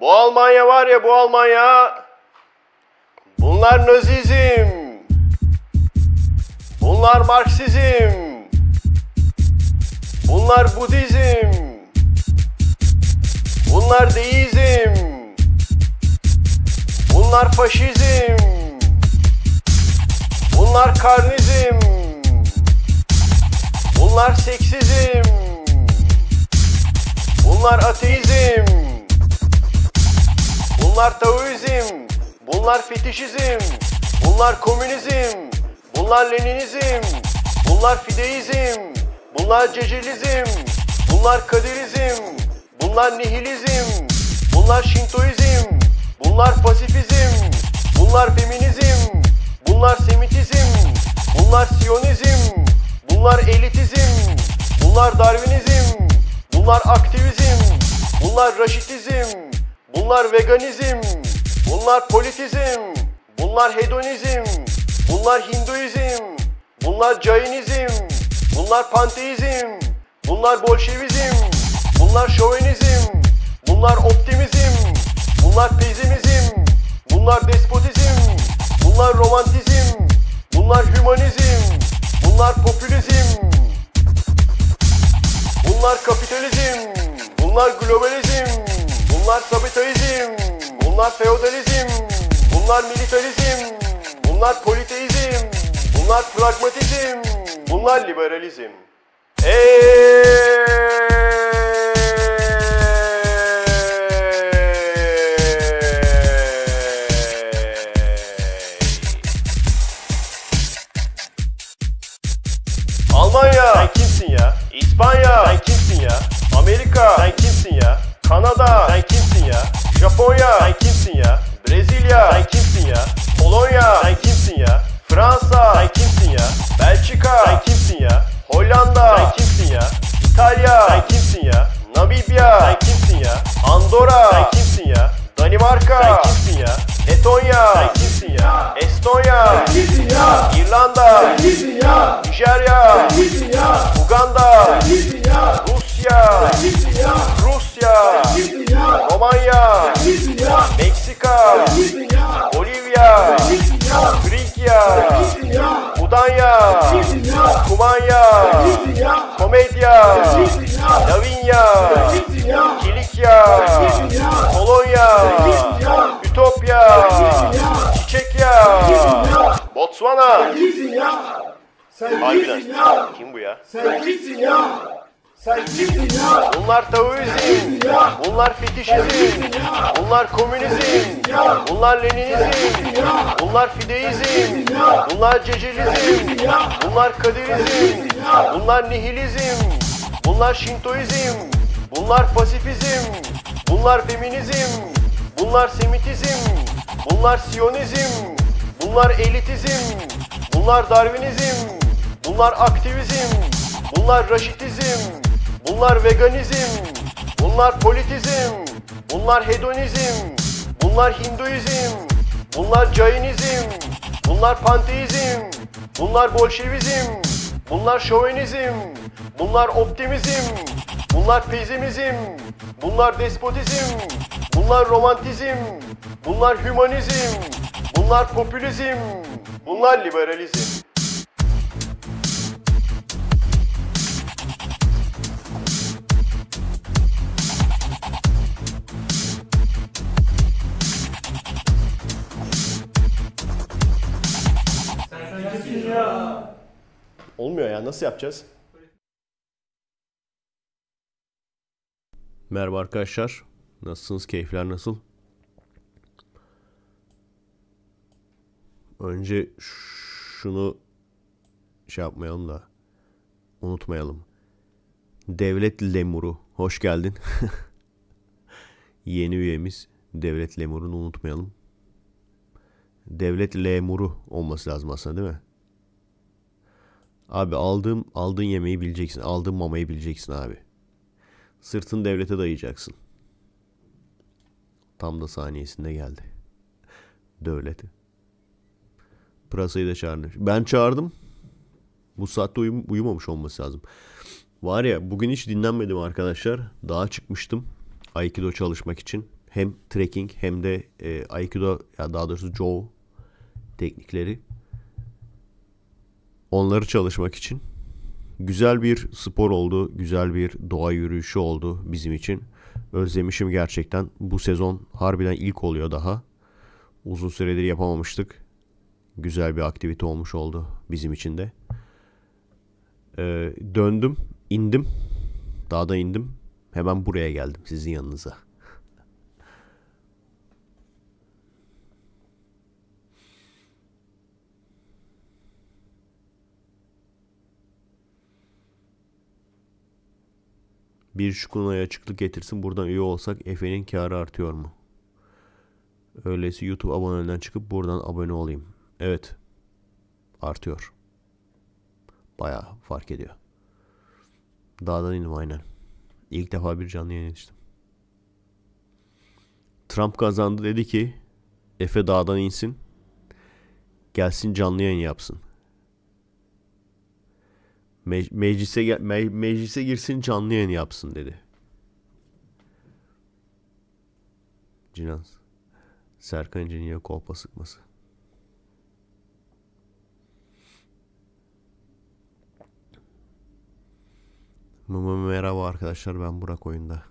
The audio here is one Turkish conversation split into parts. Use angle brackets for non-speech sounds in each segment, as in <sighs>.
Bu Almanya var ya bu Almanya. Bunlar Nazizm. Bunlar Marksizm. Bunlar Budizm. Bunlar deizm. Bunlar faşizm. Bunlar karnizm. Bunlar seksizm. Bunlar ateizm. Bunlar Taoizm, bunlar fetişizm, bunlar komünizm, bunlar Leninizm, bunlar fideizm, bunlar cecilizm, bunlar kadirizm, bunlar nihilizm, bunlar şintoizm, bunlar pasifizm, bunlar feminizm, bunlar semitizm, bunlar siyonizm, bunlar elitizm, bunlar darwinizm, bunlar aktivizm, bunlar raşitizm, Bunlar veganizm, bunlar politizm, bunlar hedonizm, bunlar hinduizm, bunlar cainizm, bunlar panteizm, bunlar bolşevizm, bunlar şovenizm, bunlar optimizm, bunlar pezimizm, bunlar despotizm, bunlar romantizm, bunlar hümanizm, bunlar popülizm, bunlar kapitalizm, bunlar globalizm, Bunlar kapitalizm, bunlar feodalizm, bunlar militarizm, bunlar politeizm, bunlar pragmatizm, bunlar liberalizm. Eee! Almanya sen kimsin ya? İspanya sen kimsin ya? Amerika sen kimsin ya? Kanada sen kimsin? ya? Japonya sen kimsin ya? Brezilya sen kimsin ya? Polonya sen kimsin ya? Fransa sen kimsin ya? Belçika sen kimsin ya? Hollanda sen kimsin ya? İtalya sen kimsin ya? Namibya sen kimsin ya? Andorra sen kimsin ya? Danimarka. Sen kimsin ya? Letonya. Sen kimsin ya? Estonya. Sen kimsin ya? İrlanda. Sen kimsin ya? Nijerya. Sen kimsin ya? Uganda. Sen kimsin ya? Rusya. Sen kimsin ya? Rusya. Sen kimsin ya? Romanya. Sen kimsin ya? Meksika. Sen kimsin ya? Bolivya. Sen kimsin ya? Trakya, Budanya, Kumanya, Komedya, Lavinya, Kilikya, Kolonya, Ütopya, Çiçekya, Botswana. Sen kimsin ya? Kim bu ya? Sen kimsin ya? Sen kimsin ya? Bunlar Taoizm. Bunlar fetişizm. Bunlar komünizm. Bunlar leninizm. Bunlar fideizm. Bunlar cecilizm. Bunlar kadirizm. Bunlar nihilizm. Bunlar şintoizm. Bunlar pasifizm. Bunlar feminizm. Bunlar semitizm. Bunlar siyonizm. Bunlar elitizm. Bunlar darwinizm. Bunlar aktivizm. Bunlar raşitizm. Bunlar veganizm, bunlar politizm, bunlar hedonizm, bunlar hinduizm, bunlar cainizm, bunlar panteizm, bunlar bolşevizm, bunlar şovenizm, bunlar optimizm, bunlar pezimizm, bunlar despotizm, bunlar romantizm, bunlar hümanizm, bunlar popülizm, bunlar liberalizm. bilirsin ya. Olmuyor ya nasıl yapacağız? Merhaba arkadaşlar. Nasılsınız? Keyifler nasıl? Önce şunu şey yapmayalım da unutmayalım. Devlet Lemuru. Hoş geldin. <laughs> Yeni üyemiz Devlet Lemuru'nu unutmayalım devlet lemuru olması lazım aslında değil mi? Abi aldığım aldığın yemeği bileceksin. Aldığın mamayı bileceksin abi. Sırtın devlete dayayacaksın. Tam da saniyesinde geldi. Devleti. Pırasayı da çağırmış. Ben çağırdım. Bu saatte uyum, uyumamış olması lazım. Var ya bugün hiç dinlenmedim arkadaşlar. Dağa çıkmıştım. Aikido çalışmak için. Hem trekking hem de e, Aikido ya daha doğrusu Joe teknikleri. Onları çalışmak için. Güzel bir spor oldu, güzel bir doğa yürüyüşü oldu bizim için. Özlemişim gerçekten. Bu sezon harbiden ilk oluyor daha. Uzun süredir yapamamıştık. Güzel bir aktivite olmuş oldu bizim için de. Ee, döndüm, indim. Dağda indim. Hemen buraya geldim sizin yanınıza. Bir şukunaya açıklık getirsin buradan üye olsak Efe'nin karı artıyor mu? Öyleyse YouTube aboneliğinden çıkıp buradan abone olayım. Evet. Artıyor. Baya fark ediyor. Dağdan indim aynen. İlk defa bir canlı yayın yetiştim. Trump kazandı dedi ki Efe dağdan insin. Gelsin canlı yayın yapsın. Me- meclise me- meclise girsin canlı yayını yapsın dedi. Cinans. Serkan İncini'ye kolpa sıkması. Merhaba arkadaşlar ben Burak oyunda.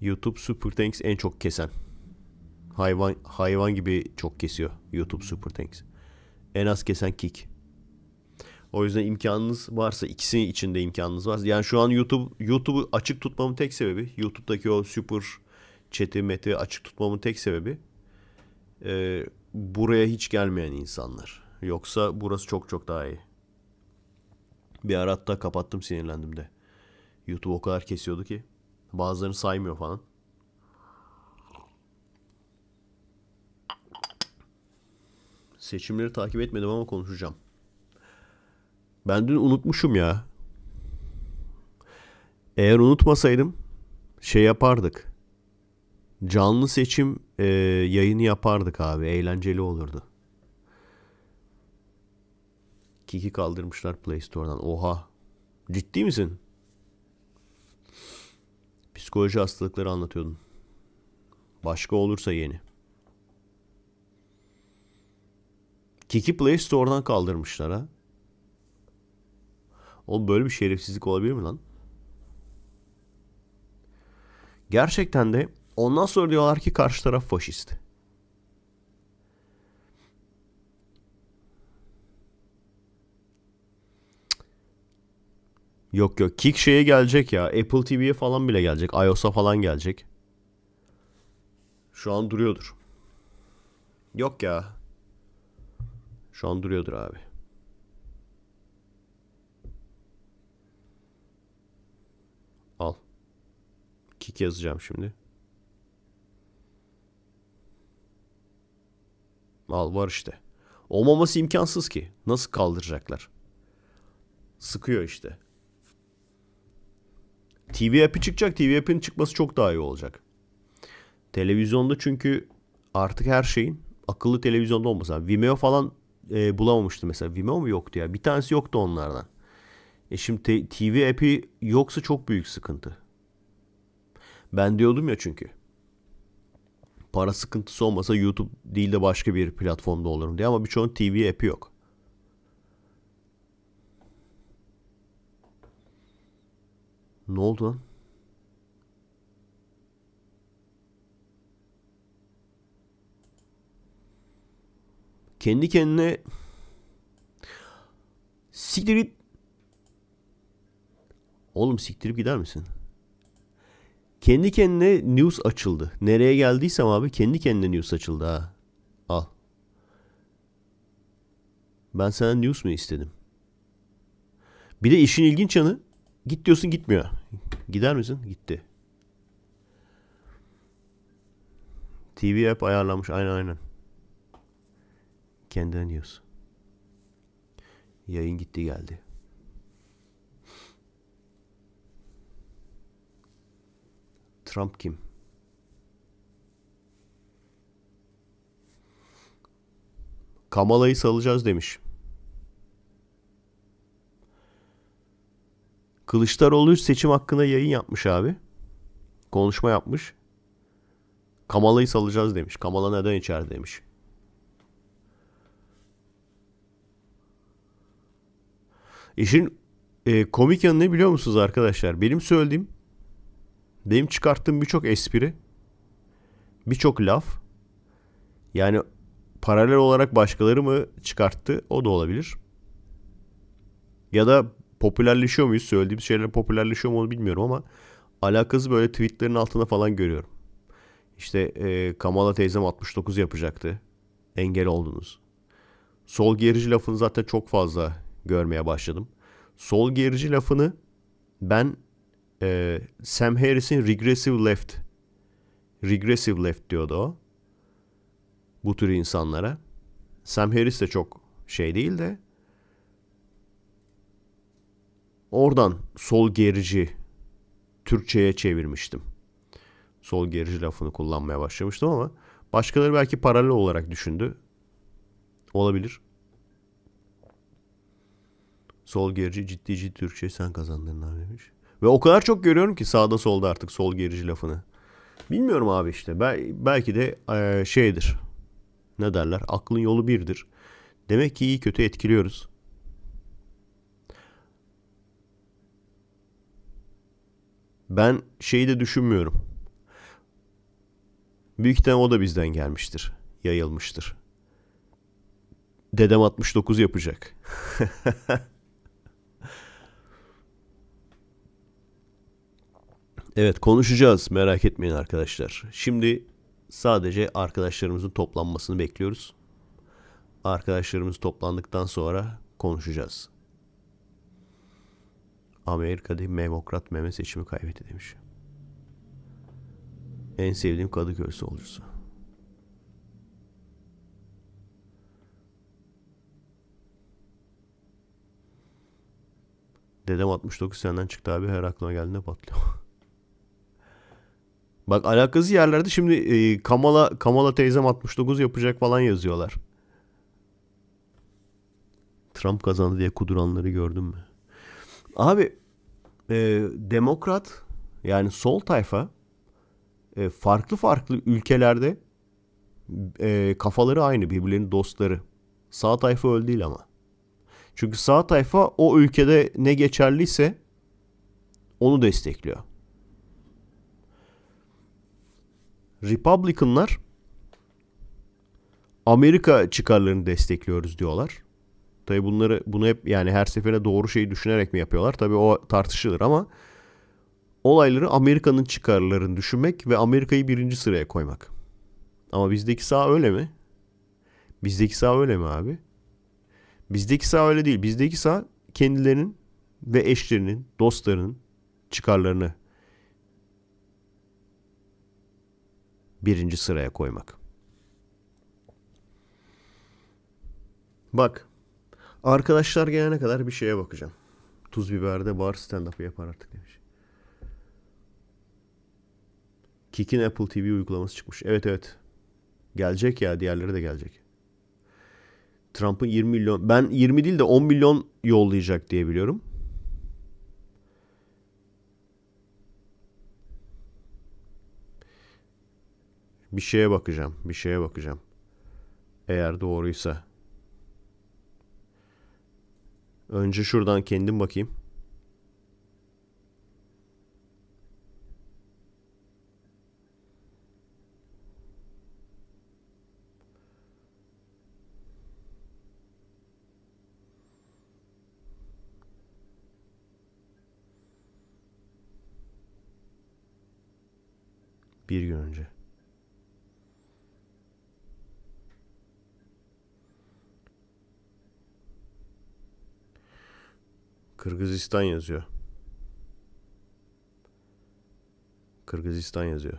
YouTube Super Tanks en çok kesen. Hayvan hayvan gibi çok kesiyor YouTube Super Tanks. En az kesen Kick. O yüzden imkanınız varsa ikisi içinde imkanınız varsa yani şu an YouTube YouTube'u açık tutmamın tek sebebi YouTube'daki o super chat'i meti açık tutmamın tek sebebi e, buraya hiç gelmeyen insanlar. Yoksa burası çok çok daha iyi. Bir ara hatta kapattım sinirlendim de. YouTube o kadar kesiyordu ki. Bazılarını saymıyor falan. Seçimleri takip etmedim ama konuşacağım. Ben dün unutmuşum ya. Eğer unutmasaydım şey yapardık. Canlı seçim e, yayını yapardık abi. Eğlenceli olurdu. Kiki kaldırmışlar Play Store'dan. Oha. Ciddi misin? Psikoloji hastalıkları anlatıyordun. Başka olursa yeni. Kiki Play Store'dan kaldırmışlar ha. Oğlum böyle bir şerefsizlik olabilir mi lan? Gerçekten de ondan sonra diyorlar ki karşı taraf faşist. Yok yok. Kick şeye gelecek ya. Apple TV'ye falan bile gelecek. iOS'a falan gelecek. Şu an duruyordur. Yok ya. Şu an duruyordur abi. dakika yazacağım şimdi. Al var işte. Olmaması imkansız ki. Nasıl kaldıracaklar? Sıkıyor işte. TV app'i çıkacak. TV app'in çıkması çok daha iyi olacak. Televizyonda çünkü artık her şeyin akıllı televizyonda olmasa. Vimeo falan e, bulamamıştı mesela. Vimeo mu yoktu ya? Bir tanesi yoktu onlardan. E şimdi TV app'i yoksa çok büyük sıkıntı. Ben diyordum ya çünkü. Para sıkıntısı olmasa YouTube değil de başka bir platformda olurum diye ama birçoğun TV app'i yok. Ne oldu lan? Kendi kendine Siktirip. Oğlum siktirip gider misin? Kendi kendine news açıldı. Nereye geldiysem abi kendi kendine news açıldı ha. Al. Ben sana news mu istedim? Bir de işin ilginç yanı git diyorsun gitmiyor. Gider misin? Gitti. TV app ayarlanmış aynen aynen. Kendine news. Yayın gitti geldi. Trump kim? Kamala'yı salacağız demiş. Kılıçdaroğlu seçim hakkında yayın yapmış abi. Konuşma yapmış. Kamala'yı salacağız demiş. Kamala neden içer demiş. İşin e, komik yanı ne biliyor musunuz arkadaşlar? Benim söylediğim benim çıkarttığım birçok espri, birçok laf yani paralel olarak başkaları mı çıkarttı o da olabilir. Ya da popülerleşiyor muyuz? Söylediğimiz şeyler popülerleşiyor mu onu bilmiyorum ama alakası böyle tweetlerin altına falan görüyorum. İşte e, Kamala teyzem 69 yapacaktı. Engel oldunuz. Sol gerici lafını zaten çok fazla görmeye başladım. Sol gerici lafını ben e, Sam Harris'in Regressive Left Regressive Left diyordu o. Bu tür insanlara. Sam Harris de çok şey değil de oradan sol gerici Türkçe'ye çevirmiştim. Sol gerici lafını kullanmaya başlamıştım ama başkaları belki paralel olarak düşündü. Olabilir. Sol gerici ciddi ciddi Türkçe sen kazandın demiş. Ve o kadar çok görüyorum ki sağda solda artık sol gerici lafını. Bilmiyorum abi işte. Belki de e, şeydir. Ne derler? Aklın yolu birdir. Demek ki iyi kötü etkiliyoruz. Ben şeyi de düşünmüyorum. Büyük ihtimalle o da bizden gelmiştir. Yayılmıştır. Dedem 69 yapacak. <laughs> Evet konuşacağız merak etmeyin arkadaşlar. Şimdi sadece arkadaşlarımızın toplanmasını bekliyoruz. Arkadaşlarımız toplandıktan sonra konuşacağız. Amerika'da demokrat meme seçimi kaybetti demiş. En sevdiğim Kadıköy solcusu. Dedem 69 senden çıktı abi her aklına geldiğinde patlıyor. <laughs> Bak alakası yerlerde şimdi e, Kamala Kamala teyzem 69 yapacak falan yazıyorlar. Trump kazandı diye kuduranları gördün mü? Abi e, demokrat yani sol tayfa e, farklı farklı ülkelerde e, kafaları aynı birbirlerinin dostları. Sağ tayfa öyle değil ama. Çünkü sağ tayfa o ülkede ne geçerliyse onu destekliyor. Republicanlar Amerika çıkarlarını destekliyoruz diyorlar. Tabi bunları bunu hep yani her seferine doğru şeyi düşünerek mi yapıyorlar? Tabi o tartışılır ama olayları Amerika'nın çıkarlarını düşünmek ve Amerika'yı birinci sıraya koymak. Ama bizdeki sağ öyle mi? Bizdeki sağ öyle mi abi? Bizdeki sağ öyle değil. Bizdeki sağ kendilerinin ve eşlerinin, dostlarının çıkarlarını birinci sıraya koymak. Bak arkadaşlar gelene kadar bir şeye bakacağım. Tuz biberde bar stand-up'ı yapar artık demiş. Kik'in Apple TV uygulaması çıkmış. Evet evet. Gelecek ya diğerleri de gelecek. Trump'ın 20 milyon ben 20 değil de 10 milyon yollayacak diye biliyorum. Bir şeye bakacağım, bir şeye bakacağım. Eğer doğruysa. Önce şuradan kendim bakayım. bir gün önce. Kırgızistan yazıyor. Kırgızistan yazıyor.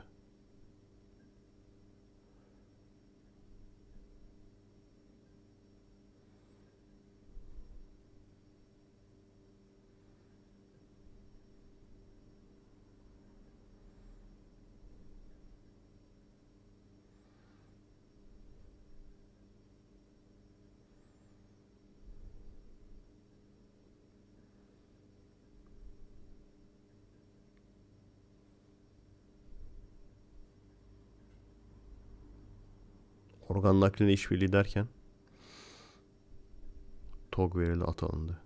Organ Nakli'nin işbirliği derken TOG verildi at alındı.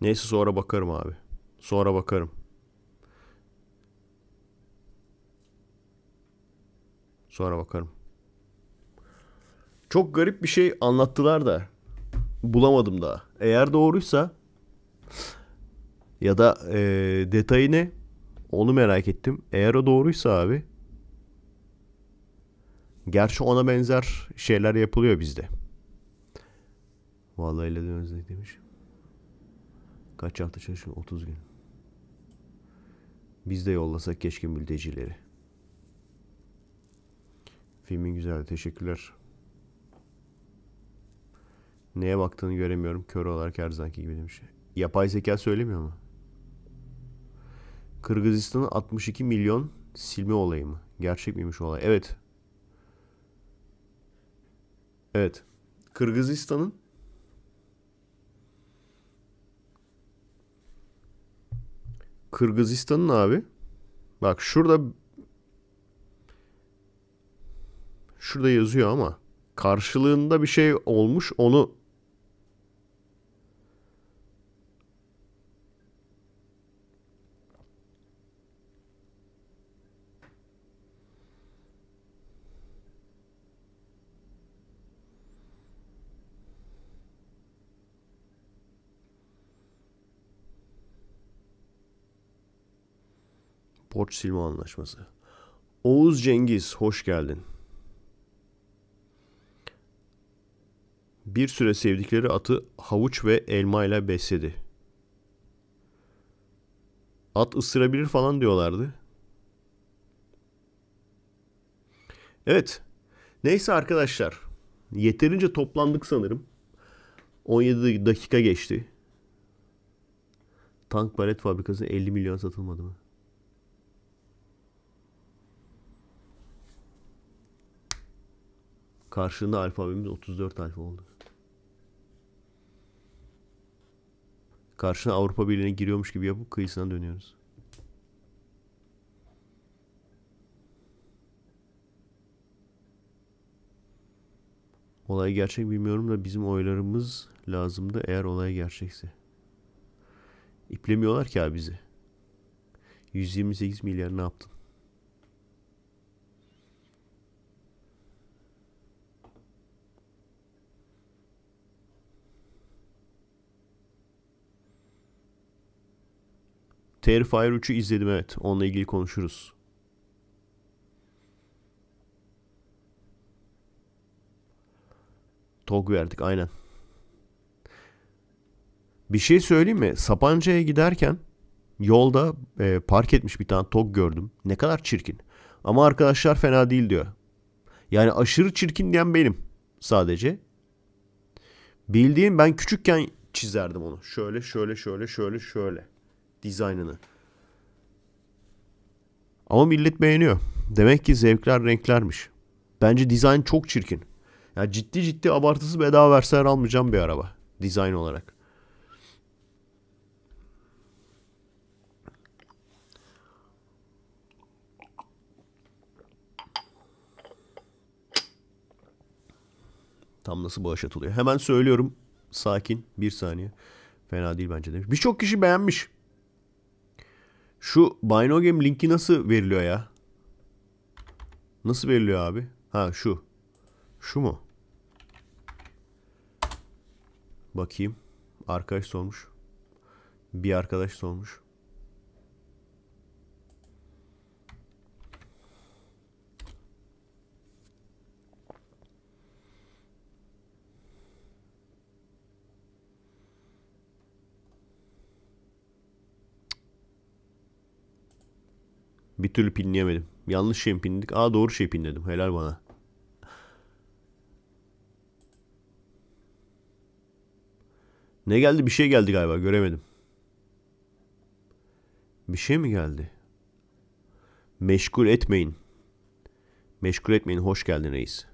Neyse sonra bakarım abi. Sonra bakarım. Sonra bakarım. Çok garip bir şey anlattılar da bulamadım daha. Eğer doğruysa ya da e, detayı ne onu merak ettim. Eğer o doğruysa abi gerçi ona benzer şeyler yapılıyor bizde. Vallahi ile özledik demiş. Kaç hafta çalışıyor? 30 gün. Biz de yollasak keşke mültecileri. Filmin güzeldi. Teşekkürler. Neye baktığını göremiyorum. Kör olarak her zamanki gibi demiş. Yapay zeka söylemiyor mu? Kırgızistan'ın 62 milyon silme olayı mı? Gerçek miymiş olay? Evet. Evet. Kırgızistan'ın Kırgızistan'ın abi bak şurada Şurada yazıyor ama karşılığında bir şey olmuş onu borç silme anlaşması. Oğuz Cengiz hoş geldin. Bir süre sevdikleri atı havuç ve elma ile besledi. At ısırabilir falan diyorlardı. Evet. Neyse arkadaşlar. Yeterince toplandık sanırım. 17 dakika geçti. Tank baret fabrikasına 50 milyon satılmadı mı? Karşılığında alfabemiz 34 alfa oldu. Karşına Avrupa Birliği'ne giriyormuş gibi yapıp kıyısına dönüyoruz. Olay gerçek bilmiyorum da bizim oylarımız lazımdı eğer olay gerçekse. İplemiyorlar ki abi bizi. 128 milyar ne yaptın? Terrifier 3'ü izledim evet. Onunla ilgili konuşuruz. Tog verdik aynen. Bir şey söyleyeyim mi? Sapanca'ya giderken yolda e, park etmiş bir tane Tog gördüm. Ne kadar çirkin. Ama arkadaşlar fena değil diyor. Yani aşırı çirkin diyen benim sadece. Bildiğim ben küçükken çizerdim onu. Şöyle şöyle şöyle şöyle şöyle dizaynını. Ama millet beğeniyor. Demek ki zevkler renklermiş. Bence dizayn çok çirkin. Ya yani ciddi ciddi abartısı bedava verseler almayacağım bir araba. Dizayn olarak. Tam nasıl bağış atılıyor. Hemen söylüyorum. Sakin. Bir saniye. Fena değil bence demiş. Birçok kişi beğenmiş. Şu Buy Game linki nasıl veriliyor ya? Nasıl veriliyor abi? Ha şu. Şu mu? Bakayım. Arkadaş sormuş. Bir arkadaş sormuş. Bir türlü pinleyemedim. Yanlış şey pinledik. Aa doğru şey pinledim. Helal bana. Ne geldi? Bir şey geldi galiba. Göremedim. Bir şey mi geldi? Meşgul etmeyin. Meşgul etmeyin. Hoş geldin reis.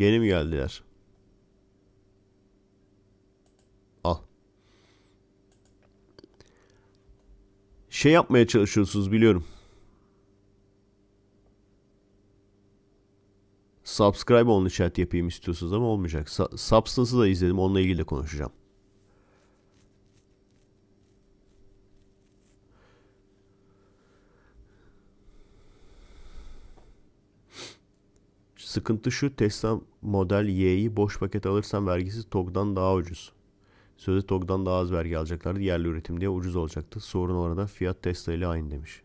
Gene mi geldiler? Al. Şey yapmaya çalışıyorsunuz biliyorum. Subscribe onun chat yapayım istiyorsunuz ama olmayacak. Substance'ı da izledim. Onunla ilgili de konuşacağım. Sıkıntı şu Tesla Model Y'yi boş paket alırsan vergisi TOG'dan daha ucuz. Sözde TOG'dan daha az vergi alacaklardı. Yerli üretim diye ucuz olacaktı. Sorun orada fiyat Tesla ile aynı demiş.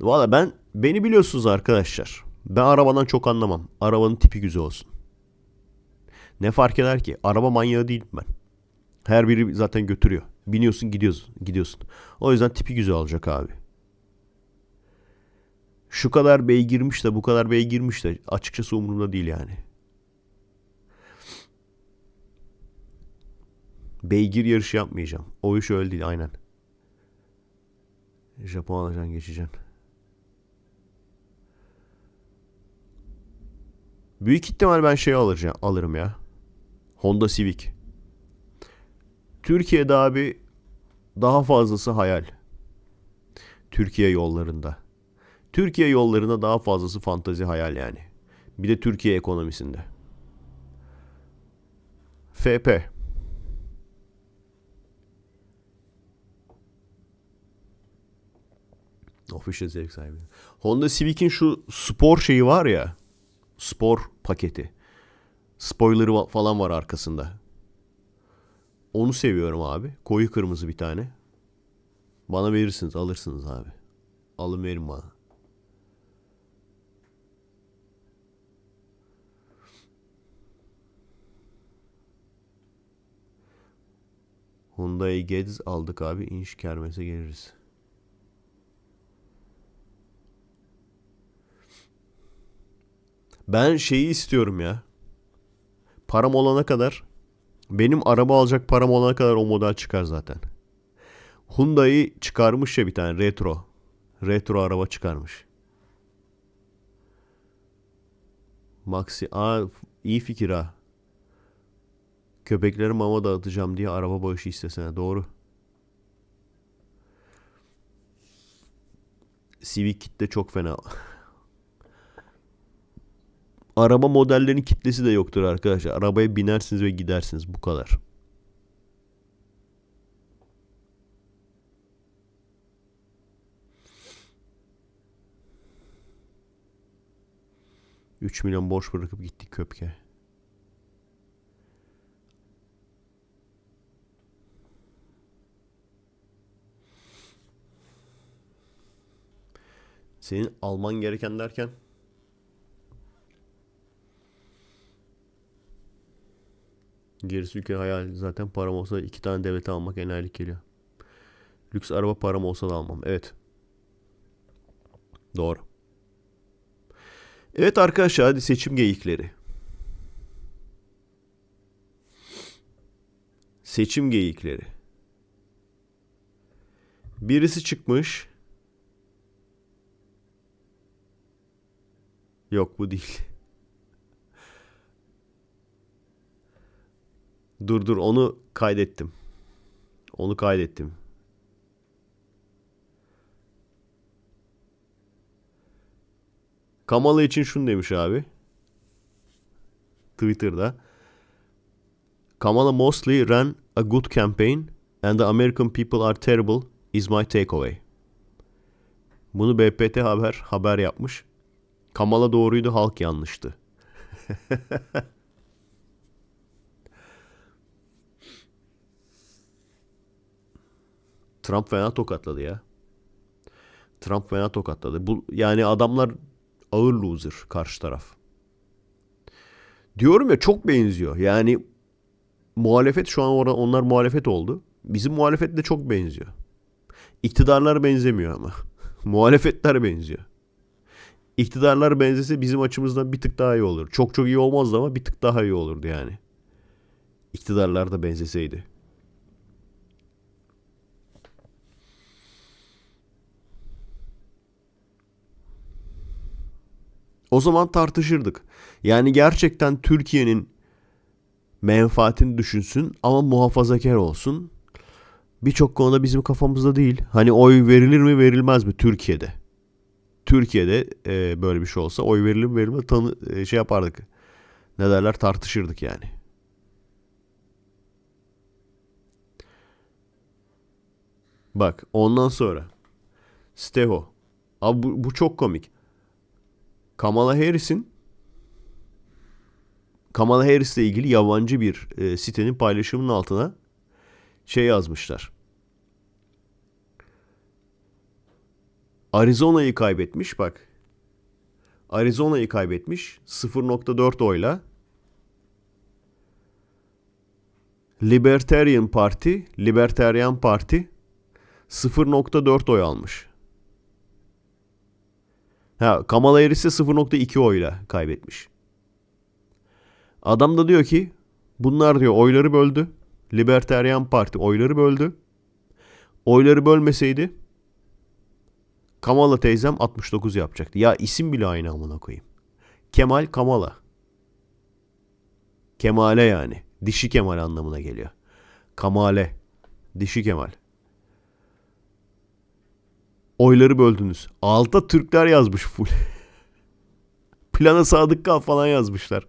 Valla ben beni biliyorsunuz arkadaşlar. Ben arabadan çok anlamam. Arabanın tipi güzel olsun. Ne fark eder ki? Araba manyağı değilim ben. Her biri zaten götürüyor. Biniyorsun gidiyorsun. gidiyorsun. O yüzden tipi güzel olacak abi şu kadar bey girmiş de bu kadar bey girmiş de açıkçası umurumda değil yani. Beygir yarışı yapmayacağım. O iş öyle değil aynen. Japon alacaksın geçeceksin. Büyük ihtimal ben şey alırım, alırım ya. Honda Civic. Türkiye'de abi daha fazlası hayal. Türkiye yollarında. Türkiye yollarına daha fazlası fantazi hayal yani. Bir de Türkiye ekonomisinde. FP Official zevk sahibi. Honda Civic'in şu spor şeyi var ya. Spor paketi. Spoiler'ı falan var arkasında. Onu seviyorum abi. Koyu kırmızı bir tane. Bana verirsiniz alırsınız abi. Alın verin bana. Hyundai Getz aldık abi. İnş kermese geliriz. Ben şeyi istiyorum ya. Param olana kadar benim araba alacak param olana kadar o model çıkar zaten. Hyundai çıkarmış ya bir tane retro. Retro araba çıkarmış. Maxi A iyi fikir ha. Köpeklere mama dağıtacağım diye araba bağışı istesene. Doğru. Civic kitle çok fena. <laughs> araba modellerinin kitlesi de yoktur arkadaşlar. Arabaya binersiniz ve gidersiniz. Bu kadar. Üç milyon borç bırakıp gittik köpke. Senin alman gereken derken Gerisi ülke hayal. Zaten param olsa iki tane devlete almak enayilik geliyor. Lüks araba param olsa da almam. Evet. Doğru. Evet arkadaşlar hadi seçim geyikleri. Seçim geyikleri. Birisi çıkmış. Yok bu değil. <laughs> dur dur onu kaydettim. Onu kaydettim. Kamala için şunu demiş abi. Twitter'da. Kamala mostly ran a good campaign and the American people are terrible is my takeaway. Bunu BPT Haber haber yapmış. Kamal'a doğruydu halk yanlıştı. Trump fena tokatladı ya. Trump fena tokatladı. Bu, yani adamlar ağır loser karşı taraf. Diyorum ya çok benziyor. Yani muhalefet şu an orada onlar muhalefet oldu. Bizim muhalefet de çok benziyor. İktidarlar benzemiyor ama. <laughs> Muhalefetler benziyor iktidarlar benzese bizim açımızdan bir tık daha iyi olur. Çok çok iyi olmazdı ama bir tık daha iyi olurdu yani. İktidarlar da benzeseydi. O zaman tartışırdık. Yani gerçekten Türkiye'nin menfaatini düşünsün ama muhafazakar olsun. Birçok konuda bizim kafamızda değil. Hani oy verilir mi verilmez mi Türkiye'de? Türkiye'de e, böyle bir şey olsa oy verilir verilme tanı, e, şey yapardık. Ne derler tartışırdık yani. Bak ondan sonra Steho. Abi bu, bu çok komik. Kamala Harris'in Kamala Harris'le ilgili yabancı bir e, sitenin paylaşımının altına şey yazmışlar. Arizona'yı kaybetmiş bak. Arizona'yı kaybetmiş 0.4 oyla. Libertarian Parti, Libertarian Parti 0.4 oy almış. Ha, Kamala Harris 0.2 oyla kaybetmiş. Adam da diyor ki bunlar diyor oyları böldü. Libertarian Parti oyları böldü. Oyları bölmeseydi Kamala teyzem 69 yapacaktı. Ya isim bile aynı amına koyayım. Kemal Kamala. Kemale yani. Dişi Kemal anlamına geliyor. Kamale. Dişi Kemal. Oyları böldünüz. Alta Türkler yazmış full. <laughs> Plana sadık kal falan yazmışlar.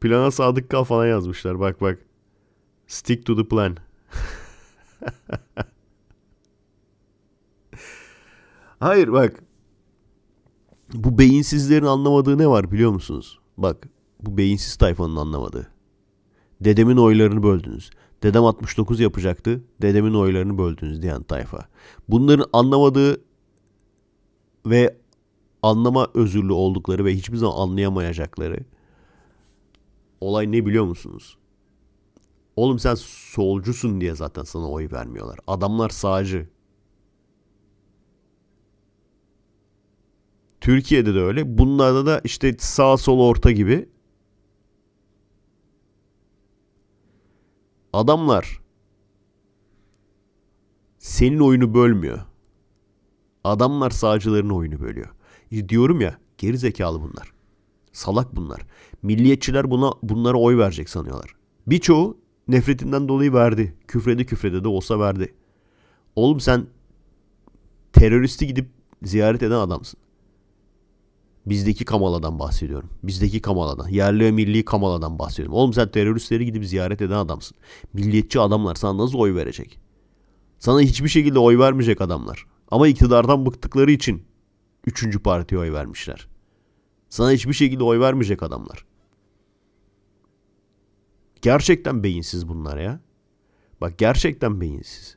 Plana sadık kal falan yazmışlar. Bak bak. Stick to the plan. <laughs> Hayır bak. Bu beyinsizlerin anlamadığı ne var biliyor musunuz? Bak bu beyinsiz tayfanın anlamadığı. Dedemin oylarını böldünüz. Dedem 69 yapacaktı. Dedemin oylarını böldünüz diyen tayfa. Bunların anlamadığı ve anlama özürlü oldukları ve hiçbir zaman anlayamayacakları olay ne biliyor musunuz? Oğlum sen solcusun diye zaten sana oy vermiyorlar. Adamlar sağcı. Türkiye'de de öyle. Bunlarda da işte sağ sol orta gibi. Adamlar senin oyunu bölmüyor. Adamlar sağcıların oyunu bölüyor. Diyorum ya geri zekalı bunlar. Salak bunlar. Milliyetçiler buna bunlara oy verecek sanıyorlar. Birçoğu nefretinden dolayı verdi. Küfredi küfrede de olsa verdi. Oğlum sen teröristi gidip ziyaret eden adamsın. Bizdeki Kamala'dan bahsediyorum. Bizdeki Kamala'dan. Yerli ve milli Kamala'dan bahsediyorum. Oğlum sen teröristleri gidip ziyaret eden adamsın. Milliyetçi adamlar sana nasıl oy verecek? Sana hiçbir şekilde oy vermeyecek adamlar. Ama iktidardan bıktıkları için üçüncü partiye oy vermişler. Sana hiçbir şekilde oy vermeyecek adamlar. Gerçekten beyinsiz bunlar ya. Bak gerçekten beyinsiz.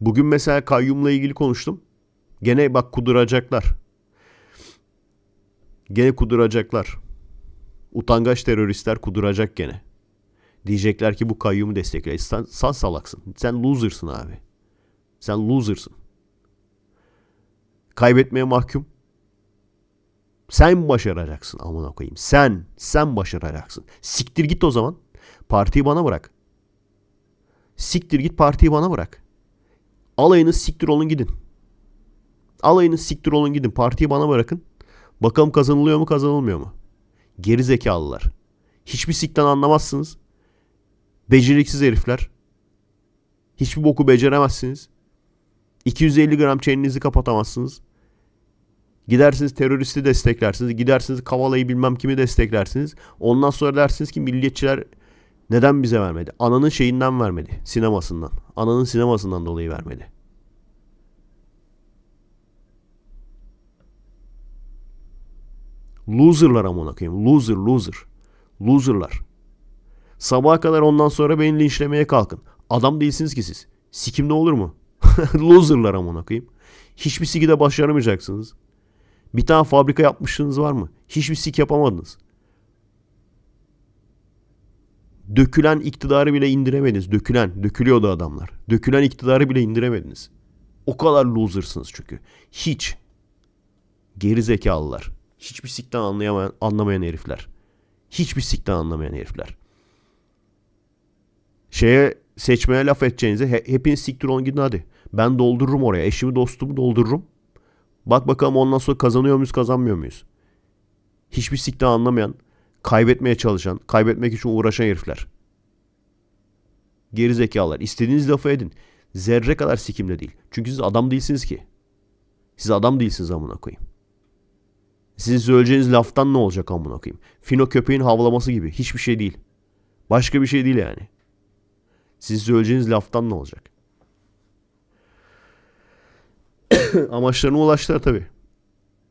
Bugün mesela kayyumla ilgili konuştum. Gene bak kuduracaklar. Gene kuduracaklar. Utangaç teröristler kuduracak gene. Diyecekler ki bu kayyumu destekle. Sen, sen salaksın. Sen loser'sın abi. Sen loser'sın. Kaybetmeye mahkum. Sen başaracaksın aman okuyayım. Sen, sen başaracaksın. Siktir git o zaman. Partiyi bana bırak. Siktir git partiyi bana bırak. Alayınız siktir olun gidin. Alayınız siktir olun gidin. Partiyi bana bırakın. Bakalım kazanılıyor mu kazanılmıyor mu? Geri zekalılar. Hiçbir sikten anlamazsınız. Beceriksiz herifler. Hiçbir boku beceremezsiniz. 250 gram çeninizi kapatamazsınız. Gidersiniz teröristi desteklersiniz. Gidersiniz Kavala'yı bilmem kimi desteklersiniz. Ondan sonra dersiniz ki milliyetçiler neden bize vermedi? Ananın şeyinden vermedi. Sinemasından. Ananın sinemasından dolayı vermedi. Loserlar amına koyayım. Loser, loser. Loserlar. Sabaha kadar ondan sonra beni linçlemeye kalkın. Adam değilsiniz ki siz. Sikim ne olur mu? <laughs> Loserlar amına koyayım. Hiçbir sikide başaramayacaksınız. Bir tane fabrika yapmışsınız var mı? Hiçbir sik yapamadınız. Dökülen iktidarı bile indiremediniz. Dökülen, dökülüyordu adamlar. Dökülen iktidarı bile indiremediniz. O kadar losersınız çünkü. Hiç. Geri zekalılar. Hiçbir sikten anlayamayan, anlamayan herifler. Hiçbir sikten anlamayan herifler. Şeye seçmeye laf edeceğinize he, hepiniz siktir on gidin hadi. Ben doldururum oraya. Eşimi dostumu doldururum. Bak bakalım ondan sonra kazanıyor muyuz kazanmıyor muyuz? Hiçbir sikten anlamayan, kaybetmeye çalışan, kaybetmek için uğraşan herifler. Gerizekalılar. İstediğiniz lafı edin. Zerre kadar sikimle değil. Çünkü siz adam değilsiniz ki. Siz adam değilsiniz amına koyayım. Sizin söyleyeceğiniz laftan ne olacak amına koyayım? Fino köpeğin havlaması gibi. Hiçbir şey değil. Başka bir şey değil yani. Sizin söyleyeceğiniz laftan ne olacak? <coughs> amaçlarına ulaştılar tabi.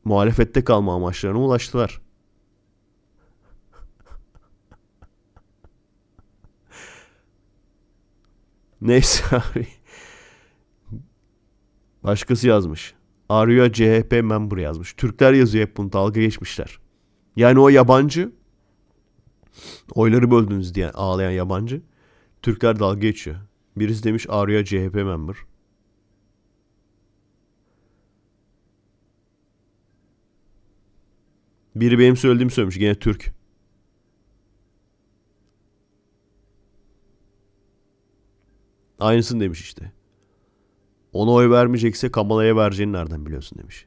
Muhalefette kalma amaçlarına ulaştılar. <laughs> Neyse abi. Başkası yazmış. Arya CHP memuru yazmış. Türkler yazıyor hep bunu dalga geçmişler. Yani o yabancı oyları böldünüz diye ağlayan yabancı. Türkler dalga geçiyor. Birisi demiş Arya CHP memur. Biri benim söylediğimi söylemiş. Gene Türk. Aynısını demiş işte. Ona oy vermeyecekse Kamala'ya vereceğini nereden biliyorsun demiş.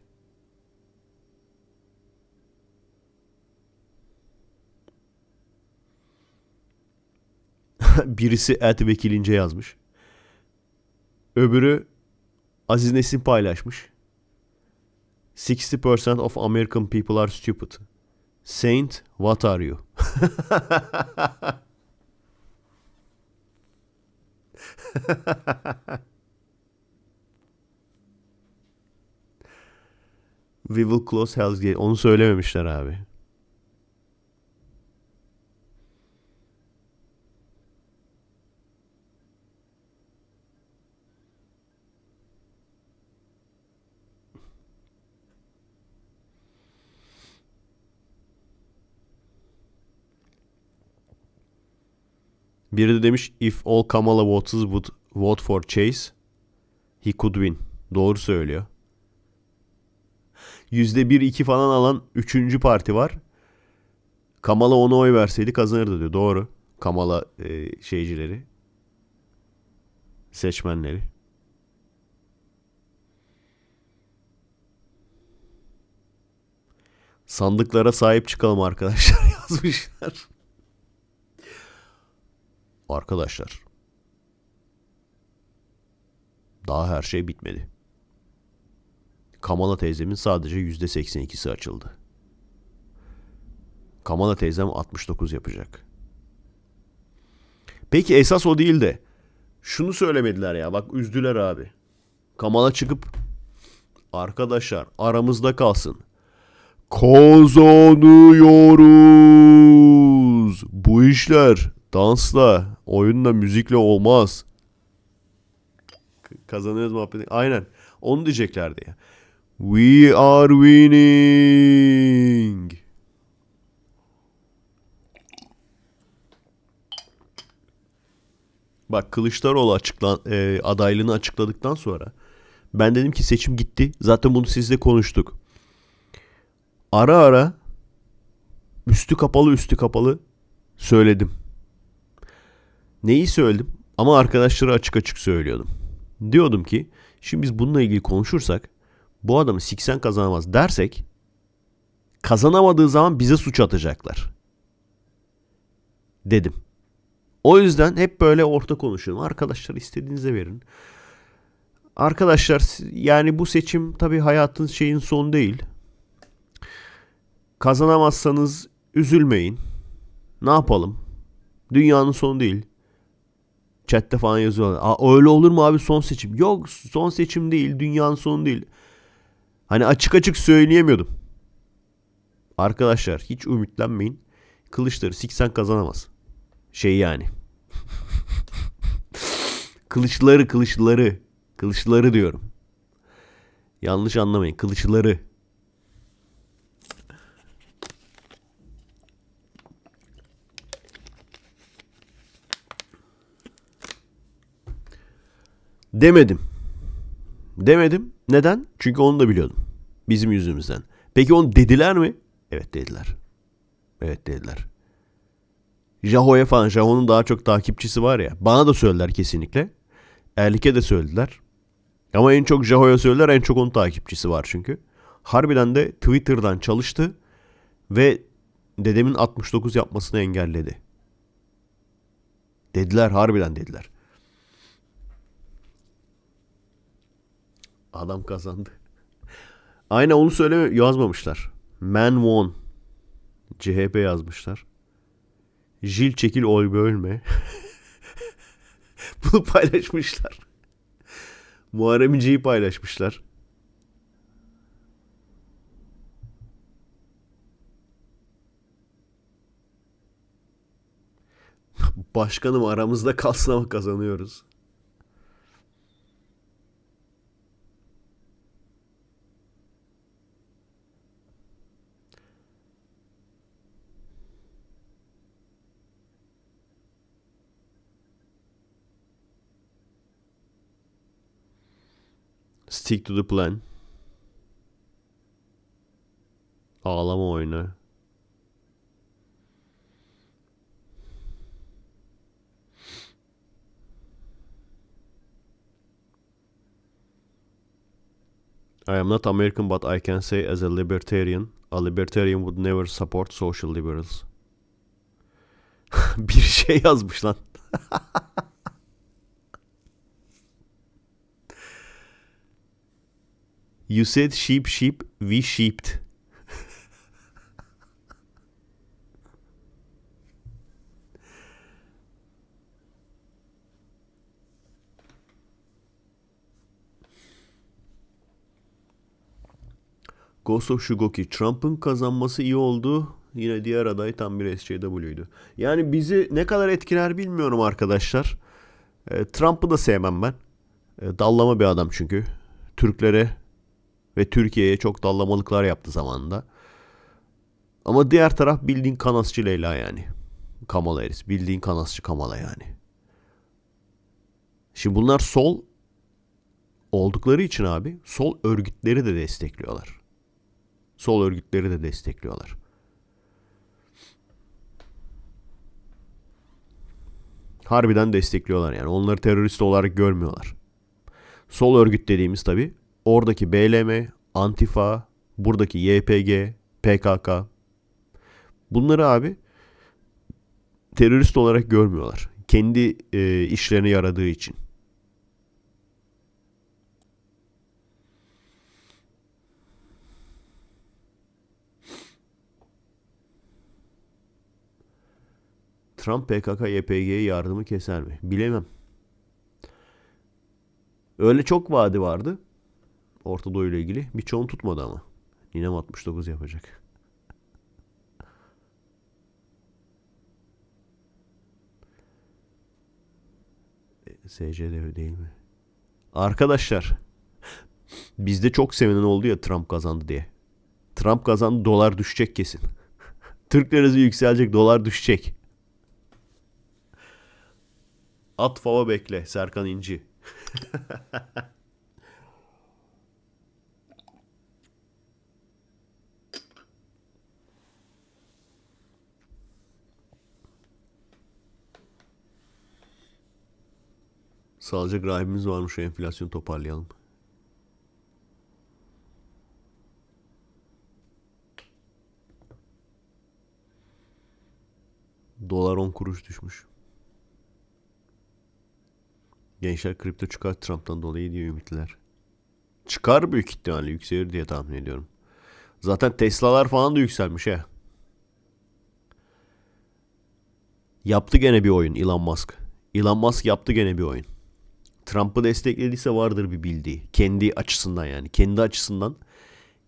<laughs> Birisi et vekilince yazmış. Öbürü Aziz Nesin paylaşmış. 60% of American people are stupid. Saint, what are you? <laughs> We will close Hell's Gate. Onu söylememişler abi. Biri de demiş if all Kamala Watts would vote for Chase he could win. Doğru söylüyor. %1-2 falan alan 3. parti var. Kamala ona oy verseydi kazanırdı diyor. Doğru. Kamala e, şeycileri. Seçmenleri. Sandıklara sahip çıkalım arkadaşlar <laughs> yazmışlar. Arkadaşlar. Daha her şey bitmedi. Kamala teyzemin sadece yüzde %82'si açıldı. Kamala teyzem 69 yapacak. Peki esas o değil de şunu söylemediler ya bak üzdüler abi. Kamala çıkıp arkadaşlar aramızda kalsın. Kazanıyoruz. Bu işler dansla, oyunla, müzikle olmaz. Kazanıyoruz muhabbeti. Aynen. Onu diyeceklerdi ya. We are winning. Bak Kılıçdaroğlu açıklan, e, adaylığını açıkladıktan sonra ben dedim ki seçim gitti. Zaten bunu sizle konuştuk. Ara ara üstü kapalı üstü kapalı söyledim. Neyi söyledim? Ama arkadaşlara açık açık söylüyordum. Diyordum ki şimdi biz bununla ilgili konuşursak bu adamı siksen kazanamaz dersek kazanamadığı zaman bize suç atacaklar. Dedim. O yüzden hep böyle orta konuşuyorum. Arkadaşlar istediğinize verin. Arkadaşlar yani bu seçim tabii hayatın şeyin son değil. Kazanamazsanız üzülmeyin. Ne yapalım? Dünyanın sonu değil. Chat'te falan yazıyorlar. Aa, öyle olur mu abi son seçim? Yok son seçim değil. Dünyanın sonu değil. Hani açık açık söyleyemiyordum. Arkadaşlar hiç ümitlenmeyin. Kılıçları siksen kazanamaz. Şey yani. <laughs> kılıçları kılıçları. Kılıçları diyorum. Yanlış anlamayın. Kılıçları. Demedim. Demedim. Neden? Çünkü onu da biliyordum. Bizim yüzümüzden. Peki onu dediler mi? Evet dediler. Evet dediler. Jaho'ya falan. Jaho'nun daha çok takipçisi var ya. Bana da söylediler kesinlikle. Erlik'e de söylediler. Ama en çok Jaho'ya söylediler. En çok onun takipçisi var çünkü. Harbiden de Twitter'dan çalıştı. Ve dedemin 69 yapmasını engelledi. Dediler harbiden dediler. Adam kazandı. Aynen onu söyleme yazmamışlar. Man won. CHP yazmışlar. Jil çekil oy bölme. <laughs> Bunu paylaşmışlar. Muharrem İnce'yi paylaşmışlar. Başkanım aramızda kalsın ama kazanıyoruz. Stick to the plan. Ağlama oyunu. I am not American but I can say as a libertarian, a libertarian would never support social liberals. <laughs> bir şey yazmış lan. <laughs> You said sheep sheep we sheeped. Ghost of Shugoki. Trump'ın kazanması iyi oldu. Yine diğer aday tam bir SJW'ydu. Yani bizi ne kadar etkiler bilmiyorum arkadaşlar. E, Trump'ı da sevmem ben. E, dallama bir adam çünkü. Türklere ve Türkiye'ye çok dallamalıklar yaptı zamanında. Ama diğer taraf bildiğin kanasçı Leyla yani. Kamala Harris. Bildiğin kanasçı Kamala yani. Şimdi bunlar sol oldukları için abi sol örgütleri de destekliyorlar. Sol örgütleri de destekliyorlar. Harbiden destekliyorlar yani. Onları terörist olarak görmüyorlar. Sol örgüt dediğimiz tabi oradaki BLM, Antifa, buradaki YPG, PKK. Bunları abi terörist olarak görmüyorlar. Kendi e, işlerine yaradığı için. Trump PKK YPG'ye yardımı keser mi? Bilemem. Öyle çok vaadi vardı. Orta Doğu ile ilgili. bir çoğun tutmadı ama. Ninem 69 yapacak. E, SCD değil mi? Arkadaşlar bizde çok sevinen oldu ya Trump kazandı diye. Trump kazandı dolar düşecek kesin. <laughs> Türk lirası yükselecek dolar düşecek. At fava bekle Serkan İnci. <laughs> Sadece rahibimiz varmış enflasyonu toparlayalım. Dolar 10 kuruş düşmüş. Gençler kripto çıkar Trump'tan dolayı diye ümitler. Çıkar büyük ihtimalle yükselir diye tahmin ediyorum. Zaten Tesla'lar falan da yükselmiş he. Yaptı gene bir oyun Elon Musk. Elon Musk yaptı gene bir oyun. Trump'ı desteklediyse vardır bir bildiği. Kendi açısından yani. Kendi açısından,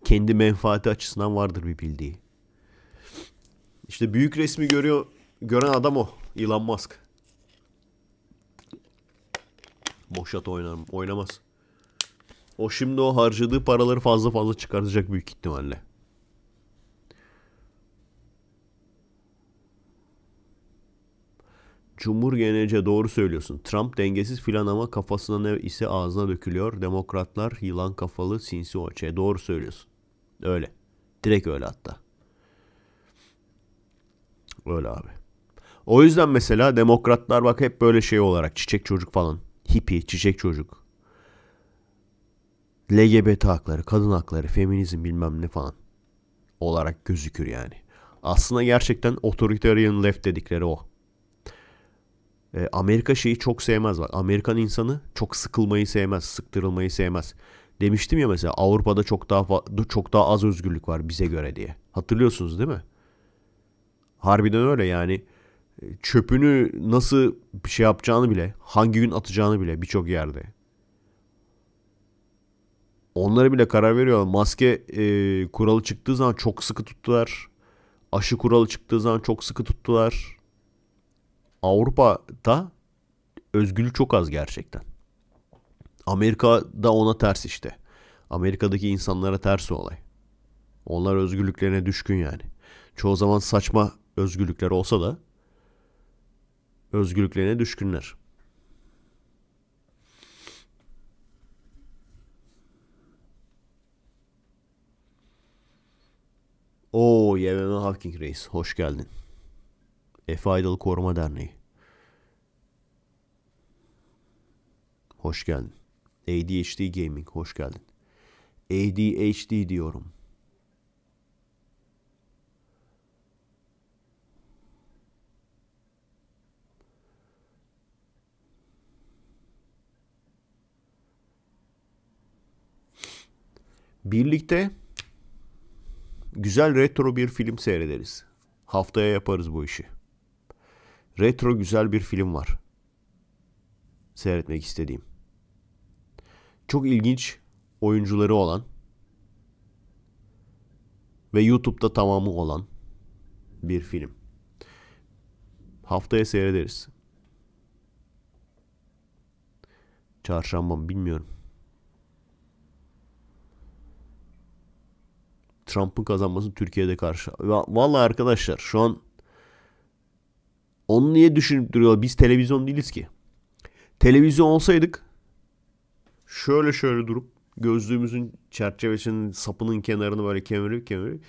kendi menfaati açısından vardır bir bildiği. İşte büyük resmi görüyor, gören adam o. Elon Musk. Boş oynar, oynamaz. O şimdi o harcadığı paraları fazla fazla çıkartacak büyük ihtimalle. Cumhur Cumhurgenece doğru söylüyorsun. Trump dengesiz filan ama kafasına ne ise ağzına dökülüyor. Demokratlar yılan kafalı sinsi oçe. Şey. Doğru söylüyorsun. Öyle. Direkt öyle hatta. Öyle abi. O yüzden mesela demokratlar bak hep böyle şey olarak çiçek çocuk falan. Hippie, çiçek çocuk. LGBT hakları, kadın hakları, feminizm bilmem ne falan olarak gözükür yani. Aslında gerçekten authoritarian left dedikleri o. Ee, Amerika şeyi çok sevmez bak. Amerikan insanı çok sıkılmayı sevmez, sıktırılmayı sevmez. Demiştim ya mesela Avrupa'da çok daha çok daha az özgürlük var bize göre diye. Hatırlıyorsunuz değil mi? Harbiden öyle yani ee, çöpünü nasıl bir şey yapacağını bile, hangi gün atacağını bile birçok yerde. Onlara bile karar veriyorlar. Maske e, kuralı çıktığı zaman çok sıkı tuttular. Aşı kuralı çıktığı zaman çok sıkı tuttular. Avrupa'da özgürlük çok az gerçekten. Amerika'da ona ters işte. Amerika'daki insanlara ters olay. Onlar özgürlüklerine düşkün yani. Çoğu zaman saçma özgürlükler olsa da özgürlüklerine düşkünler. Oo, YMM Hawking Reis hoş geldin. Efe Aydal Koruma Derneği. Hoş geldin. ADHD Gaming hoş geldin. ADHD diyorum. Birlikte güzel retro bir film seyrederiz. Haftaya yaparız bu işi retro güzel bir film var. Seyretmek istediğim. Çok ilginç oyuncuları olan ve YouTube'da tamamı olan bir film. Haftaya seyrederiz. Çarşamba mı bilmiyorum. Trump'ın kazanması Türkiye'de karşı. Vallahi arkadaşlar şu an onu niye düşünüp duruyorlar? Biz televizyon değiliz ki. Televizyon olsaydık şöyle şöyle durup gözlüğümüzün çerçevesinin sapının kenarını böyle kemirip kemirip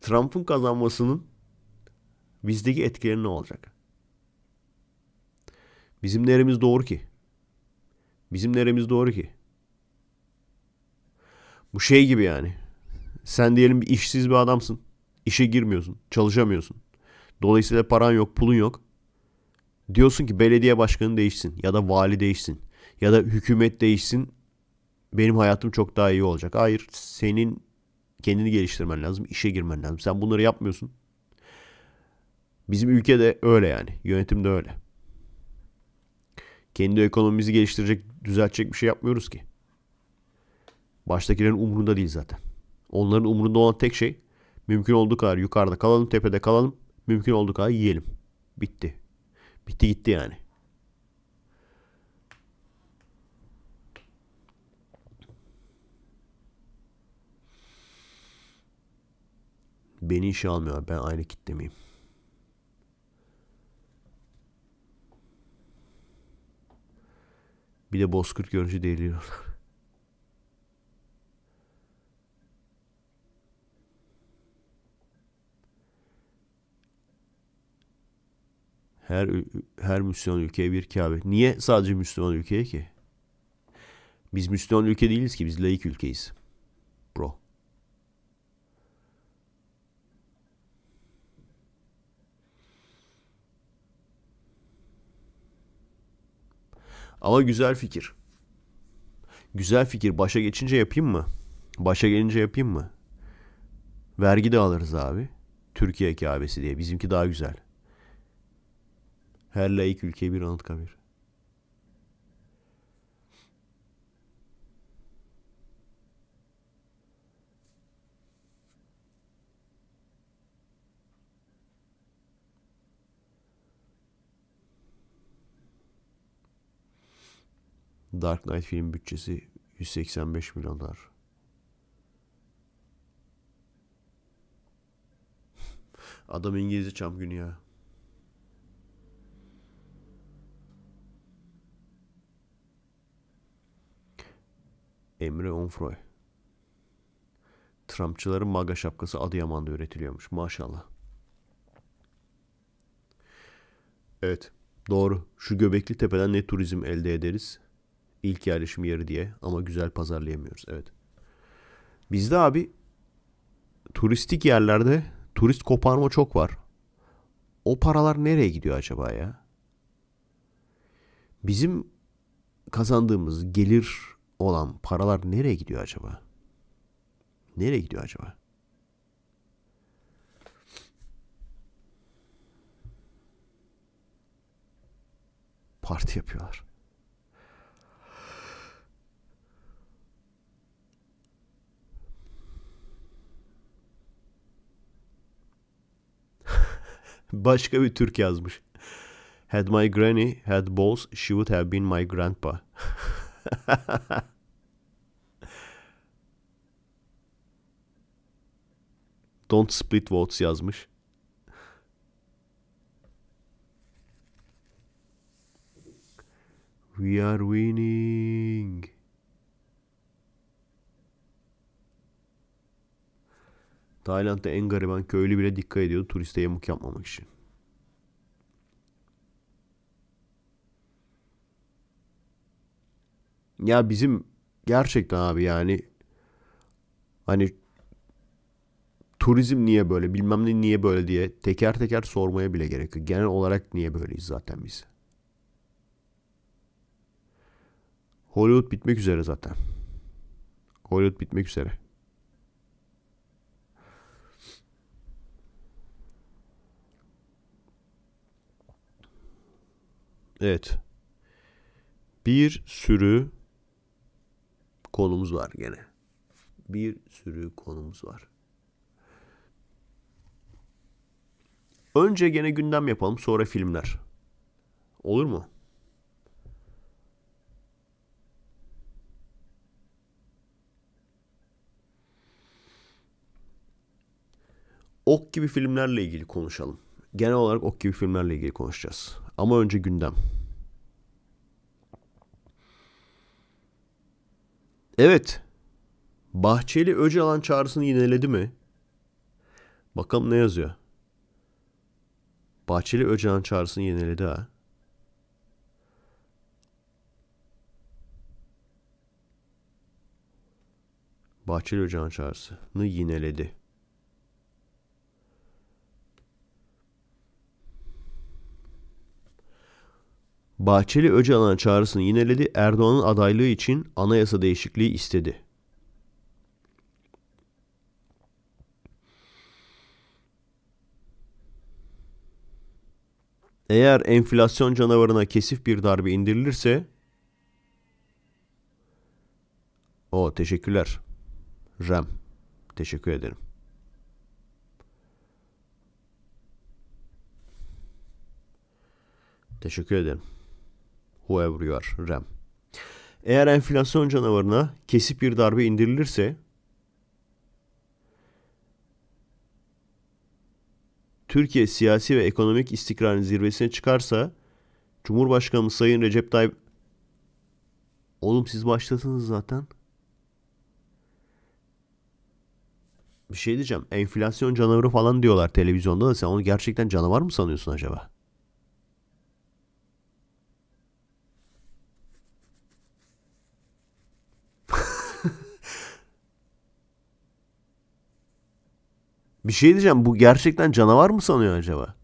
Trump'ın kazanmasının bizdeki etkileri ne olacak? Bizim neremiz doğru ki? Bizim neremiz doğru ki? Bu şey gibi yani. Sen diyelim bir işsiz bir adamsın. İşe girmiyorsun. Çalışamıyorsun. Dolayısıyla paran yok, pulun yok diyorsun ki belediye başkanı değişsin ya da vali değişsin ya da hükümet değişsin benim hayatım çok daha iyi olacak. Hayır senin kendini geliştirmen lazım, işe girmen lazım. Sen bunları yapmıyorsun. Bizim ülkede öyle yani. Yönetim de öyle. Kendi ekonomimizi geliştirecek, düzeltecek bir şey yapmıyoruz ki. Baştakilerin umurunda değil zaten. Onların umurunda olan tek şey mümkün olduğu kadar yukarıda kalalım, tepede kalalım, mümkün olduğu kadar yiyelim. Bitti. Bitti gitti yani. Beni işe almıyor. Ben aynı kitle miyim? Bir de bozkurt görünce deliriyorlar. Her her Müslüman ülkeye bir Kabe. Niye sadece Müslüman ülkeye ki? Biz Müslüman ülke değiliz ki biz laik ülkeyiz. Bro. Ama güzel fikir. Güzel fikir. Başa geçince yapayım mı? Başa gelince yapayım mı? Vergi de alırız abi. Türkiye Kâbesi diye. Bizimki daha güzel. Her layık ülkeye bir anıt kabir. Dark Knight film bütçesi 185 milyon dolar. Adam İngilizce çam günü ya. Emre Onfroy. Trumpçıların maga şapkası Adıyaman'da üretiliyormuş maşallah. Evet doğru şu Göbekli Tepe'den ne turizm elde ederiz? İlk yerleşim yeri diye ama güzel pazarlayamıyoruz evet. Bizde abi turistik yerlerde turist koparma çok var. O paralar nereye gidiyor acaba ya? Bizim kazandığımız gelir olan paralar nereye gidiyor acaba? Nereye gidiyor acaba? Parti yapıyorlar. <laughs> Başka bir Türk yazmış. Had my granny had balls, she would have been my grandpa. <laughs> <laughs> Don't split votes yazmış. We are winning. Tayland'da en gariban köylü bile dikkat ediyordu turiste yamuk yapmamak için. Ya bizim gerçekten abi yani hani turizm niye böyle bilmem ne niye böyle diye teker teker sormaya bile gerek yok. Genel olarak niye böyleyiz zaten biz. Hollywood bitmek üzere zaten. Hollywood bitmek üzere. Evet. Bir sürü konumuz var gene. Bir sürü konumuz var. Önce gene gündem yapalım sonra filmler. Olur mu? Ok gibi filmlerle ilgili konuşalım. Genel olarak ok gibi filmlerle ilgili konuşacağız. Ama önce gündem. Evet. Bahçeli Öcalan çağrısını yineledi mi? Bakalım ne yazıyor. Bahçeli Öcalan çağrısını yineledi ha. Bahçeli Öcalan çağrısını yineledi. Bahçeli Öcalan'a çağrısını yineledi. Erdoğan'ın adaylığı için anayasa değişikliği istedi. Eğer enflasyon canavarına kesif bir darbe indirilirse O teşekkürler. Rem. Teşekkür ederim. Teşekkür ederim whoever you are RAM. Eğer enflasyon canavarına kesip bir darbe indirilirse Türkiye siyasi ve ekonomik istikrarın zirvesine çıkarsa Cumhurbaşkanımız Sayın Recep Tayyip Oğlum siz başlasınız zaten. Bir şey diyeceğim. Enflasyon canavarı falan diyorlar televizyonda da sen onu gerçekten canavar mı sanıyorsun acaba? Bir şey diyeceğim bu gerçekten canavar mı sanıyor acaba?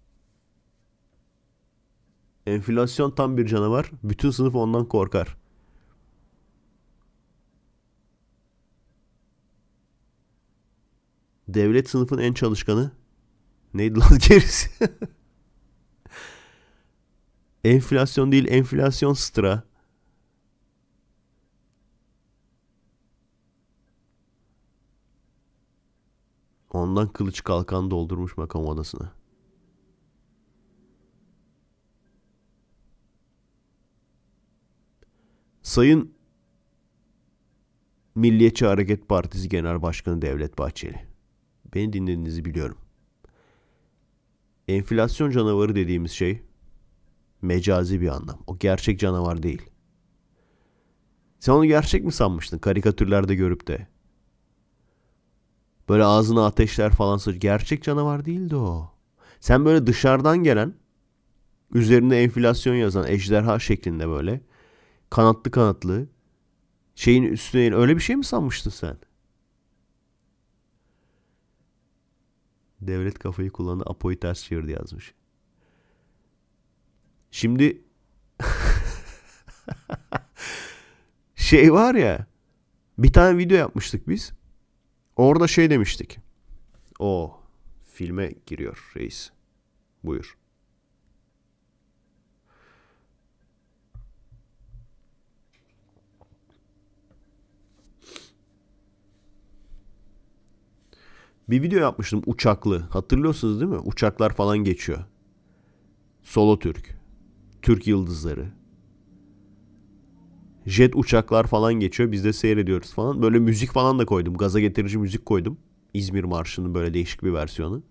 Enflasyon tam bir canavar. Bütün sınıf ondan korkar. Devlet sınıfın en çalışkanı. Neydi lan <laughs> gerisi? enflasyon değil enflasyon stra. Ondan kılıç kalkan doldurmuş makam odasına. Sayın Milliyetçi Hareket Partisi Genel Başkanı Devlet Bahçeli. Beni dinlediğinizi biliyorum. Enflasyon canavarı dediğimiz şey mecazi bir anlam. O gerçek canavar değil. Sen onu gerçek mi sanmıştın karikatürlerde görüp de? Böyle ağzına ateşler falan sıç. Gerçek canavar değildi o. Sen böyle dışarıdan gelen üzerinde enflasyon yazan ejderha şeklinde böyle kanatlı kanatlı şeyin üstüne öyle bir şey mi sanmıştın sen? Devlet kafayı kullandı Apo'yu ters çevirdi yazmış. Şimdi <laughs> şey var ya bir tane video yapmıştık biz. Orada şey demiştik. O filme giriyor reis. Buyur. Bir video yapmıştım uçaklı. Hatırlıyorsunuz değil mi? Uçaklar falan geçiyor. Solo Türk. Türk yıldızları jet uçaklar falan geçiyor. Biz de seyrediyoruz falan. Böyle müzik falan da koydum. Gaza getirici müzik koydum. İzmir Marşı'nın böyle değişik bir versiyonu.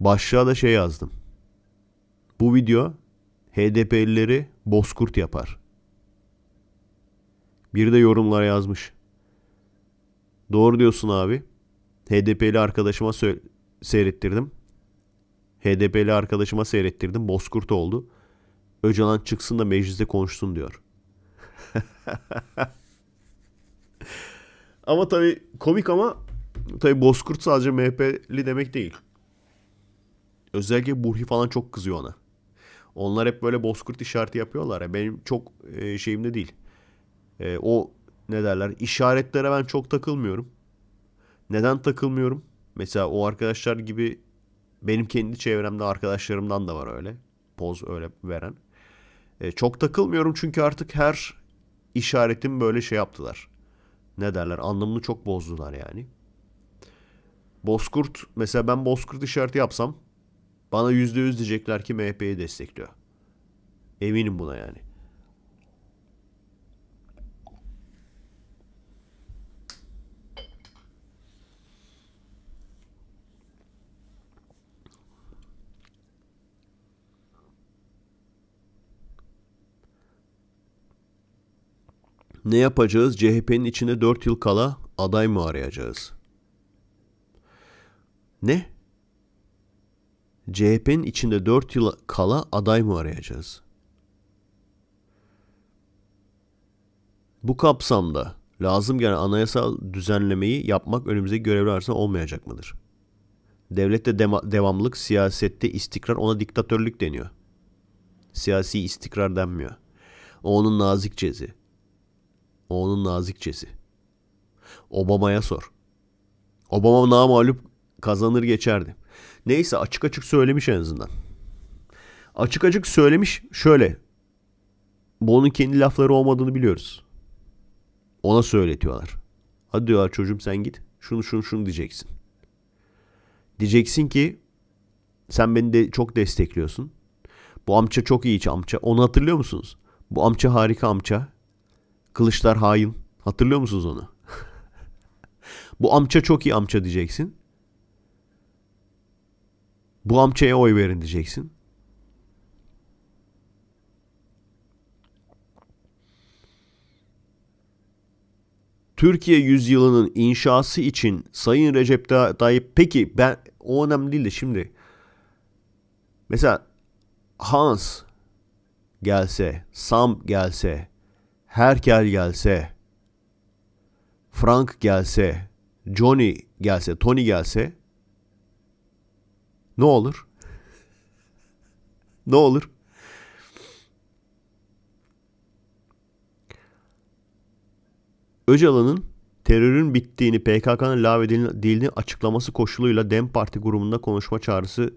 Başlığa da şey yazdım. Bu video HDP'lileri bozkurt yapar. Bir de yorumlara yazmış. Doğru diyorsun abi. HDP'li arkadaşıma seyrettirdim. HDP'li arkadaşıma seyrettirdim. Bozkurt oldu. Öcalan çıksın da mecliste konuşsun diyor. <laughs> ama tabii komik ama tabii Bozkurt sadece MHP'li demek değil. Özellikle Burhi falan çok kızıyor ona. Onlar hep böyle Bozkurt işareti yapıyorlar ya. Benim çok e, şeyimde değil. E, o ne derler işaretlere ben çok takılmıyorum. Neden takılmıyorum? Mesela o arkadaşlar gibi benim kendi çevremde arkadaşlarımdan da var öyle. Poz öyle veren. E, çok takılmıyorum çünkü artık her işaretin böyle şey yaptılar. Ne derler anlamını çok bozdular yani. Bozkurt mesela ben Bozkurt işareti yapsam bana %100 diyecekler ki MHP'yi destekliyor. Eminim buna yani. Ne yapacağız? CHP'nin içinde 4 yıl kala aday mı arayacağız? Ne? CHP'nin içinde 4 yıl kala aday mı arayacağız? Bu kapsamda lazım gelen anayasal düzenlemeyi yapmak önümüzdeki görevler arasında olmayacak mıdır? Devlette de devamlılık, siyasette istikrar ona diktatörlük deniyor. Siyasi istikrar denmiyor. O onun nazik cezi. O onun nazikçesi. Obama'ya sor. Obama namalup kazanır geçerdi. Neyse açık açık söylemiş en azından. Açık açık söylemiş şöyle. Bu onun kendi lafları olmadığını biliyoruz. Ona söyletiyorlar. Hadi diyorlar çocuğum sen git. Şunu şunu şunu diyeceksin. Diyeceksin ki sen beni de çok destekliyorsun. Bu amca çok iyi amca. Onu hatırlıyor musunuz? Bu amca harika amca. Kılıçlar hain. Hatırlıyor musunuz onu? <laughs> Bu amca çok iyi amca diyeceksin. Bu amcaya oy verin diyeceksin. Türkiye yüzyılının inşası için Sayın Recep Tayyip peki ben o önemli değil de şimdi mesela Hans gelse, Sam gelse Herkel gelse, Frank gelse, Johnny gelse, Tony gelse ne olur? ne olur? Öcalan'ın terörün bittiğini, PKK'nın lağvedildiğini açıklaması koşuluyla Dem Parti grubunda konuşma çağrısı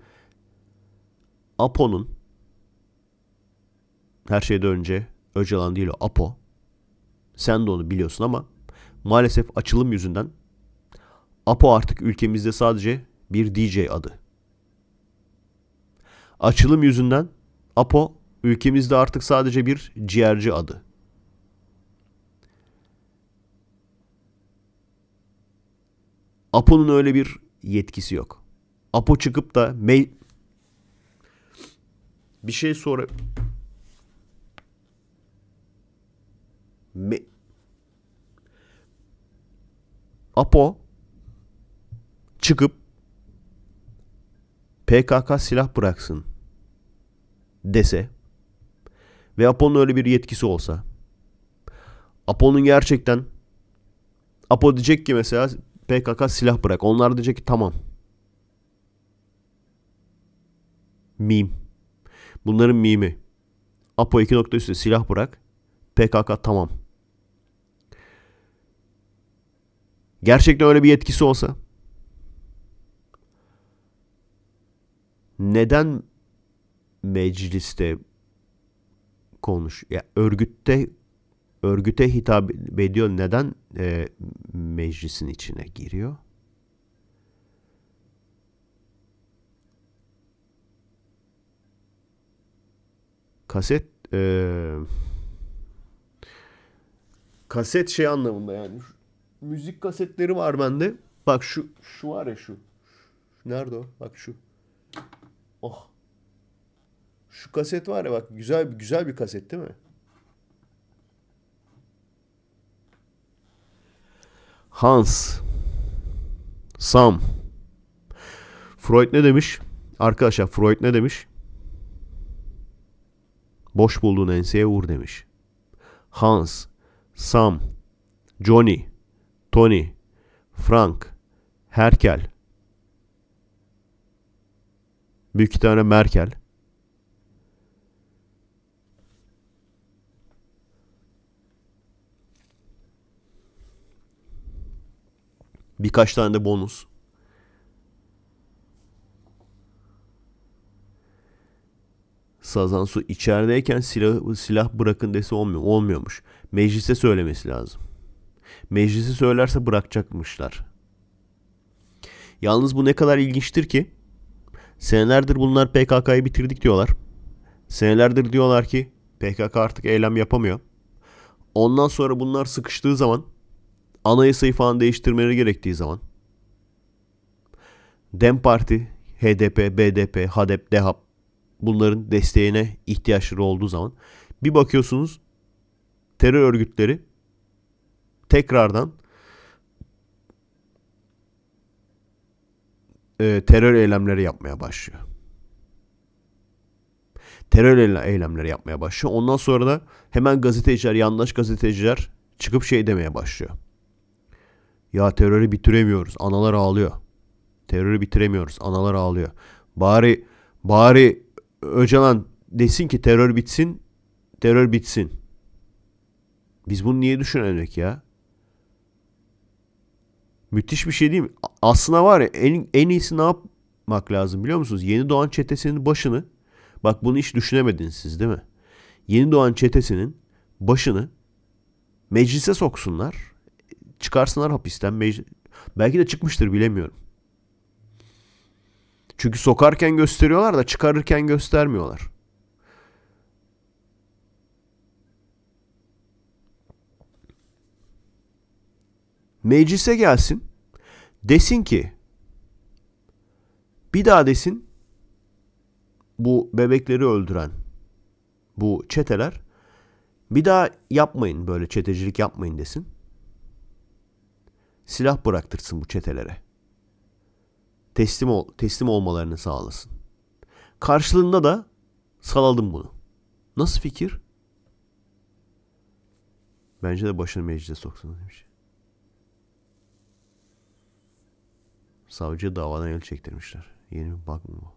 APO'nun her şeyden önce Öcalan değil o APO sen de onu biliyorsun ama maalesef açılım yüzünden Apo artık ülkemizde sadece bir DJ adı. Açılım yüzünden Apo ülkemizde artık sadece bir ciğerci adı. Apo'nun öyle bir yetkisi yok. Apo çıkıp da mail bir şey sonra Me Apo çıkıp PKK silah bıraksın dese ve Apo'nun öyle bir yetkisi olsa Apo'nun gerçekten Apo diyecek ki mesela PKK silah bırak. Onlar diyecek ki tamam. Mim. Bunların mimi. Apo 2.3 silah bırak. PKK tamam. Gerçekten öyle bir yetkisi olsa neden mecliste konuş ya örgütte örgüte hitap ediyor neden e, meclisin içine giriyor? Kaset e, kaset şey anlamında yani müzik kasetleri var bende. Bak şu şu var ya şu. Nerede o? Bak şu. Oh. Şu kaset var ya bak güzel güzel bir kaset değil mi? Hans. Sam. Freud ne demiş? Arkadaşlar Freud ne demiş? Boş bulduğun enseye vur demiş. Hans, Sam, Johnny, Tony, Frank, Herkel. Büyük tane Merkel. Birkaç tane de bonus. Sazansu içerideyken silah, silah bırakın dese olmuyor, olmuyormuş. Meclise söylemesi lazım. Meclisi söylerse bırakacakmışlar. Yalnız bu ne kadar ilginçtir ki senelerdir bunlar PKK'yı bitirdik diyorlar. Senelerdir diyorlar ki PKK artık eylem yapamıyor. Ondan sonra bunlar sıkıştığı zaman anayasayı falan değiştirmeleri gerektiği zaman DEM Parti, HDP, BDP, HADEP, DEHAP bunların desteğine ihtiyaçları olduğu zaman bir bakıyorsunuz terör örgütleri tekrardan e, terör eylemleri yapmaya başlıyor. Terör eylemleri yapmaya başlıyor. Ondan sonra da hemen gazeteciler, yandaş gazeteciler çıkıp şey demeye başlıyor. Ya terörü bitiremiyoruz. Analar ağlıyor. Terörü bitiremiyoruz. Analar ağlıyor. Bari bari Öcalan desin ki terör bitsin. Terör bitsin. Biz bunu niye düşünemedik ya? Müthiş bir şey değil mi? Aslına var ya en, en iyisi ne yapmak lazım biliyor musunuz? Yeni doğan çetesinin başını bak bunu hiç düşünemediniz siz değil mi? Yeni doğan çetesinin başını meclise soksunlar. Çıkarsınlar hapisten. Meclis... Belki de çıkmıştır bilemiyorum. Çünkü sokarken gösteriyorlar da çıkarırken göstermiyorlar. meclise gelsin. Desin ki bir daha desin bu bebekleri öldüren bu çeteler bir daha yapmayın böyle çetecilik yapmayın desin. Silah bıraktırsın bu çetelere. Teslim ol, teslim olmalarını sağlasın. Karşılığında da salalım bunu. Nasıl fikir? Bence de başını meclise soksun demiş. Savcı davadan el çektirmişler. Yeni bir bak mı bu?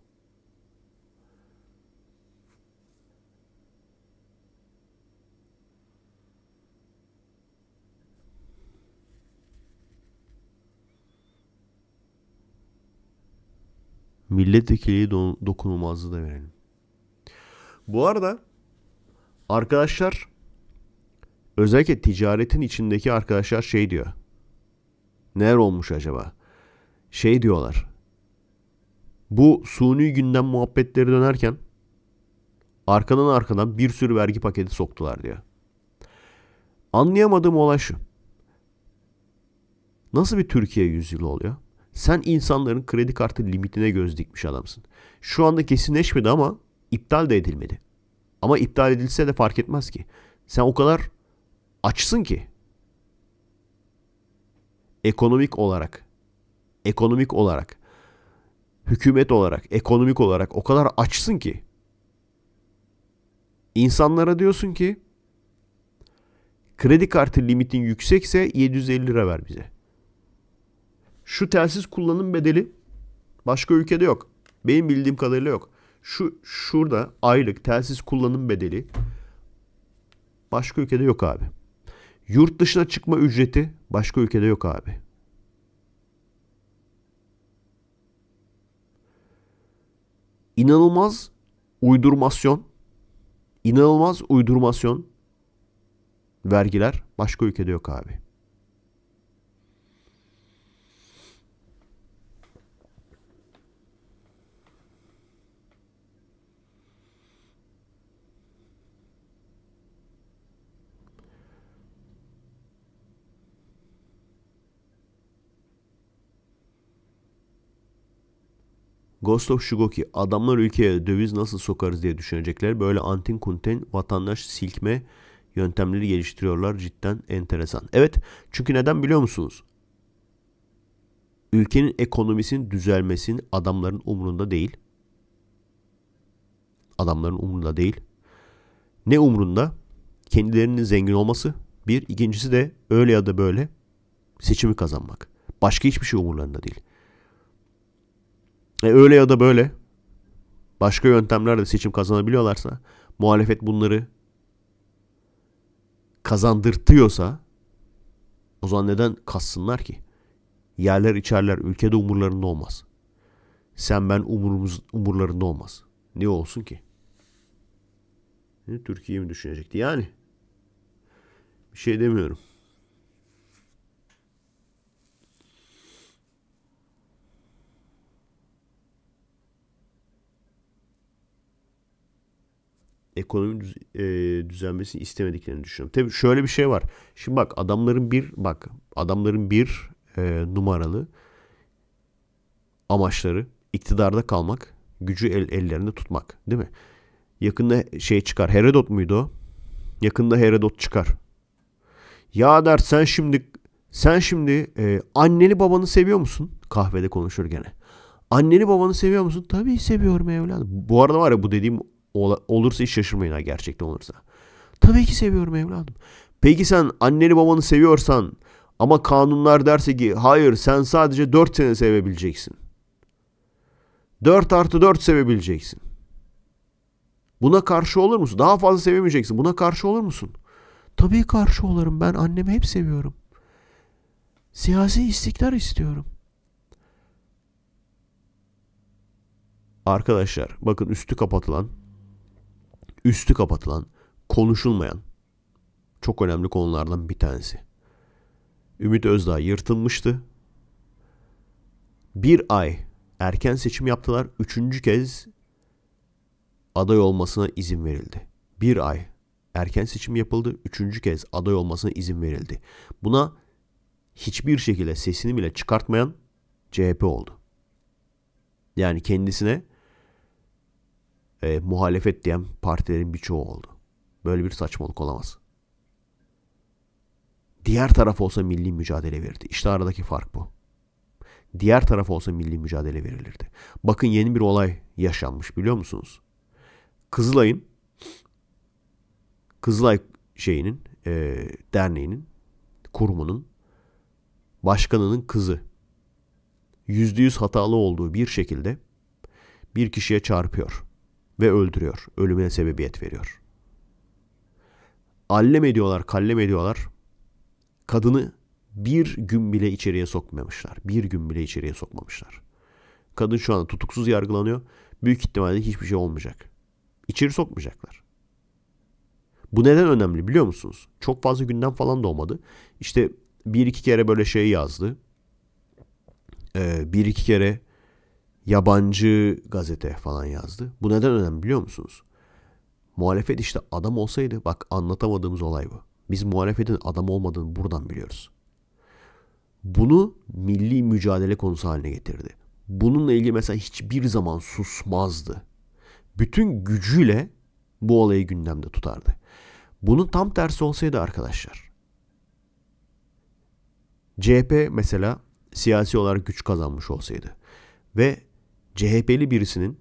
Milletvekili do- dokunulmazlığı da verelim. Bu arada arkadaşlar özellikle ticaretin içindeki arkadaşlar şey diyor. Neler olmuş acaba? şey diyorlar. Bu suni günden muhabbetleri dönerken arkadan arkadan bir sürü vergi paketi soktular diyor. Anlayamadığım olay şu. Nasıl bir Türkiye yüzyılı oluyor? Sen insanların kredi kartı limitine göz dikmiş adamsın. Şu anda kesinleşmedi ama iptal de edilmedi. Ama iptal edilse de fark etmez ki. Sen o kadar açsın ki. Ekonomik olarak ekonomik olarak, hükümet olarak, ekonomik olarak o kadar açsın ki insanlara diyorsun ki kredi kartı limitin yüksekse 750 lira ver bize. Şu telsiz kullanım bedeli başka ülkede yok. Benim bildiğim kadarıyla yok. Şu şurada aylık telsiz kullanım bedeli başka ülkede yok abi. Yurt dışına çıkma ücreti başka ülkede yok abi. inanılmaz uydurmasyon, inanılmaz uydurmasyon vergiler başka ülkede yok abi. Ghost of Shugoki adamlar ülkeye döviz nasıl sokarız diye düşünecekler. Böyle antin kunten vatandaş silkme yöntemleri geliştiriyorlar. Cidden enteresan. Evet çünkü neden biliyor musunuz? Ülkenin ekonomisinin düzelmesinin adamların umurunda değil. Adamların umurunda değil. Ne umurunda? Kendilerinin zengin olması. Bir. ikincisi de öyle ya da böyle seçimi kazanmak. Başka hiçbir şey umurlarında değil. E öyle ya da böyle başka yöntemlerle seçim kazanabiliyorlarsa muhalefet bunları kazandırtıyorsa o zaman neden kassınlar ki? Yerler içerler ülkede umurlarında olmaz. Sen ben umurumuz, umurlarında olmaz. Niye olsun ki? E, Türkiye'yi mi düşünecekti? Yani bir şey demiyorum. ekonomi düz, e, düzenmesini istemediklerini düşünüyorum. Tabii şöyle bir şey var. Şimdi bak adamların bir bak adamların bir e, numaralı amaçları iktidarda kalmak, gücü el, ellerinde tutmak, değil mi? Yakında şey çıkar. Herodot muydu o? Yakında Herodot çıkar. Ya der sen şimdi sen şimdi e, anneni babanı seviyor musun? Kahvede konuşur gene. Anneni babanı seviyor musun? Tabii seviyorum evladım. Bu arada var ya bu dediğim olursa hiç şaşırmayın ha gerçekten olursa. Tabii ki seviyorum evladım. Peki sen anneni babanı seviyorsan ama kanunlar derse ki hayır sen sadece 4 sene sevebileceksin. 4 artı 4 sevebileceksin. Buna karşı olur musun? Daha fazla sevemeyeceksin. Buna karşı olur musun? Tabii karşı olurum. Ben annemi hep seviyorum. Siyasi istikrar istiyorum. Arkadaşlar bakın üstü kapatılan üstü kapatılan, konuşulmayan çok önemli konulardan bir tanesi. Ümit Özdağ yırtılmıştı. Bir ay erken seçim yaptılar. Üçüncü kez aday olmasına izin verildi. Bir ay erken seçim yapıldı. Üçüncü kez aday olmasına izin verildi. Buna hiçbir şekilde sesini bile çıkartmayan CHP oldu. Yani kendisine e, muhalefet diyen partilerin birçoğu oldu. Böyle bir saçmalık olamaz. Diğer taraf olsa milli mücadele verirdi. İşte aradaki fark bu. Diğer taraf olsa milli mücadele verilirdi. Bakın yeni bir olay yaşanmış biliyor musunuz? Kızılay'ın Kızılay şeyinin e, derneğinin kurumunun başkanının kızı yüzde yüz hatalı olduğu bir şekilde bir kişiye çarpıyor ve öldürüyor. Ölümüne sebebiyet veriyor. Allem ediyorlar, kallem ediyorlar. Kadını bir gün bile içeriye sokmamışlar. Bir gün bile içeriye sokmamışlar. Kadın şu anda tutuksuz yargılanıyor. Büyük ihtimalle hiçbir şey olmayacak. İçeri sokmayacaklar. Bu neden önemli biliyor musunuz? Çok fazla günden falan da olmadı. İşte bir iki kere böyle şey yazdı. Ee, bir iki kere yabancı gazete falan yazdı. Bu neden önemli biliyor musunuz? Muhalefet işte adam olsaydı bak anlatamadığımız olay bu. Biz muhalefetin adam olmadığını buradan biliyoruz. Bunu milli mücadele konusu haline getirdi. Bununla ilgili mesela hiçbir zaman susmazdı. Bütün gücüyle bu olayı gündemde tutardı. Bunun tam tersi olsaydı arkadaşlar. CHP mesela siyasi olarak güç kazanmış olsaydı ve CHP'li birisinin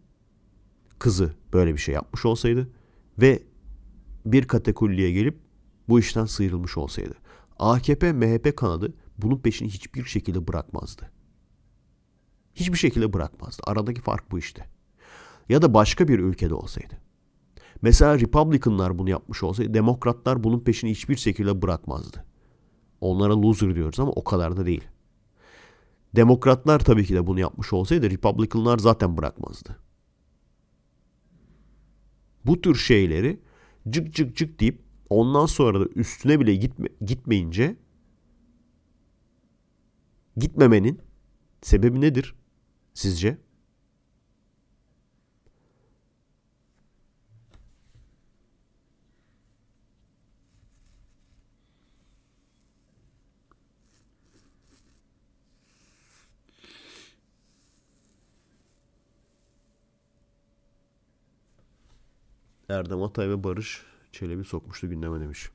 kızı böyle bir şey yapmış olsaydı ve bir katakulliye gelip bu işten sıyrılmış olsaydı. AKP MHP kanadı bunun peşini hiçbir şekilde bırakmazdı. Hiçbir şekilde bırakmazdı. Aradaki fark bu işte. Ya da başka bir ülkede olsaydı. Mesela Republicanlar bunu yapmış olsaydı demokratlar bunun peşini hiçbir şekilde bırakmazdı. Onlara loser diyoruz ama o kadar da değil. Demokratlar tabii ki de bunu yapmış olsaydı Republicanlar zaten bırakmazdı. Bu tür şeyleri cık cık cık deyip ondan sonra da üstüne bile gitme, gitmeyince gitmemenin sebebi nedir sizce? Erdem Atay ve Barış Çelebi sokmuştu gündeme demiş.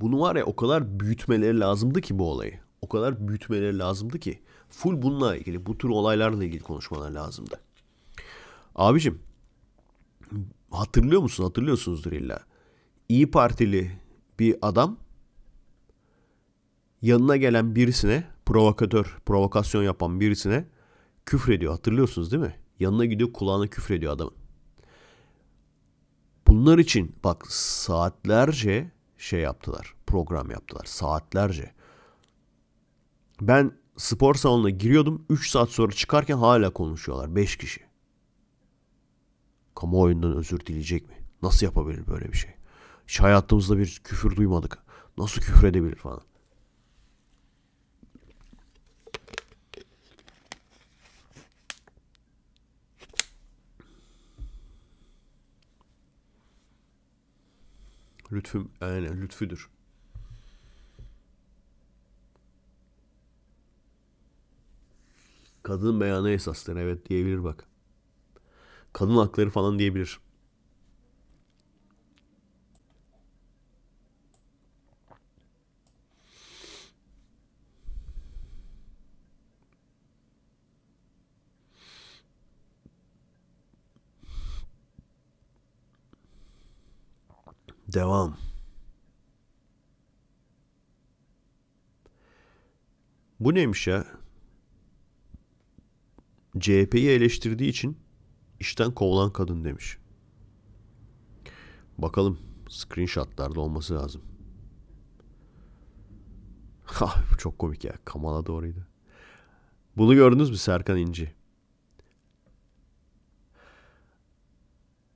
Bunu var ya o kadar büyütmeleri lazımdı ki bu olayı. O kadar büyütmeleri lazımdı ki. Full bununla ilgili, bu tür olaylarla ilgili konuşmalar lazımdı. Abicim, hatırlıyor musun? Hatırlıyorsunuzdur illa. İyi Partili bir adam yanına gelen birisine provokatör, provokasyon yapan birisine küfrediyor. Hatırlıyorsunuz değil mi? Yanına gidiyor kulağına küfrediyor adamın. Bunlar için bak saatlerce şey yaptılar. Program yaptılar. Saatlerce. Ben spor salonuna giriyordum. 3 saat sonra çıkarken hala konuşuyorlar. 5 kişi. Kamuoyundan özür dileyecek mi? Nasıl yapabilir böyle bir şey? Hiç hayatımızda bir küfür duymadık. Nasıl küfür edebilir falan. Lütfüm, yani lütfüdür. Kadın beyanı esastır evet diyebilir bak. Kadın hakları falan diyebilir. devam. Bu neymiş ya? CHP'yi eleştirdiği için işten kovulan kadın demiş. Bakalım screenshotlarda olması lazım. Ha <laughs> ah, bu çok komik ya. Kamala doğruydu. Bunu gördünüz mü Serkan İnci?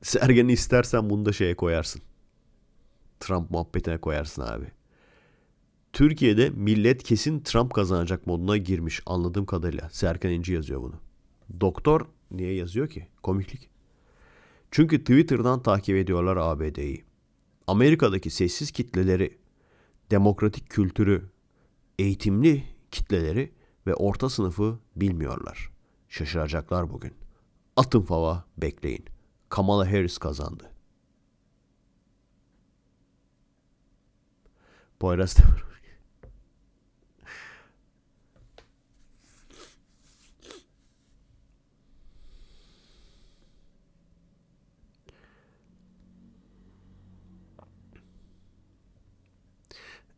Sergen'i istersen bunu da şeye koyarsın. Trump muhabbetine koyarsın abi. Türkiye'de millet kesin Trump kazanacak moduna girmiş anladığım kadarıyla. Serkan İnci yazıyor bunu. Doktor niye yazıyor ki? Komiklik. Çünkü Twitter'dan takip ediyorlar ABD'yi. Amerika'daki sessiz kitleleri, demokratik kültürü, eğitimli kitleleri ve orta sınıfı bilmiyorlar. Şaşıracaklar bugün. Atın fava bekleyin. Kamala Harris kazandı. Poyraz da var.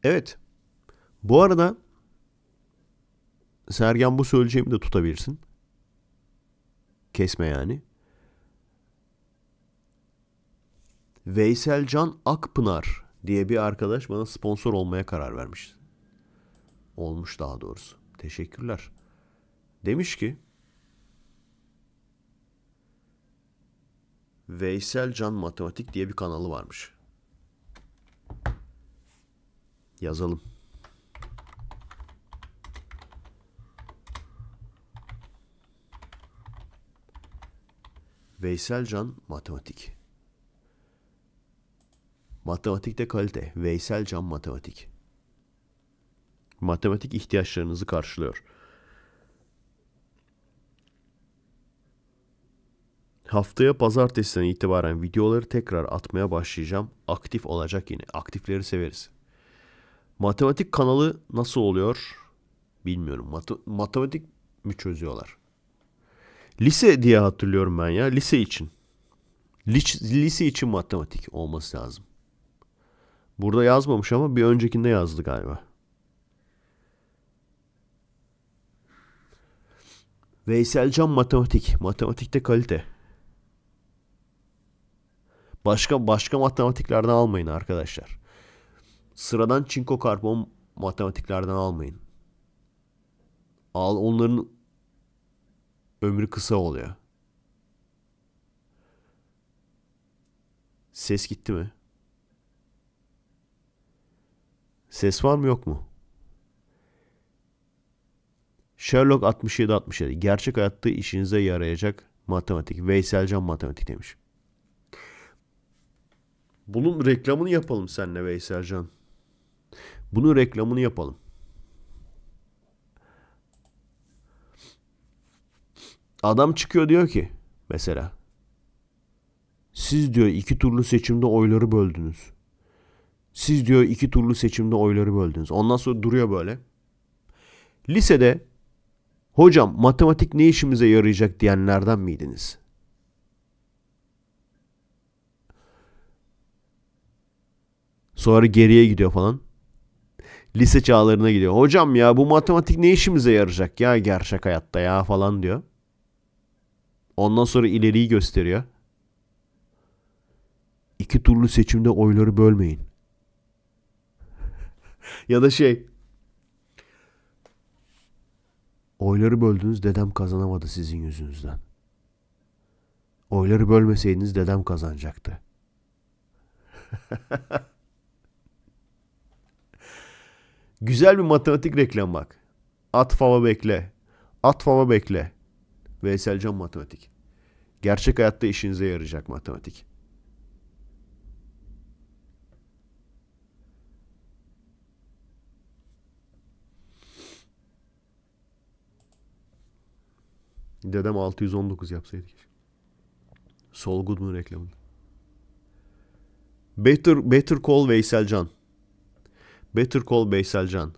Evet. Bu arada Sergen bu söyleyeceğimi de tutabilirsin. Kesme yani. Veysel Can Akpınar diye bir arkadaş bana sponsor olmaya karar vermiş. Olmuş daha doğrusu. Teşekkürler. Demiş ki Veysel Can Matematik diye bir kanalı varmış. Yazalım. Veysel Can Matematik. Matematikte kalite. Veysel Can Matematik. Matematik ihtiyaçlarınızı karşılıyor. Haftaya pazartesiden itibaren videoları tekrar atmaya başlayacağım. Aktif olacak yine. Aktifleri severiz. Matematik kanalı nasıl oluyor? Bilmiyorum. Mat- matematik mi çözüyorlar? Lise diye hatırlıyorum ben ya. Lise için. Lise için matematik olması lazım. Burada yazmamış ama bir öncekinde yazdı galiba. Veysel Can matematik. Matematikte kalite. Başka başka matematiklerden almayın arkadaşlar. Sıradan çinko karbon matematiklerden almayın. Al onların ömrü kısa oluyor. Ses gitti mi? Ses var mı yok mu? Sherlock 67 67 gerçek hayatta işinize yarayacak matematik. Veyselcan matematik demiş. Bunun reklamını yapalım senle Veyselcan. Bunun reklamını yapalım. Adam çıkıyor diyor ki mesela siz diyor iki turlu seçimde oyları böldünüz. Siz diyor iki turlu seçimde oyları böldünüz. Ondan sonra duruyor böyle. Lisede hocam matematik ne işimize yarayacak diyenlerden miydiniz? Sonra geriye gidiyor falan. Lise çağlarına gidiyor. Hocam ya bu matematik ne işimize yarayacak ya gerçek hayatta ya falan diyor. Ondan sonra ileriyi gösteriyor. İki turlu seçimde oyları bölmeyin. <laughs> ya da şey. Oyları böldünüz dedem kazanamadı sizin yüzünüzden. Oyları bölmeseydiniz dedem kazanacaktı. <laughs> Güzel bir matematik reklam bak. At fava bekle. At fava bekle. Veysel Can matematik. Gerçek hayatta işinize yarayacak matematik. Dedem 619 yapsaydı keşke. Sol Goodman reklamını. Better, Better Call Veyselcan. Better Call Veyselcan.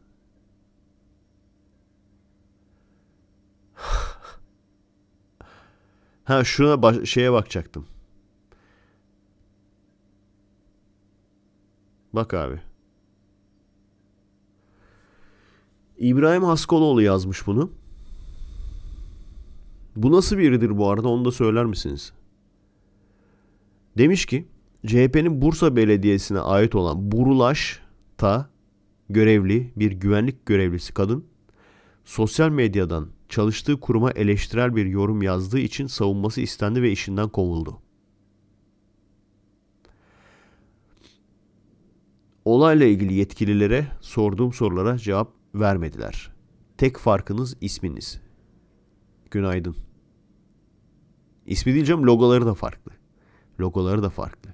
<sighs> ha şuna baş, şeye bakacaktım. Bak abi. İbrahim Haskoloğlu yazmış bunu. Bu nasıl biridir bu arada onu da söyler misiniz? Demiş ki CHP'nin Bursa Belediyesi'ne ait olan Burulaş'ta görevli bir güvenlik görevlisi kadın sosyal medyadan çalıştığı kuruma eleştirel bir yorum yazdığı için savunması istendi ve işinden kovuldu. Olayla ilgili yetkililere sorduğum sorulara cevap vermediler. Tek farkınız isminiz günaydın. İsmi diyeceğim logoları da farklı. Logoları da farklı.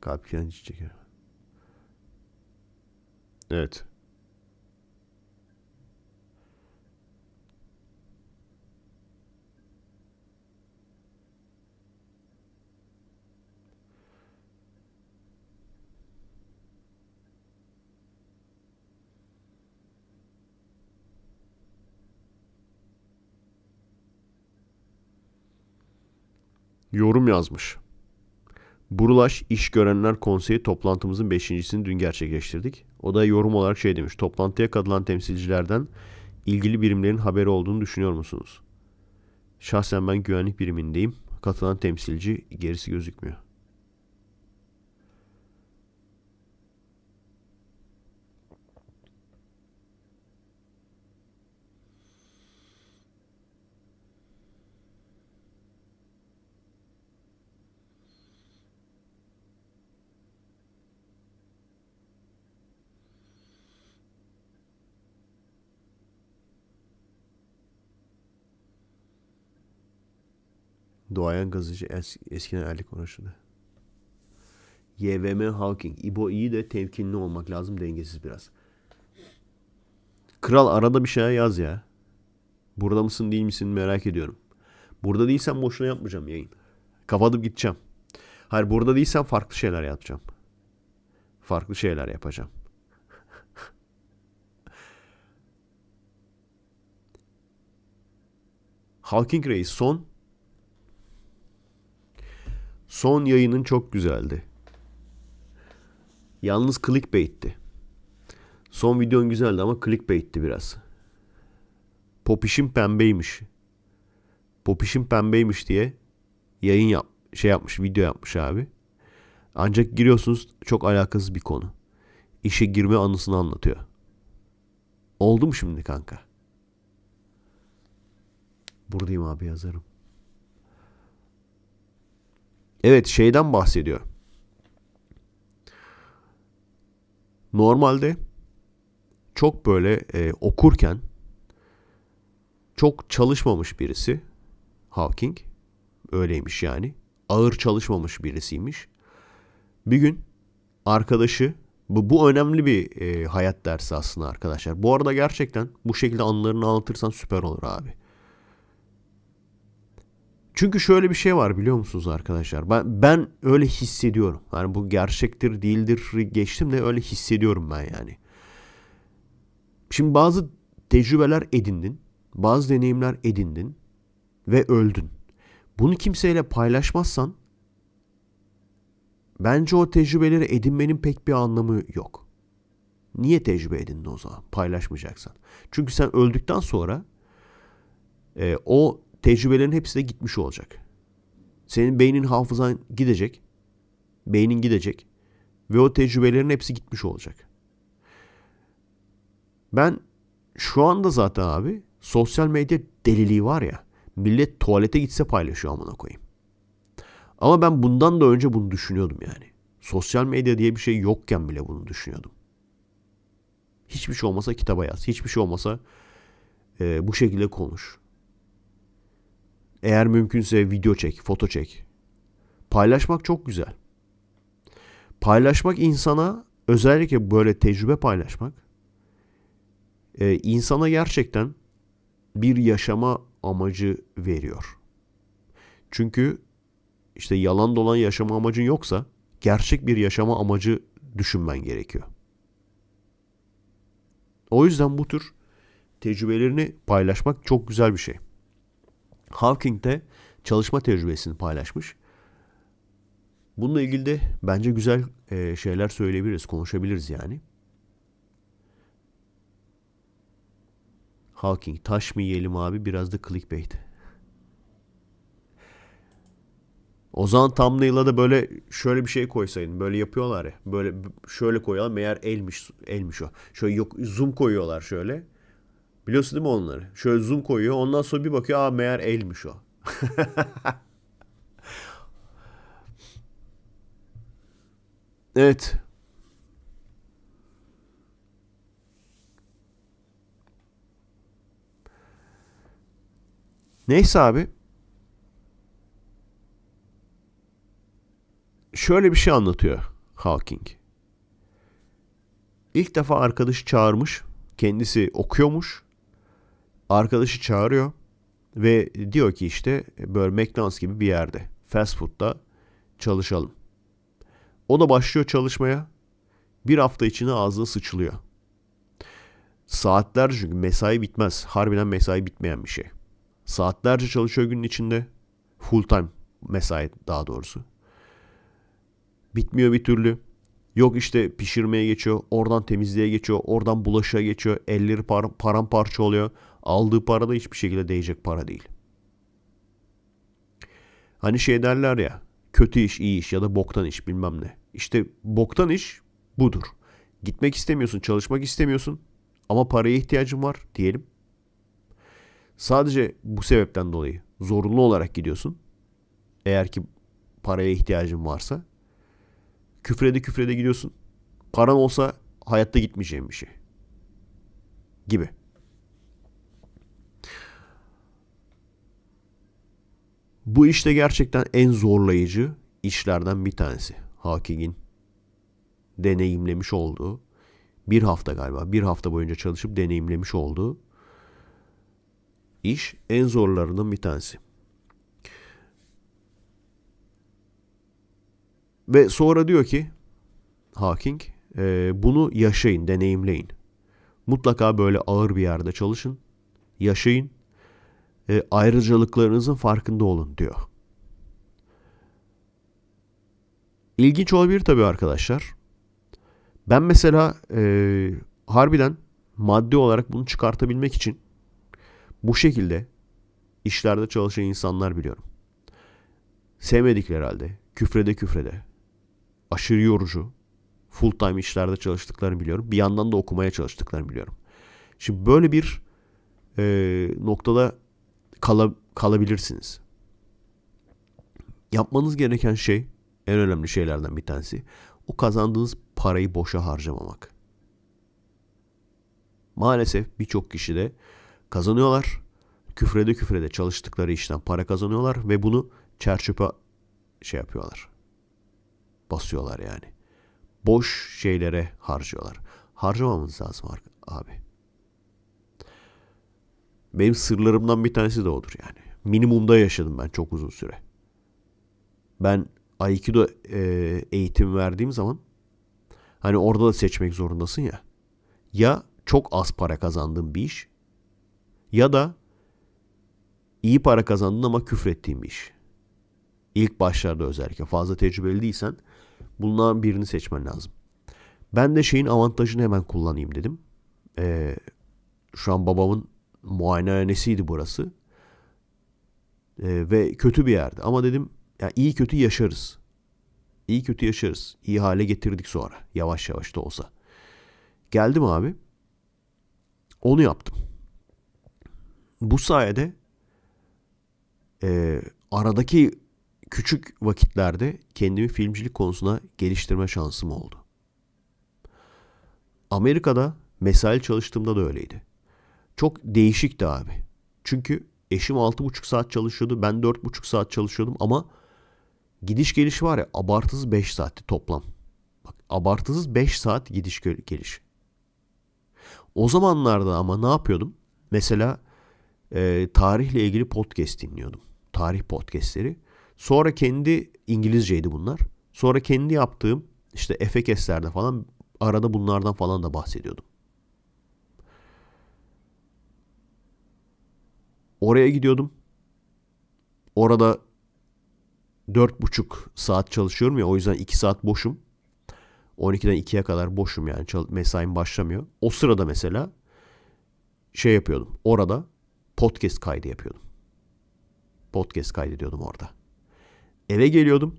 Kalp kiren çiçek. Evet. yorum yazmış. Burulaş İş Görenler Konseyi toplantımızın beşincisini dün gerçekleştirdik. O da yorum olarak şey demiş. Toplantıya katılan temsilcilerden ilgili birimlerin haberi olduğunu düşünüyor musunuz? Şahsen ben güvenlik birimindeyim. Katılan temsilci gerisi gözükmüyor. Doğayan gazıcı es, eskiden erlik konuşurdu. YVM Hawking. İbo iyi de temkinli olmak lazım dengesiz biraz. Kral arada bir şey yaz ya. Burada mısın değil misin merak ediyorum. Burada değilsen boşuna yapmayacağım yayın. Kapatıp gideceğim. Hayır burada değilsen farklı şeyler yapacağım. Farklı şeyler yapacağım. <laughs> Hawking Reis son Son yayının çok güzeldi. Yalnız clickbait'ti. Son videon güzeldi ama clickbait'ti biraz. Popiş'in pembeymiş. Popiş'in pembeymiş diye yayın yap şey yapmış, video yapmış abi. Ancak giriyorsunuz çok alakasız bir konu. İşe girme anısını anlatıyor. Oldu mu şimdi kanka? Buradayım abi yazarım. Evet şeyden bahsediyor. Normalde çok böyle e, okurken çok çalışmamış birisi Hawking öyleymiş yani. Ağır çalışmamış birisiymiş. Bir gün arkadaşı bu, bu önemli bir e, hayat dersi aslında arkadaşlar. Bu arada gerçekten bu şekilde anılarını anlatırsan süper olur abi. Çünkü şöyle bir şey var biliyor musunuz arkadaşlar? Ben, ben öyle hissediyorum. Yani bu gerçektir değildir geçtim de öyle hissediyorum ben yani. Şimdi bazı tecrübeler edindin. Bazı deneyimler edindin. Ve öldün. Bunu kimseyle paylaşmazsan bence o tecrübeleri edinmenin pek bir anlamı yok. Niye tecrübe edindin o zaman paylaşmayacaksan? Çünkü sen öldükten sonra e, o tecrübelerin hepsi de gitmiş olacak. Senin beynin hafızan gidecek. Beynin gidecek. Ve o tecrübelerin hepsi gitmiş olacak. Ben şu anda zaten abi sosyal medya deliliği var ya. Millet tuvalete gitse paylaşıyor amına koyayım. Ama ben bundan da önce bunu düşünüyordum yani. Sosyal medya diye bir şey yokken bile bunu düşünüyordum. Hiçbir şey olmasa kitaba yaz. Hiçbir şey olmasa e, bu şekilde konuş. Eğer mümkünse video çek, foto çek. Paylaşmak çok güzel. Paylaşmak insana özellikle böyle tecrübe paylaşmak e, insana gerçekten bir yaşama amacı veriyor. Çünkü işte yalan dolan yaşama amacın yoksa gerçek bir yaşama amacı düşünmen gerekiyor. O yüzden bu tür tecrübelerini paylaşmak çok güzel bir şey. Hawking de çalışma tecrübesini paylaşmış. Bununla ilgili de bence güzel e, şeyler söyleyebiliriz, konuşabiliriz yani. Hawking taş mı yiyelim abi biraz da clickbait. O zaman thumbnail'a da böyle şöyle bir şey koysaydın. Böyle yapıyorlar ya. Böyle şöyle koyalım meğer elmiş elmiş o. Şöyle yok zoom koyuyorlar şöyle. Biliyorsun değil mi onları? Şöyle zoom koyuyor. Ondan sonra bir bakıyor. Aa meğer elmiş o. <laughs> evet. Neyse abi. Şöyle bir şey anlatıyor Hawking. İlk defa arkadaşı çağırmış. Kendisi okuyormuş Arkadaşı çağırıyor ve diyor ki işte böyle McDonald's gibi bir yerde fast food'da çalışalım. O da başlıyor çalışmaya. Bir hafta içinde ağzına sıçılıyor. Saatler çünkü mesai bitmez. Harbiden mesai bitmeyen bir şey. Saatlerce çalışıyor günün içinde. Full time mesai daha doğrusu. Bitmiyor bir türlü. Yok işte pişirmeye geçiyor, oradan temizliğe geçiyor, oradan bulaşığa geçiyor, elleri param paramparça oluyor aldığı para da hiçbir şekilde değecek para değil. Hani şey derler ya kötü iş iyi iş ya da boktan iş bilmem ne. İşte boktan iş budur. Gitmek istemiyorsun, çalışmak istemiyorsun ama paraya ihtiyacın var diyelim. Sadece bu sebepten dolayı zorunlu olarak gidiyorsun. Eğer ki paraya ihtiyacın varsa. Küfrede küfrede gidiyorsun. Paran olsa hayatta gitmeyeceğin bir şey. Gibi. Bu işte gerçekten en zorlayıcı işlerden bir tanesi. Haking'in deneyimlemiş olduğu bir hafta galiba bir hafta boyunca çalışıp deneyimlemiş olduğu iş en zorlarından bir tanesi. Ve sonra diyor ki Hawking e, bunu yaşayın, deneyimleyin. Mutlaka böyle ağır bir yerde çalışın, yaşayın e, ayrıcalıklarınızın farkında olun diyor. İlginç olabilir tabii arkadaşlar. Ben mesela e, harbiden maddi olarak bunu çıkartabilmek için bu şekilde işlerde çalışan insanlar biliyorum. Sevmedikleri halde küfrede küfrede aşırı yorucu full time işlerde çalıştıklarını biliyorum. Bir yandan da okumaya çalıştıklarını biliyorum. Şimdi böyle bir e, noktada kala, kalabilirsiniz. Yapmanız gereken şey en önemli şeylerden bir tanesi o kazandığınız parayı boşa harcamamak. Maalesef birçok kişi de kazanıyorlar. Küfrede küfrede çalıştıkları işten para kazanıyorlar ve bunu çerçöpe şey yapıyorlar. Basıyorlar yani. Boş şeylere harcıyorlar. Harcamamız lazım abi. Benim sırlarımdan bir tanesi de odur yani. Minimumda yaşadım ben çok uzun süre. Ben Aikido e, eğitim verdiğim zaman hani orada da seçmek zorundasın ya. Ya çok az para kazandığın bir iş ya da iyi para kazandın ama küfrettiğin bir iş. İlk başlarda özellikle fazla tecrübeli değilsen bundan birini seçmen lazım. Ben de şeyin avantajını hemen kullanayım dedim. Ee, şu an babamın muayenehanesiydi burası. E, ve kötü bir yerdi. Ama dedim ya iyi kötü yaşarız. İyi kötü yaşarız. İyi hale getirdik sonra. Yavaş yavaş da olsa. Geldim abi. Onu yaptım. Bu sayede e, aradaki küçük vakitlerde kendimi filmcilik konusuna geliştirme şansım oldu. Amerika'da mesai çalıştığımda da öyleydi çok değişikti abi. Çünkü eşim 6,5 saat çalışıyordu. Ben 4,5 saat çalışıyordum ama gidiş geliş var ya abartısız 5 saatti toplam. Bak abartısız 5 saat gidiş geliş. O zamanlarda ama ne yapıyordum? Mesela e, tarihle ilgili podcast dinliyordum. Tarih podcastleri. Sonra kendi İngilizceydi bunlar. Sonra kendi yaptığım işte Efekes'lerde falan arada bunlardan falan da bahsediyordum. Oraya gidiyordum. Orada 4,5 saat çalışıyorum ya o yüzden 2 saat boşum. 12'den 2'ye kadar boşum yani mesain başlamıyor. O sırada mesela şey yapıyordum. Orada podcast kaydı yapıyordum. Podcast kaydediyordum orada. Eve geliyordum.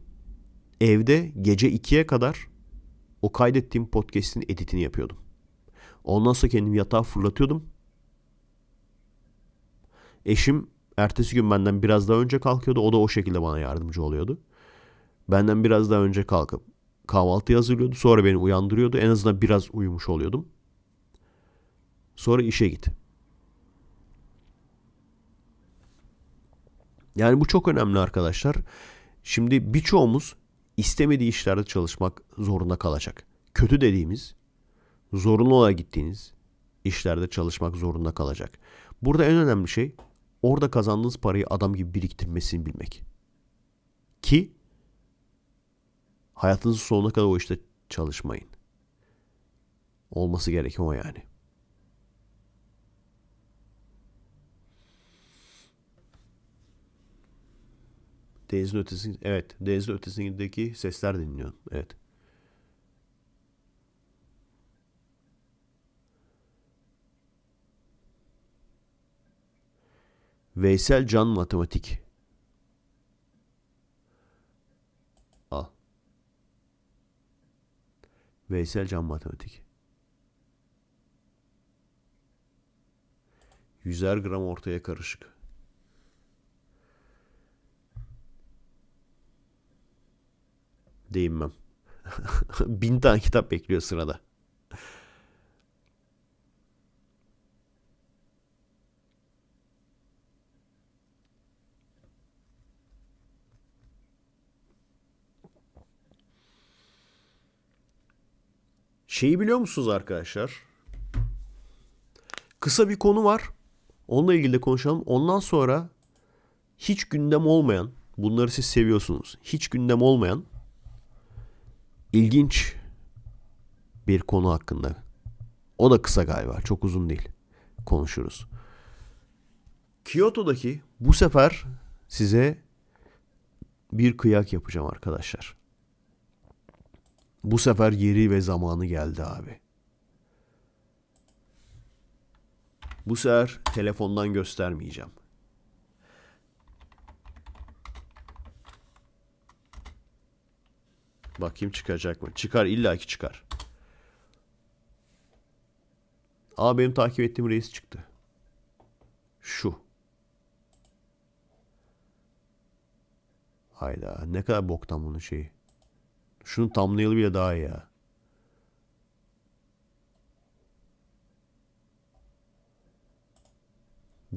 Evde gece 2'ye kadar o kaydettiğim podcast'in editini yapıyordum. Ondan sonra kendimi yatağa fırlatıyordum. Eşim ertesi gün benden biraz daha önce kalkıyordu. O da o şekilde bana yardımcı oluyordu. Benden biraz daha önce kalkıp kahvaltı hazırlıyordu. Sonra beni uyandırıyordu. En azından biraz uyumuş oluyordum. Sonra işe git. Yani bu çok önemli arkadaşlar. Şimdi birçoğumuz istemediği işlerde çalışmak zorunda kalacak. Kötü dediğimiz, zorunlu olarak gittiğiniz işlerde çalışmak zorunda kalacak. Burada en önemli şey orada kazandığınız parayı adam gibi biriktirmesini bilmek. Ki hayatınızın sonuna kadar o işte çalışmayın. Olması gereken o yani. Denizin ötesi, evet denizin ötesindeki sesler dinliyorum. Evet. Veysel Can Matematik. Al. Veysel Can Matematik. 100'er gram ortaya karışık. Değinmem. <laughs> Bin tane kitap bekliyor sırada. Şeyi biliyor musunuz arkadaşlar? Kısa bir konu var. Onunla ilgili de konuşalım. Ondan sonra hiç gündem olmayan, bunları siz seviyorsunuz. Hiç gündem olmayan ilginç bir konu hakkında. O da kısa galiba. Çok uzun değil. Konuşuruz. Kyoto'daki bu sefer size bir kıyak yapacağım arkadaşlar. Bu sefer yeri ve zamanı geldi abi. Bu sefer telefondan göstermeyeceğim. Bakayım çıkacak mı? Çıkar illaki çıkar. Aa benim takip ettiğim reis çıktı. Şu. Hayda ne kadar boktan bunun şeyi. Şunu tamlayalı bile daha iyi ya.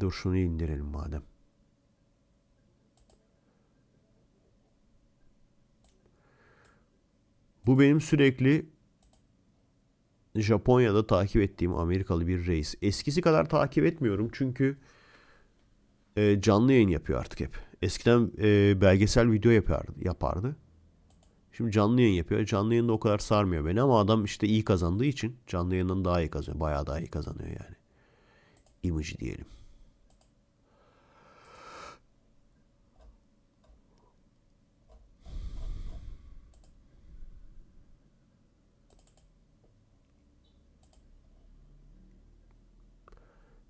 Dur şunu indirelim madem. Bu benim sürekli Japonya'da takip ettiğim Amerikalı bir reis. Eskisi kadar takip etmiyorum çünkü e, canlı yayın yapıyor artık hep. Eskiden e, belgesel video yapardı, yapardı. Şimdi canlı yayın yapıyor. Canlı yayında o kadar sarmıyor beni ama adam işte iyi kazandığı için canlı yayından daha iyi kazanıyor. Bayağı daha iyi kazanıyor yani. Image diyelim.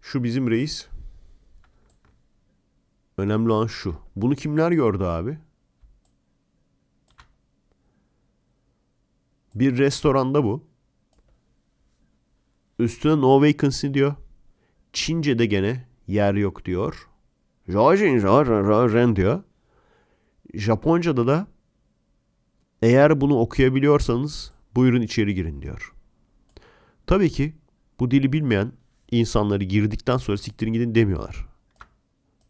Şu bizim reis. Önemli olan şu. Bunu kimler gördü abi? Bir restoranda bu. Üstüne no vacancy diyor. Çince'de gene yer yok diyor. Rajin ren diyor. Japonca'da da eğer bunu okuyabiliyorsanız buyurun içeri girin diyor. Tabii ki bu dili bilmeyen insanları girdikten sonra siktirin gidin demiyorlar.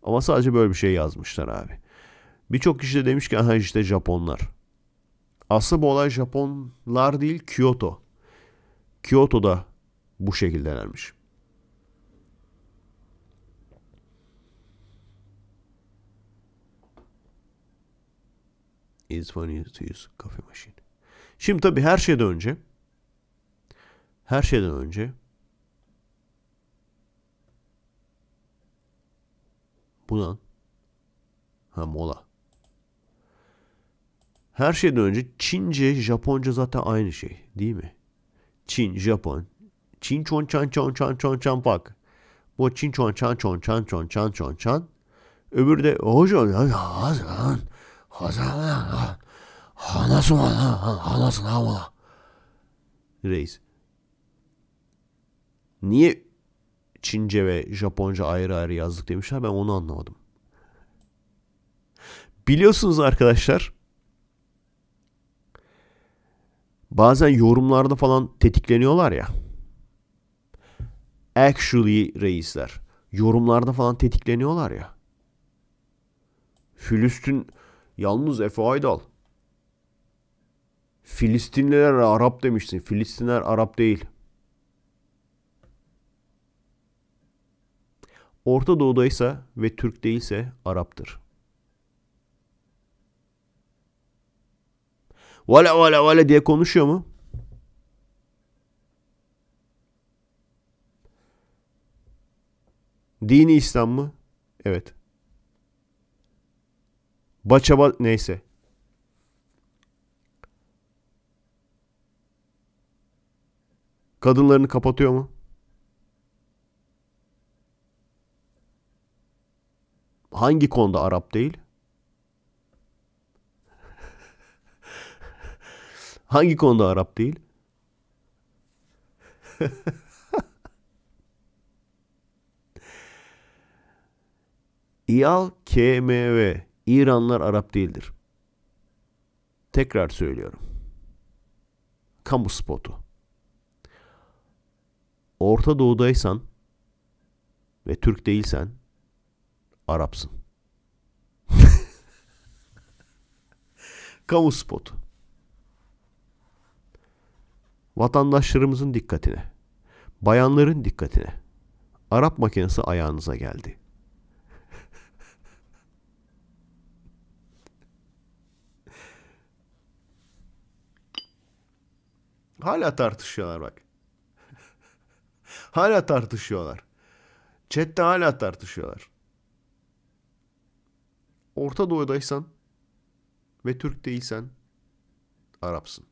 Ama sadece böyle bir şey yazmışlar abi. Birçok kişi de demiş ki aha işte Japonlar. Asıl bu olay Japonlar değil Kyoto. Kyoto'da bu şekildelermiş. It's funny to use coffee machine. Şimdi tabii her şeyden önce her şeyden önce buna ha mola her şeyden önce Çince, Japonca zaten aynı şey değil mi? Çin, Japon. Çin çon çan çon çan çon çan bak. Bu Çin çon çan çon çan çon çan çon çan. Öbürü de hocan hazan hazan hanasın ha hava. Reis. Niye Çince ve Japonca ayrı ayrı yazdık demişler ben onu anlamadım. Biliyorsunuz arkadaşlar bazen yorumlarda falan tetikleniyorlar ya. Actually reisler. Yorumlarda falan tetikleniyorlar ya. Filistin yalnız Efe Aydal. Filistinliler Arap demişsin. Filistinler Arap değil. Orta Doğu'daysa ve Türk değilse Arap'tır. Vale vale vale diye konuşuyor mu? Dini İslam mı? Evet. Baçaba neyse. Kadınlarını kapatıyor mu? Hangi konuda Arap değil? Hangi konuda Arap değil? <laughs> İal KMV İranlar Arap değildir. Tekrar söylüyorum. Kamu spotu. Orta Doğu'daysan ve Türk değilsen Arapsın. <laughs> Kamu spotu. Vatandaşlarımızın dikkatine, bayanların dikkatine. Arap makinesi ayağınıza geldi. <laughs> Hala tartışıyorlar bak. <laughs> hala tartışıyorlar. Chat'te hala tartışıyorlar. Orta Doğu'daysan ve Türk değilsen Arapsın.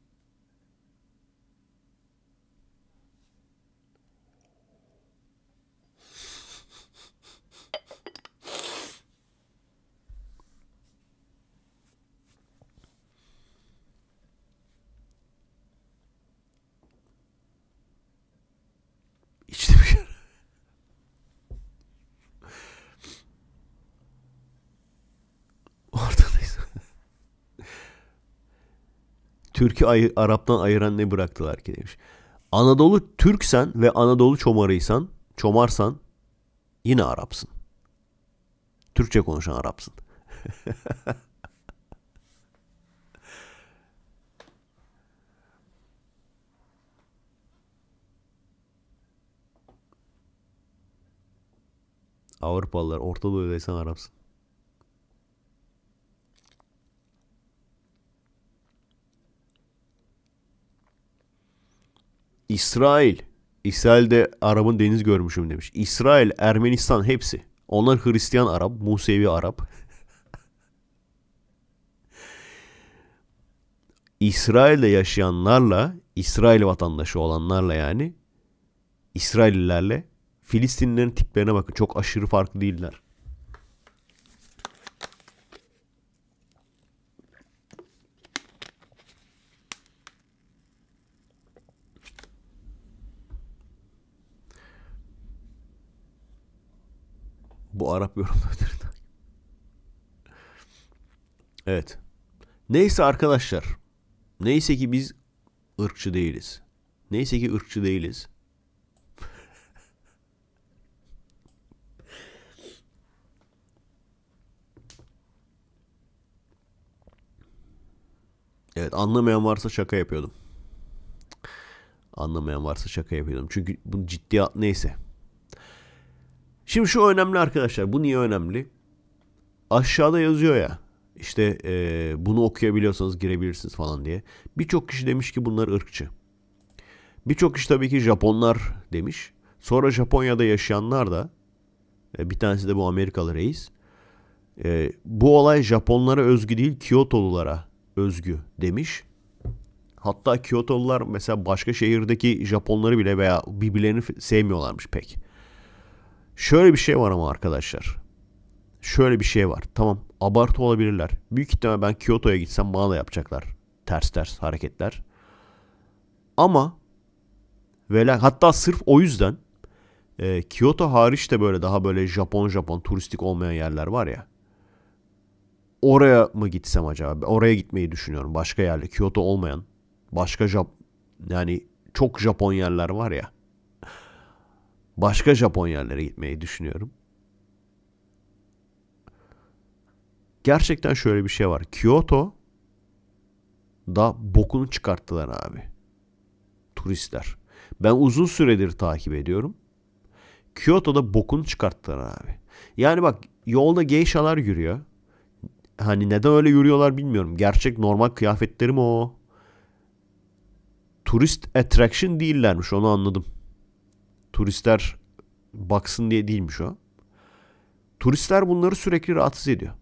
Türk'ü ay- Arap'tan ayıran ne bıraktılar ki demiş. Anadolu Türksen ve Anadolu çomarıysan, çomarsan yine Arapsın. Türkçe konuşan Arapsın. <laughs> Avrupalılar Orta Doğu'daysan Arapsın. İsrail. İsrail de Arap'ın deniz görmüşüm demiş. İsrail, Ermenistan hepsi. Onlar Hristiyan Arap, Musevi Arap. <laughs> İsrail'de yaşayanlarla, İsrail vatandaşı olanlarla yani İsraillilerle Filistinlilerin tiplerine bakın. Çok aşırı farklı değiller. bu Arap yorumlarını. evet. Neyse arkadaşlar. Neyse ki biz ırkçı değiliz. Neyse ki ırkçı değiliz. Evet anlamayan varsa şaka yapıyordum. Anlamayan varsa şaka yapıyordum. Çünkü bu ciddiyat neyse. Şimdi şu önemli arkadaşlar. Bu niye önemli? Aşağıda yazıyor ya. İşte e, bunu okuyabiliyorsanız girebilirsiniz falan diye. Birçok kişi demiş ki bunlar ırkçı. Birçok kişi tabii ki Japonlar demiş. Sonra Japonya'da yaşayanlar da bir tanesi de bu Amerikalı reis. bu olay Japonlara özgü değil Kyotolulara özgü demiş. Hatta Kyotolular mesela başka şehirdeki Japonları bile veya birbirlerini sevmiyorlarmış pek. Şöyle bir şey var ama arkadaşlar. Şöyle bir şey var. Tamam abartı olabilirler. Büyük ihtimal ben Kyoto'ya gitsem bana da yapacaklar. Ters ters hareketler. Ama ve hatta sırf o yüzden e, Kyoto hariç de böyle daha böyle Japon Japon turistik olmayan yerler var ya. Oraya mı gitsem acaba? Oraya gitmeyi düşünüyorum. Başka yerle Kyoto olmayan başka Jap yani çok Japon yerler var ya başka Japon yerlere gitmeyi düşünüyorum. Gerçekten şöyle bir şey var. Kyoto da bokunu çıkarttılar abi. Turistler. Ben uzun süredir takip ediyorum. Kyoto'da bokunu çıkarttılar abi. Yani bak yolda geyşalar yürüyor. Hani neden öyle yürüyorlar bilmiyorum. Gerçek normal kıyafetleri mi o? Turist attraction değillermiş onu anladım turistler baksın diye değilmiş o. Turistler bunları sürekli rahatsız ediyor.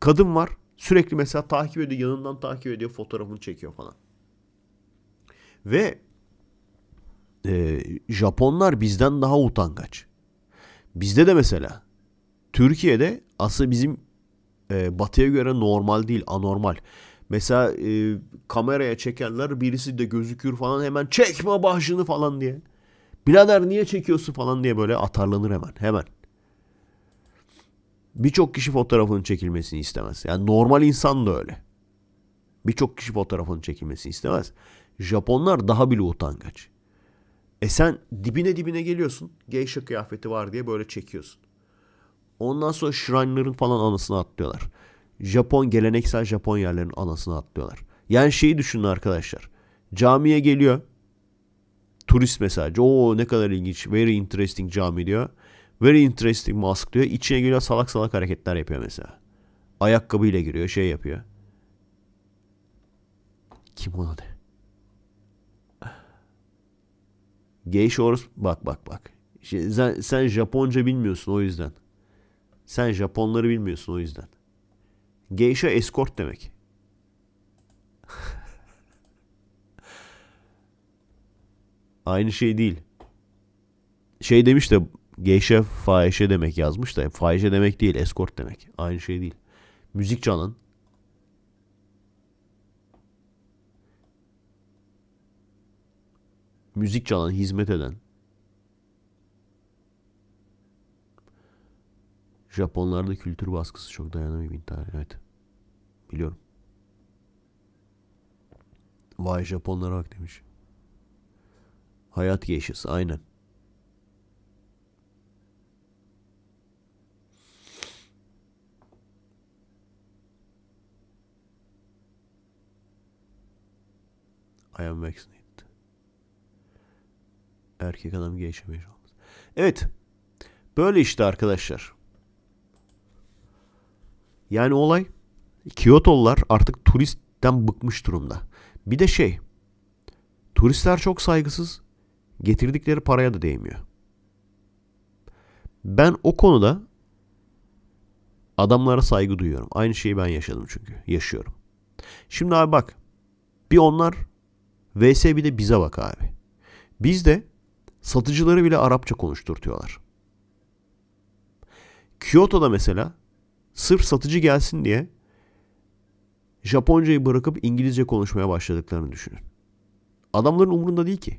Kadın var sürekli mesela takip ediyor yanından takip ediyor fotoğrafını çekiyor falan. Ve e, Japonlar bizden daha utangaç. Bizde de mesela Türkiye'de aslında bizim e, batıya göre normal değil anormal. Mesela e, kameraya çekenler birisi de gözükür falan hemen çekme başını falan diye. Birader niye çekiyorsun falan diye böyle atarlanır hemen. Hemen. Birçok kişi fotoğrafının çekilmesini istemez. Yani normal insan da öyle. Birçok kişi fotoğrafının çekilmesini istemez. Japonlar daha bile utangaç. E sen dibine dibine geliyorsun. Geisha kıyafeti var diye böyle çekiyorsun. Ondan sonra shrine'ların falan anasını atlıyorlar. Japon geleneksel Japon yerlerinin anasını atlıyorlar. Yani şeyi düşünün arkadaşlar. Camiye geliyor turist mesajı. Oo ne kadar ilginç. Very interesting cami diyor. Very interesting mask diyor. İçine giriyor salak salak hareketler yapıyor mesela. Ayakkabıyla giriyor şey yapıyor. Kim ona de? Geish Orus bak bak bak. Şey, sen, sen Japonca bilmiyorsun o yüzden. Sen Japonları bilmiyorsun o yüzden. Geisha escort demek. Aynı şey değil. Şey demiş de geyşe fahişe demek yazmış da fahişe demek değil escort demek. Aynı şey değil. Müzik çalan müzik çalan, hizmet eden Japonlarda kültür baskısı çok dayanamıyor intihar. Evet. Biliyorum. Vay Japonlara bak demiş. Hayat yeşisi aynen. I am vaccinated. Erkek adam geçemiş olmaz. Evet. Böyle işte arkadaşlar. Yani olay Kyoto'lular artık turistten bıkmış durumda. Bir de şey turistler çok saygısız getirdikleri paraya da değmiyor. Ben o konuda adamlara saygı duyuyorum. Aynı şeyi ben yaşadım çünkü. Yaşıyorum. Şimdi abi bak. Bir onlar VS bir de bize bak abi. Biz de satıcıları bile Arapça konuşturtuyorlar. Kyoto'da mesela sırf satıcı gelsin diye Japoncayı bırakıp İngilizce konuşmaya başladıklarını düşünün. Adamların umurunda değil ki.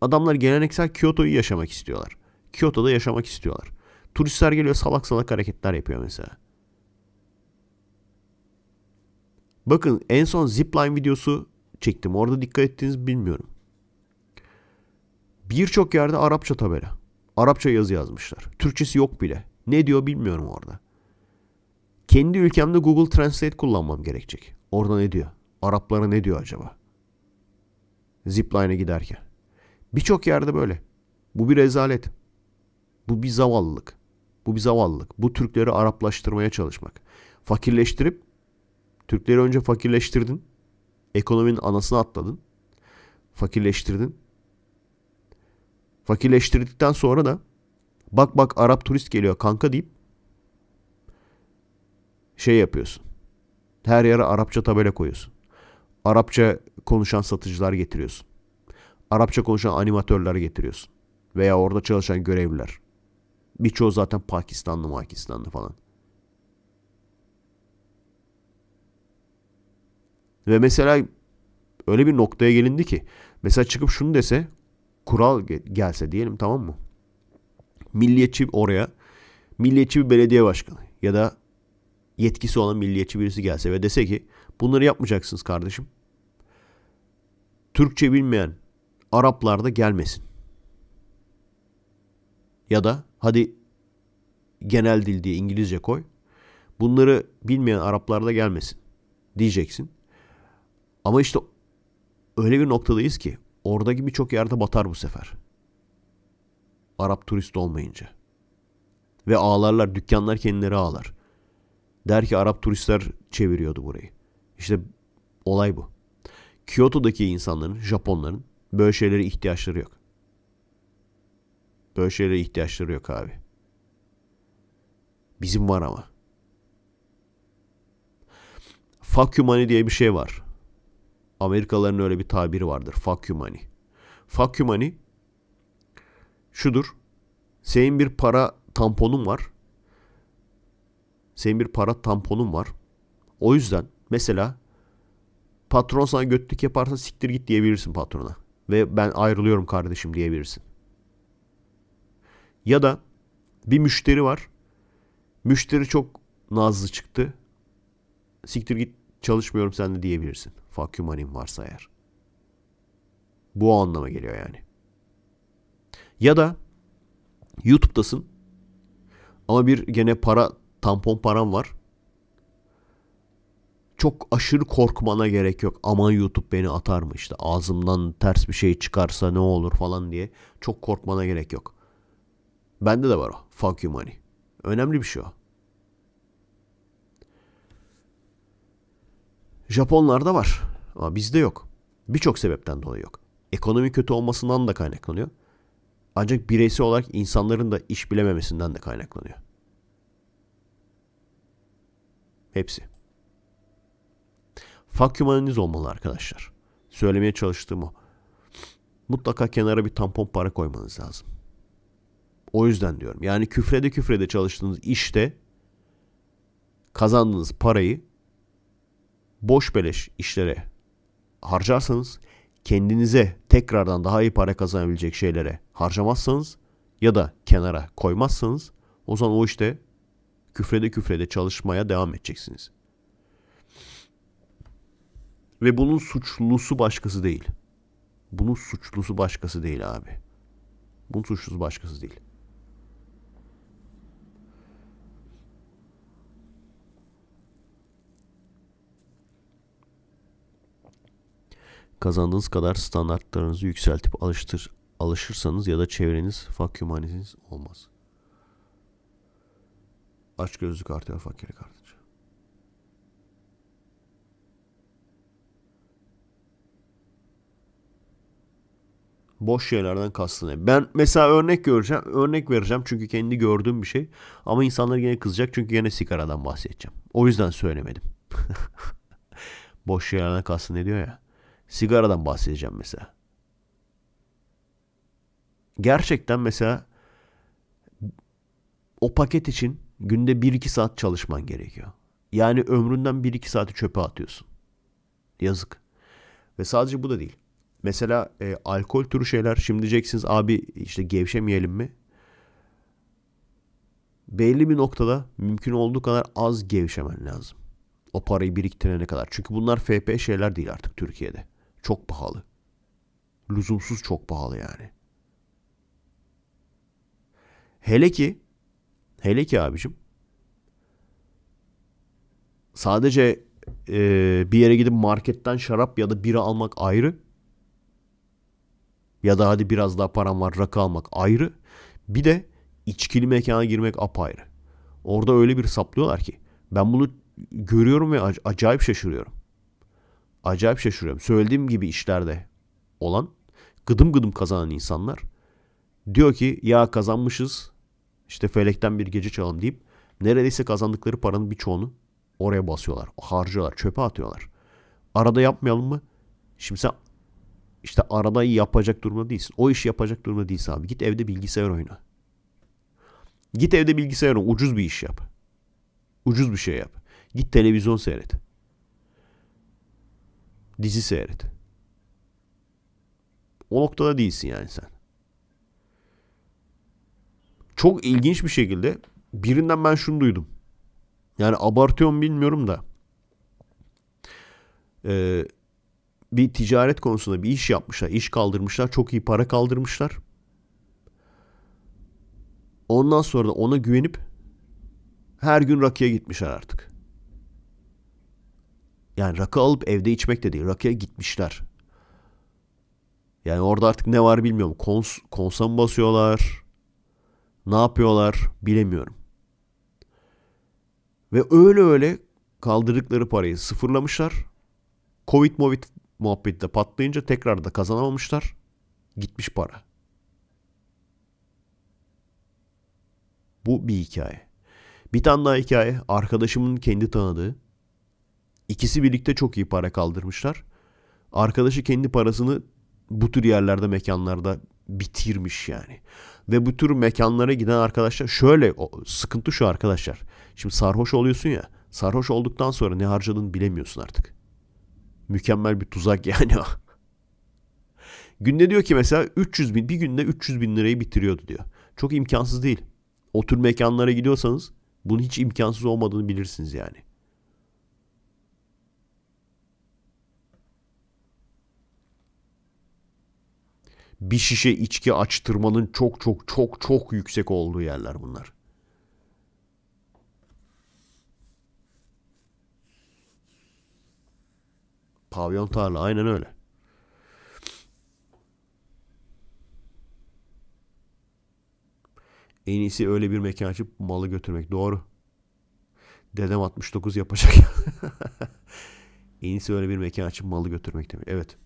Adamlar geleneksel Kyoto'yu yaşamak istiyorlar. Kyoto'da yaşamak istiyorlar. Turistler geliyor salak salak hareketler yapıyor mesela. Bakın en son zipline videosu çektim. Orada dikkat ettiğiniz bilmiyorum. Birçok yerde Arapça tabela. Arapça yazı yazmışlar. Türkçesi yok bile. Ne diyor bilmiyorum orada. Kendi ülkemde Google Translate kullanmam gerekecek. Orada ne diyor? Araplara ne diyor acaba? Zipline'e giderken. Birçok yerde böyle. Bu bir rezalet. Bu bir zavallılık. Bu bir zavallılık. Bu Türkleri Araplaştırmaya çalışmak. Fakirleştirip Türkleri önce fakirleştirdin. Ekonominin anasını atladın. Fakirleştirdin. Fakirleştirdikten sonra da bak bak Arap turist geliyor kanka deyip şey yapıyorsun. Her yere Arapça tabela koyuyorsun. Arapça konuşan satıcılar getiriyorsun. Arapça konuşan animatörler getiriyorsun. Veya orada çalışan görevliler. Birçoğu zaten Pakistanlı, Pakistanlı falan. Ve mesela öyle bir noktaya gelindi ki mesela çıkıp şunu dese kural gelse diyelim tamam mı? Milliyetçi oraya milliyetçi bir belediye başkanı ya da yetkisi olan milliyetçi birisi gelse ve dese ki bunları yapmayacaksınız kardeşim. Türkçe bilmeyen Araplarda gelmesin. Ya da hadi genel dil diye İngilizce koy. Bunları bilmeyen Araplarda gelmesin diyeceksin. Ama işte öyle bir noktadayız ki oradaki birçok yerde batar bu sefer. Arap turist olmayınca. Ve ağlarlar, dükkanlar kendileri ağlar. Der ki Arap turistler çeviriyordu burayı. İşte olay bu. Kyoto'daki insanların, Japonların Böyle şeylere ihtiyaçları yok. Böyle şeylere ihtiyaçları yok abi. Bizim var ama. Fuck you money diye bir şey var. Amerikalıların öyle bir tabiri vardır. Fuck you money. Fuck you money şudur. Senin bir para tamponun var. Senin bir para tamponun var. O yüzden mesela patron sana götlük yaparsa siktir git diyebilirsin patrona ve ben ayrılıyorum kardeşim diyebilirsin. Ya da bir müşteri var. Müşteri çok nazlı çıktı. Siktir git çalışmıyorum sen de diyebilirsin. Fuck you money'm varsa eğer. Bu o anlama geliyor yani. Ya da YouTube'dasın ama bir gene para tampon param var çok aşırı korkmana gerek yok. Aman YouTube beni atar mı işte ağzımdan ters bir şey çıkarsa ne olur falan diye çok korkmana gerek yok. Bende de var o. Fuck you money. Önemli bir şey o. Japonlarda var ama bizde yok. Birçok sebepten dolayı yok. Ekonomi kötü olmasından da kaynaklanıyor. Ancak bireysel olarak insanların da iş bilememesinden de kaynaklanıyor. Hepsi. Fakümanınız olmalı arkadaşlar. Söylemeye çalıştığım o. Mutlaka kenara bir tampon para koymanız lazım. O yüzden diyorum. Yani küfrede küfrede çalıştığınız işte kazandığınız parayı boş beleş işlere harcarsanız kendinize tekrardan daha iyi para kazanabilecek şeylere harcamazsanız ya da kenara koymazsanız o zaman o işte küfrede küfrede çalışmaya devam edeceksiniz. Ve bunun suçlusu başkası değil. Bunun suçlusu başkası değil abi. Bunun suçlusu başkası değil. Kazandığınız kadar standartlarınızı yükseltip alıştır, alışırsanız ya da çevreniz fakümaniziniz olmaz. Aç Açgözlük artıyor fakirlik artıyor. Boş şeylerden kastın Ben mesela örnek göreceğim, örnek vereceğim çünkü kendi gördüğüm bir şey. Ama insanlar yine kızacak çünkü yine sigaradan bahsedeceğim. O yüzden söylemedim. <laughs> Boş şeylerden kastın ne diyor ya? Sigaradan bahsedeceğim mesela. Gerçekten mesela o paket için günde 1-2 saat çalışman gerekiyor. Yani ömründen 1-2 saati çöpe atıyorsun. Yazık. Ve sadece bu da değil. Mesela e, alkol türü şeyler. Şimdi diyeceksiniz abi işte gevşemeyelim mi? Belli bir noktada mümkün olduğu kadar az gevşemen lazım. O parayı biriktirene kadar. Çünkü bunlar FP şeyler değil artık Türkiye'de. Çok pahalı. Lüzumsuz çok pahalı yani. Hele ki hele ki abicim sadece e, bir yere gidip marketten şarap ya da bira almak ayrı ya da hadi biraz daha param var rakı almak ayrı. Bir de içkili mekana girmek apayrı. Orada öyle bir saplıyorlar ki ben bunu görüyorum ve acayip şaşırıyorum. Acayip şaşırıyorum. Söylediğim gibi işlerde olan gıdım gıdım kazanan insanlar diyor ki ya kazanmışız işte felekten bir gece çalalım deyip neredeyse kazandıkları paranın bir çoğunu oraya basıyorlar. Harcıyorlar. Çöpe atıyorlar. Arada yapmayalım mı? Şimdi sen işte arada yapacak durumda değilsin. O işi yapacak durumda değilsin abi. Git evde bilgisayar oyna. Git evde bilgisayar oyna. Ucuz bir iş yap. Ucuz bir şey yap. Git televizyon seyret. Dizi seyret. O noktada değilsin yani sen. Çok ilginç bir şekilde birinden ben şunu duydum. Yani abartıyorum bilmiyorum da. Ee, bir ticaret konusunda bir iş yapmışlar. iş kaldırmışlar. Çok iyi para kaldırmışlar. Ondan sonra da ona güvenip her gün rakıya gitmişler artık. Yani rakı alıp evde içmek de değil. Rakıya gitmişler. Yani orada artık ne var bilmiyorum. Kons, konsa mı basıyorlar? Ne yapıyorlar? Bilemiyorum. Ve öyle öyle kaldırdıkları parayı sıfırlamışlar. Covid movit muhabbeti de patlayınca tekrar da kazanamamışlar. Gitmiş para. Bu bir hikaye. Bir tane daha hikaye. Arkadaşımın kendi tanıdığı. İkisi birlikte çok iyi para kaldırmışlar. Arkadaşı kendi parasını bu tür yerlerde mekanlarda bitirmiş yani. Ve bu tür mekanlara giden arkadaşlar şöyle sıkıntı şu arkadaşlar. Şimdi sarhoş oluyorsun ya. Sarhoş olduktan sonra ne harcadığını bilemiyorsun artık. Mükemmel bir tuzak <laughs> yani o. Günde diyor ki mesela 300 bin, bir günde 300 bin lirayı bitiriyordu diyor. Çok imkansız değil. Otur mekanlara gidiyorsanız bunun hiç imkansız olmadığını bilirsiniz yani. Bir şişe içki açtırmanın çok çok çok çok yüksek olduğu yerler bunlar. Pavyon tarla aynen öyle. En iyisi öyle bir mekan açıp malı götürmek. Doğru. Dedem 69 yapacak. <laughs> en iyisi öyle bir mekan açıp malı götürmek demek. Evet.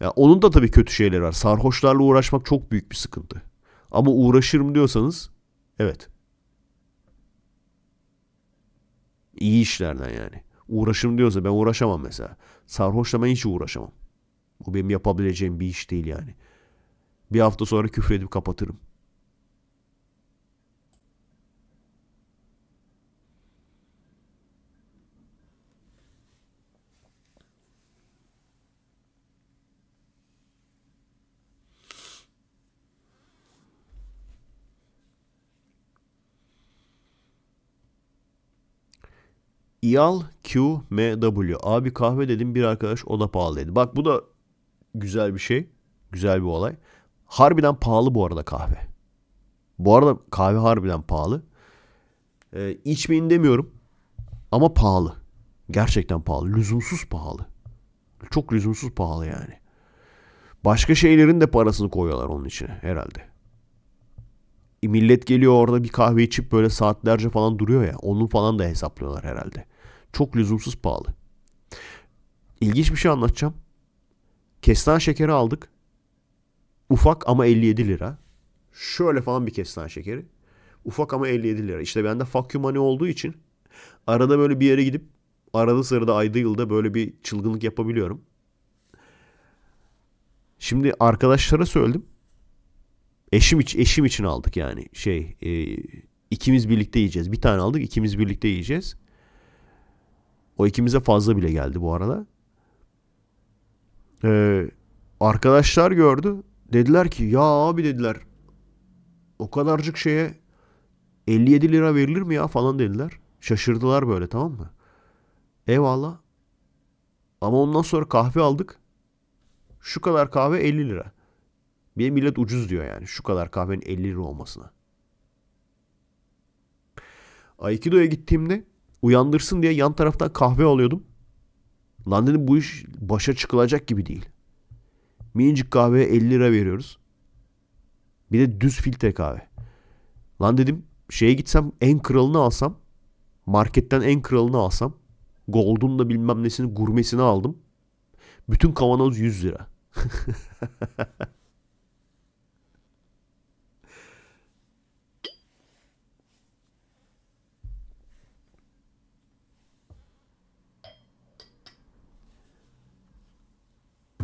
Ya onun da tabii kötü şeyleri var. Sarhoşlarla uğraşmak çok büyük bir sıkıntı. Ama uğraşırım diyorsanız evet. İyi işlerden yani. Uğraşırım diyorsa ben uğraşamam mesela sarhoşlamaya hiç uğraşamam. Bu benim yapabileceğim bir iş değil yani. Bir hafta sonra küfredip kapatırım. İal QMW. Abi kahve dedim bir arkadaş o da pahalı dedi. Bak bu da güzel bir şey. Güzel bir olay. Harbiden pahalı bu arada kahve. Bu arada kahve harbiden pahalı. Ee, içmeyin demiyorum. Ama pahalı. Gerçekten pahalı. Lüzumsuz pahalı. Çok lüzumsuz pahalı yani. Başka şeylerin de parasını koyuyorlar onun içine herhalde. E millet geliyor orada bir kahve içip böyle saatlerce falan duruyor ya. Onun falan da hesaplıyorlar herhalde. Çok lüzumsuz pahalı. İlginç bir şey anlatacağım. Kestane şekeri aldık. Ufak ama 57 lira. Şöyle falan bir kestane şekeri. Ufak ama 57 lira. İşte bende fuck you money olduğu için arada böyle bir yere gidip arada sırada ayda yılda böyle bir çılgınlık yapabiliyorum. Şimdi arkadaşlara söyledim. Eşim için, eşim için aldık yani şey e, ikimiz birlikte yiyeceğiz. Bir tane aldık ikimiz birlikte yiyeceğiz. O ikimize fazla bile geldi bu arada. Ee, arkadaşlar gördü. Dediler ki ya abi dediler o kadarcık şeye 57 lira verilir mi ya falan dediler. Şaşırdılar böyle tamam mı? Eyvallah. Ama ondan sonra kahve aldık. Şu kadar kahve 50 lira. Bir millet ucuz diyor yani. Şu kadar kahvenin 50 lira olmasına. Aikido'ya gittiğimde uyandırsın diye yan taraftan kahve alıyordum. Lan dedim bu iş başa çıkılacak gibi değil. Minicik kahveye 50 lira veriyoruz. Bir de düz filtre kahve. Lan dedim şeye gitsem en kralını alsam. Marketten en kralını alsam. Gold'un da bilmem nesini gurmesini aldım. Bütün kavanoz 100 lira. <laughs>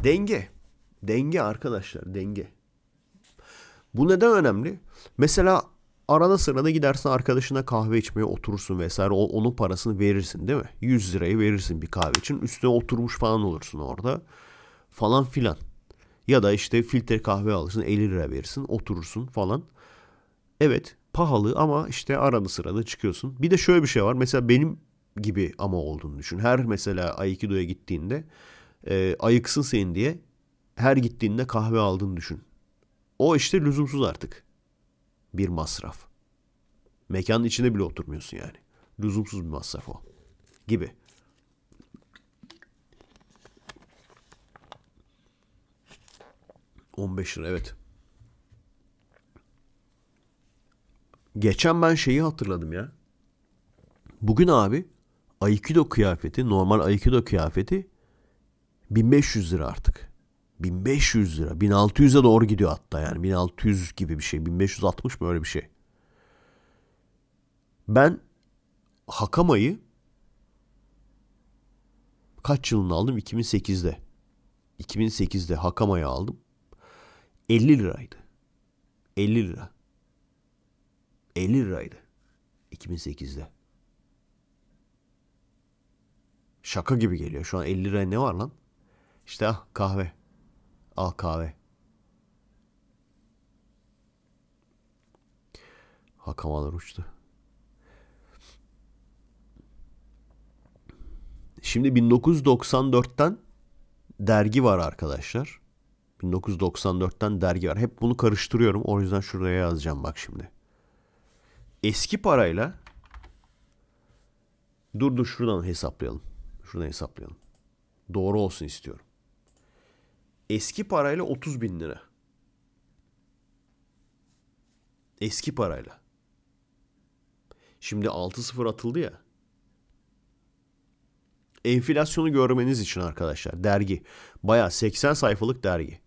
Denge. Denge arkadaşlar denge. Bu neden önemli? Mesela arada sırada gidersin arkadaşına kahve içmeye oturursun vesaire. O, onun parasını verirsin değil mi? 100 lirayı verirsin bir kahve için. Üstüne oturmuş falan olursun orada. Falan filan. Ya da işte filtre kahve alırsın 50 lira verirsin oturursun falan. Evet pahalı ama işte arada sırada çıkıyorsun. Bir de şöyle bir şey var. Mesela benim gibi ama olduğunu düşün. Her mesela Aikido'ya gittiğinde e, ayıksın senin diye her gittiğinde kahve aldığını düşün. O işte lüzumsuz artık. Bir masraf. Mekanın içinde bile oturmuyorsun yani. Lüzumsuz bir masraf o. Gibi. ...15 lira evet. Geçen ben şeyi hatırladım ya. Bugün abi Aikido kıyafeti, normal Aikido kıyafeti 1500 lira artık. 1500 lira. 1600'e doğru gidiyor hatta yani. 1600 gibi bir şey. 1560 mı öyle bir şey. Ben Hakama'yı kaç yılında aldım? 2008'de. 2008'de Hakama'yı aldım. 50 liraydı. 50 lira. 50 liraydı. 2008'de. Şaka gibi geliyor. Şu an 50 liraya ne var lan? İşte ah kahve. Al kahve. Hakamalar uçtu. Şimdi 1994'ten dergi var arkadaşlar. 1994'ten dergi var. Hep bunu karıştırıyorum. O yüzden şuraya yazacağım bak şimdi. Eski parayla dur dur şuradan hesaplayalım. Şuradan hesaplayalım. Doğru olsun istiyorum. Eski parayla 30 bin lira. Eski parayla. Şimdi 6-0 atıldı ya. Enflasyonu görmeniz için arkadaşlar dergi. Baya 80 sayfalık dergi.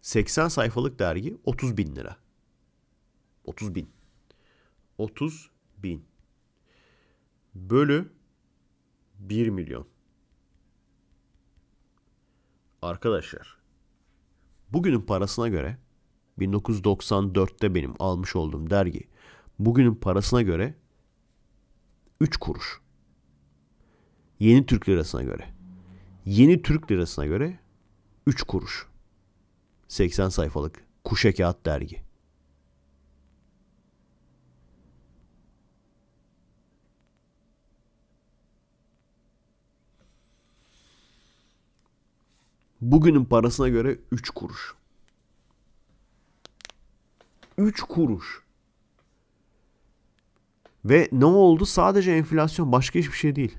80 sayfalık dergi 30 bin lira. 30 bin. 30 bin. Bölü 1 milyon. Arkadaşlar bugünün parasına göre 1994'te benim almış olduğum dergi bugünün parasına göre 3 kuruş. Yeni Türk lirasına göre. Yeni Türk lirasına göre 3 kuruş. 80 sayfalık kuşe kağıt dergi. Bugünün parasına göre 3 kuruş. 3 kuruş. Ve ne oldu? Sadece enflasyon. Başka hiçbir şey değil.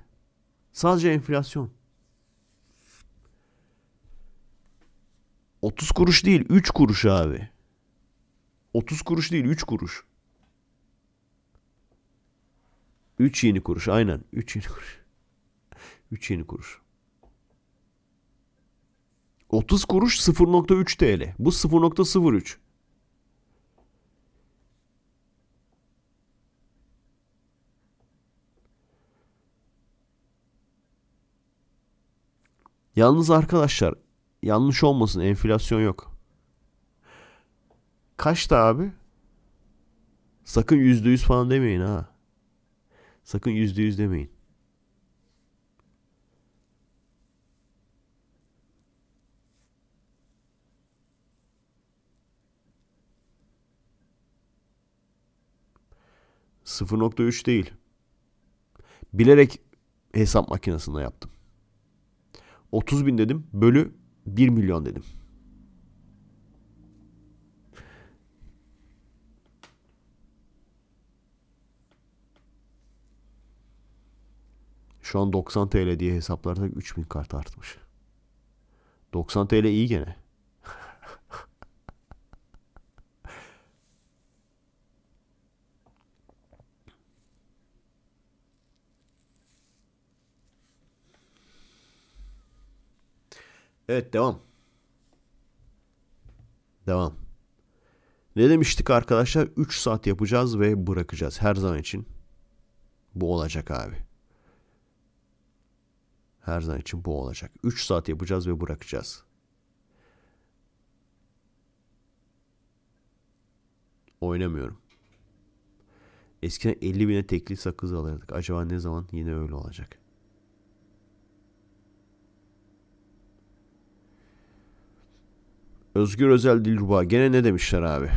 Sadece enflasyon. 30 kuruş değil 3 kuruş abi. 30 kuruş değil 3 kuruş. 3 yeni kuruş aynen 3 yeni kuruş. 3 <laughs> yeni kuruş. 30 kuruş 0.3 TL. Bu 0.03. Yalnız arkadaşlar yanlış olmasın enflasyon yok. Kaçta abi? Sakın %100 falan demeyin ha. Sakın %100 demeyin. 0.3 değil. Bilerek hesap makinesinde yaptım. 30 bin dedim bölü 1 milyon dedim. Şu an 90 TL diye hesaplarsak 3000 kart artmış. 90 TL iyi gene. Evet devam. Devam. Ne demiştik arkadaşlar? 3 saat yapacağız ve bırakacağız her zaman için. Bu olacak abi. Her zaman için bu olacak. 3 saat yapacağız ve bırakacağız. Oynamıyorum. Eskiden 50 bine tekli sakız alırdık. Acaba ne zaman yine öyle olacak? Özgür Özel Dilruba gene ne demişler abi?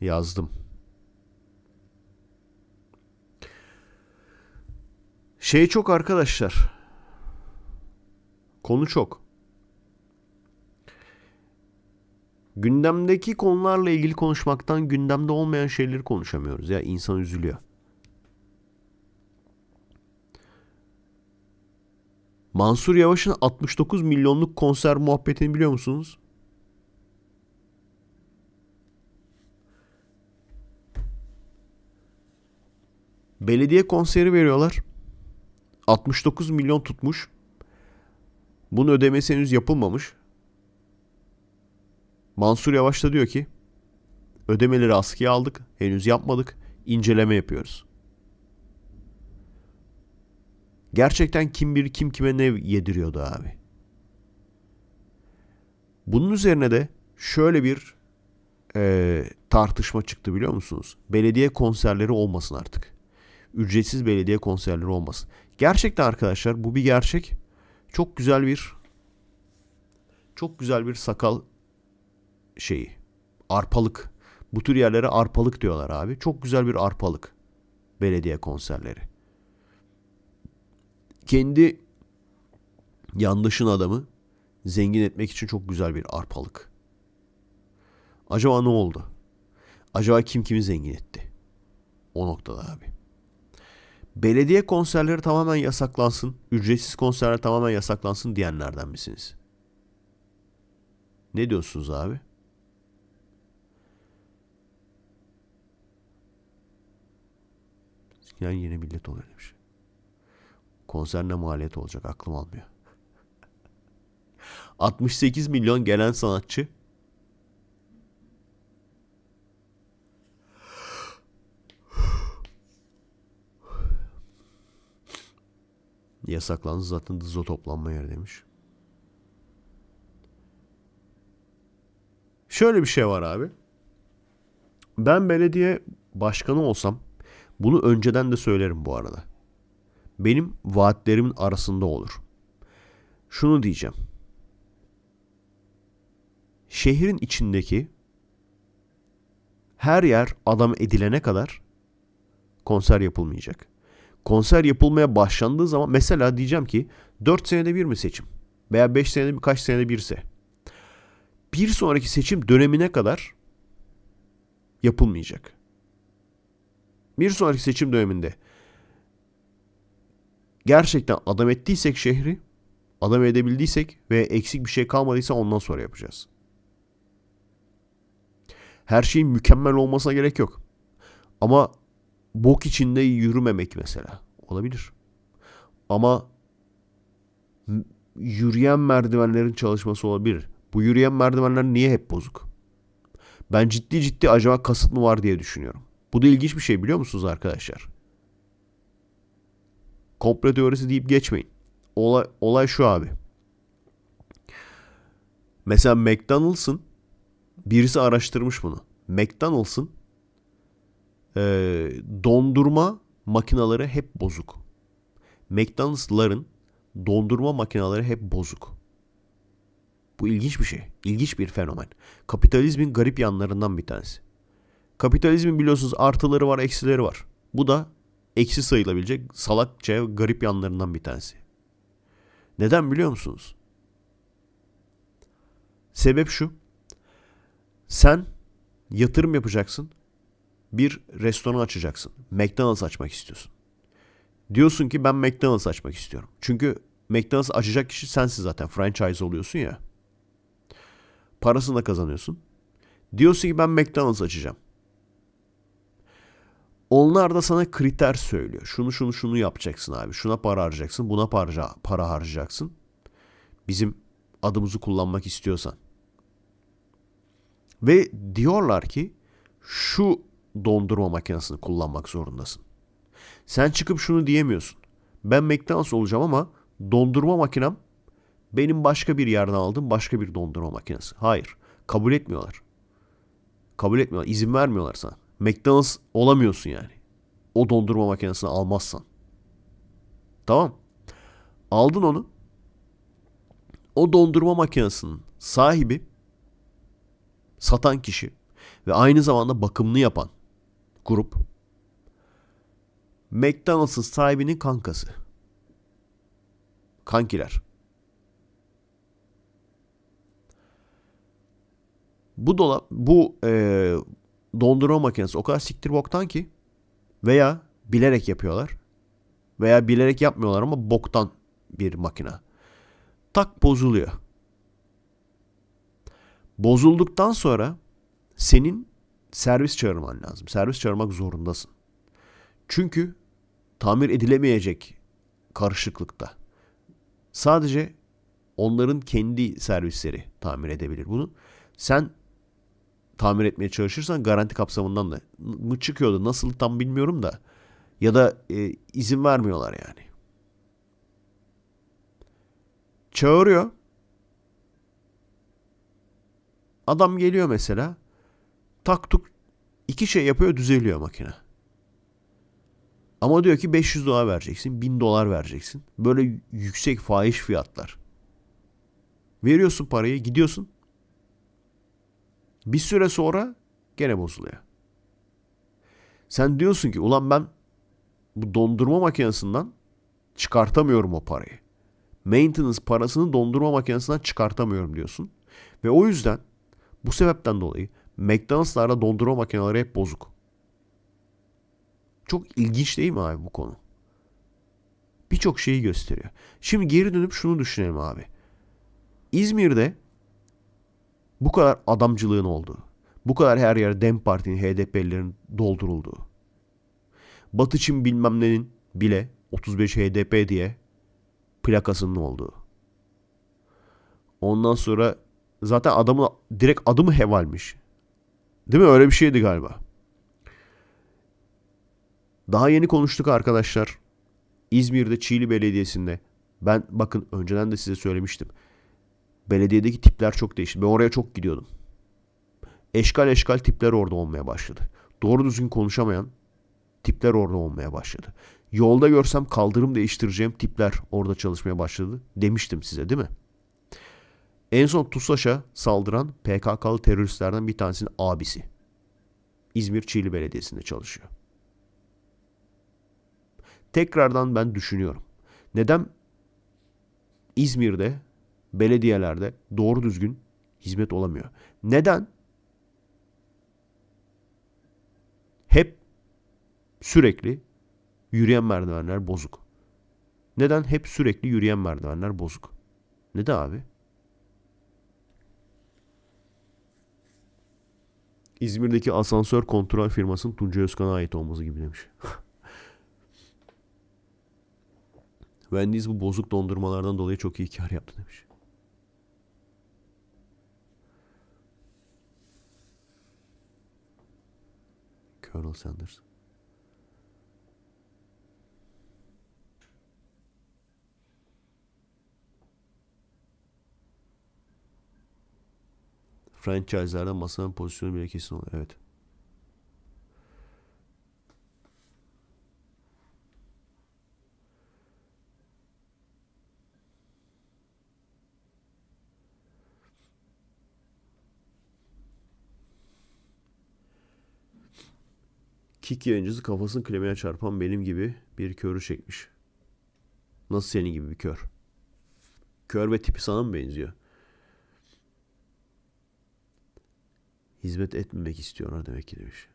Yazdım. Şey çok arkadaşlar. Konu çok. Gündemdeki konularla ilgili konuşmaktan gündemde olmayan şeyleri konuşamıyoruz ya insan üzülüyor. Mansur Yavaş'ın 69 milyonluk konser muhabbetini biliyor musunuz? Belediye konseri veriyorlar. 69 milyon tutmuş. Bunu ödemesi henüz yapılmamış. Mansur Yavaş da diyor ki ödemeleri askıya aldık henüz yapmadık İnceleme yapıyoruz. Gerçekten kim bir kim kime ne yediriyordu abi. Bunun üzerine de şöyle bir e, tartışma çıktı biliyor musunuz? Belediye konserleri olmasın artık. Ücretsiz belediye konserleri olmasın. Gerçekten arkadaşlar bu bir gerçek. Çok güzel bir çok güzel bir sakal şeyi. Arpalık. Bu tür yerlere arpalık diyorlar abi. Çok güzel bir arpalık. Belediye konserleri kendi yandaşın adamı zengin etmek için çok güzel bir arpalık. Acaba ne oldu? Acaba kim kimi zengin etti? O noktada abi. Belediye konserleri tamamen yasaklansın, ücretsiz konserler tamamen yasaklansın diyenlerden misiniz? Ne diyorsunuz abi? Yani yeni millet oluyor demiş konserine maliyet olacak aklım almıyor. 68 <laughs> milyon gelen sanatçı <gasps> Yasaklandı zaten dızo toplanma yeri demiş. Şöyle bir şey var abi. Ben belediye başkanı olsam bunu önceden de söylerim bu arada benim vaatlerimin arasında olur. Şunu diyeceğim. Şehrin içindeki her yer adam edilene kadar konser yapılmayacak. Konser yapılmaya başlandığı zaman mesela diyeceğim ki 4 senede bir mi seçim? Veya 5 senede bir kaç senede birse. Bir sonraki seçim dönemine kadar yapılmayacak. Bir sonraki seçim döneminde gerçekten adam ettiysek şehri, adam edebildiysek ve eksik bir şey kalmadıysa ondan sonra yapacağız. Her şeyin mükemmel olmasına gerek yok. Ama bok içinde yürümemek mesela olabilir. Ama yürüyen merdivenlerin çalışması olabilir. Bu yürüyen merdivenler niye hep bozuk? Ben ciddi ciddi acaba kasıt mı var diye düşünüyorum. Bu da ilginç bir şey biliyor musunuz arkadaşlar? Komplo teorisi deyip geçmeyin. Olay, olay şu abi. Mesela McDonald's'ın birisi araştırmış bunu. McDonald's'ın e, dondurma makinaları hep bozuk. McDonald's'ların dondurma makinaları hep bozuk. Bu ilginç bir şey. İlginç bir fenomen. Kapitalizmin garip yanlarından bir tanesi. Kapitalizmin biliyorsunuz artıları var, eksileri var. Bu da eksi sayılabilecek salakça garip yanlarından bir tanesi. Neden biliyor musunuz? Sebep şu. Sen yatırım yapacaksın. Bir restoran açacaksın. McDonald's açmak istiyorsun. Diyorsun ki ben McDonald's açmak istiyorum. Çünkü McDonald's açacak kişi sensin zaten. Franchise oluyorsun ya. Parasını da kazanıyorsun. Diyorsun ki ben McDonald's açacağım. Onlar da sana kriter söylüyor. Şunu şunu şunu yapacaksın abi. Şuna para harcayacaksın, buna para, para harcayacaksın. Bizim adımızı kullanmak istiyorsan. Ve diyorlar ki şu dondurma makinesini kullanmak zorundasın. Sen çıkıp şunu diyemiyorsun. Ben McDonald's olacağım ama dondurma makinem benim başka bir yerden aldığım başka bir dondurma makinesi. Hayır. Kabul etmiyorlar. Kabul etmiyorlar. İzin vermiyorlar sana. McDonald's olamıyorsun yani. O dondurma makinesini almazsan. Tamam. Aldın onu. O dondurma makinesinin sahibi satan kişi ve aynı zamanda bakımını yapan grup McDonald's'ın sahibinin kankası. Kankiler. Bu dolap bu e, dondurma makinesi o kadar siktir boktan ki veya bilerek yapıyorlar veya bilerek yapmıyorlar ama boktan bir makina. Tak bozuluyor. Bozulduktan sonra senin servis çağırman lazım. Servis çağırmak zorundasın. Çünkü tamir edilemeyecek karışıklıkta. Sadece onların kendi servisleri tamir edebilir bunu. Sen tamir etmeye çalışırsan garanti kapsamından da mı çıkıyordu nasıl tam bilmiyorum da ya da e, izin vermiyorlar yani. Çağırıyor. Adam geliyor mesela. Tak tuk iki şey yapıyor düzeliyor makine. Ama diyor ki 500 dolar vereceksin, 1000 dolar vereceksin. Böyle yüksek faiz fiyatlar. Veriyorsun parayı, gidiyorsun. Bir süre sonra gene bozuluyor. Sen diyorsun ki ulan ben bu dondurma makinesinden çıkartamıyorum o parayı. Maintenance parasını dondurma makinesinden çıkartamıyorum diyorsun. Ve o yüzden bu sebepten dolayı McDonald's'larda dondurma makineleri hep bozuk. Çok ilginç değil mi abi bu konu? Birçok şeyi gösteriyor. Şimdi geri dönüp şunu düşünelim abi. İzmir'de bu kadar adamcılığın oldu. Bu kadar her yer Dem Parti'nin, HDP'lilerin dolduruldu. Batı Çin bilmem nenin bile 35 HDP diye plakasının olduğu. Ondan sonra zaten adamın direkt adı mı Heval'miş? Değil mi? Öyle bir şeydi galiba. Daha yeni konuştuk arkadaşlar. İzmir'de Çiğli Belediyesi'nde ben bakın önceden de size söylemiştim. Belediyedeki tipler çok değişti. Ben oraya çok gidiyordum. Eşkal eşkal tipler orada olmaya başladı. Doğru düzgün konuşamayan tipler orada olmaya başladı. Yolda görsem kaldırım değiştireceğim tipler orada çalışmaya başladı. Demiştim size değil mi? En son TUSAŞ'a saldıran PKK'lı teröristlerden bir tanesinin abisi. İzmir Çiğli Belediyesi'nde çalışıyor. Tekrardan ben düşünüyorum. Neden İzmir'de belediyelerde doğru düzgün hizmet olamıyor. Neden? Hep sürekli yürüyen merdivenler bozuk. Neden hep sürekli yürüyen merdivenler bozuk? Neden abi? İzmir'deki asansör kontrol firmasının Tuncay Özkan'a ait olması gibi demiş. Wendy's <laughs> bu bozuk dondurmalardan dolayı çok iyi kar yaptı demiş. Colonel Sanders. Franchise'larda masanın pozisyonu bile kesin oluyor. Evet. Kick yayıncısı kafasını klemine çarpan benim gibi bir körü çekmiş. Nasıl senin gibi bir kör? Kör ve tipi sana mı benziyor? Hizmet etmemek istiyorlar demek ki demiş.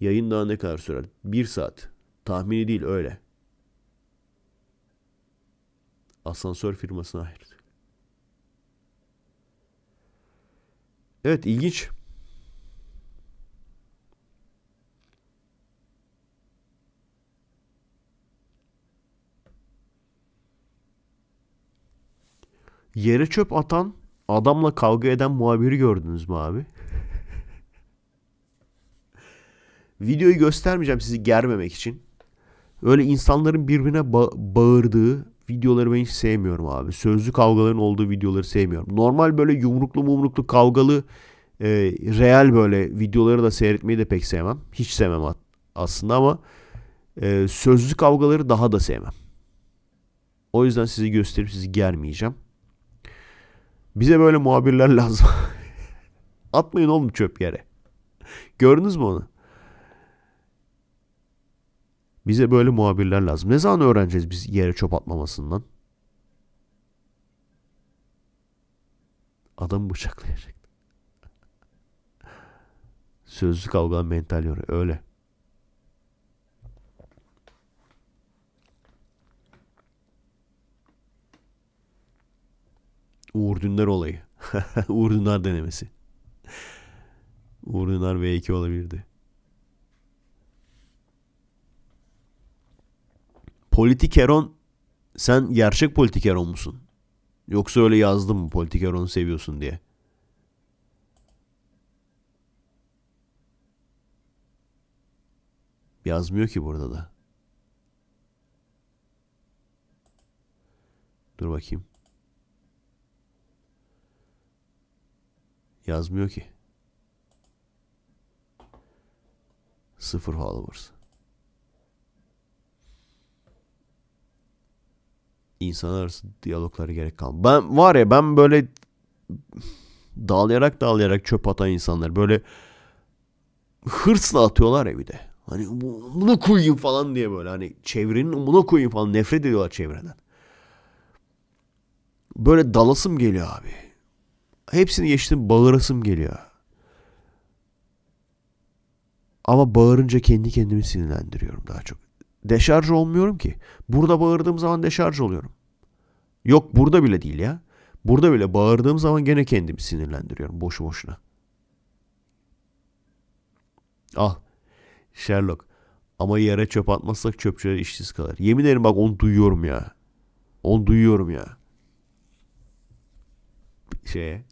Yayın daha ne kadar sürer? Bir saat. Tahmini değil öyle. Asansör firmasına ayrıldı. Evet ilginç. Yere çöp atan adamla kavga eden muhabiri gördünüz mü abi? <laughs> Videoyu göstermeyeceğim sizi germemek için. Öyle insanların birbirine ba- bağırdığı videoları ben hiç sevmiyorum abi. Sözlü kavgaların olduğu videoları sevmiyorum. Normal böyle yumruklu mumruklu kavgalı e, real böyle videoları da seyretmeyi de pek sevmem. Hiç sevmem aslında ama e, sözlü kavgaları daha da sevmem. O yüzden sizi gösterip sizi germeyeceğim. Bize böyle muhabirler <laughs> lazım. Atmayın oğlum çöp yere. Gördünüz mü onu? Bize böyle muhabirler lazım. Ne zaman öğreneceğiz biz yere çöp atmamasından? Adam bıçaklayacak. Sözlü kavga mental yoru öyle. Uğur Dündar olayı. <laughs> Uğur Dündar denemesi. Uğur Dündar V2 olabilirdi. Politikeron sen gerçek politikeron musun? Yoksa öyle yazdım mı politikeronu seviyorsun diye. Yazmıyor ki burada da. Dur bakayım. Yazmıyor ki. Sıfır followers. İnsanlar arası diyaloglara gerek kalmıyor. Ben var ya ben böyle dağlayarak dağlayarak çöp atan insanlar böyle hırsla atıyorlar ya bir de. Hani bunu koyayım falan diye böyle hani çevrenin bunu koyayım falan nefret ediyorlar çevreden. Böyle dalasım geliyor abi hepsini geçtim bağırasım geliyor. Ama bağırınca kendi kendimi sinirlendiriyorum daha çok. Deşarj olmuyorum ki. Burada bağırdığım zaman deşarj oluyorum. Yok burada bile değil ya. Burada bile bağırdığım zaman gene kendimi sinirlendiriyorum boşu boşuna. Ah Sherlock. Ama yere çöp atmazsak çöpçüler işsiz kalır. Yemin ederim bak onu duyuyorum ya. Onu duyuyorum ya. Şeye.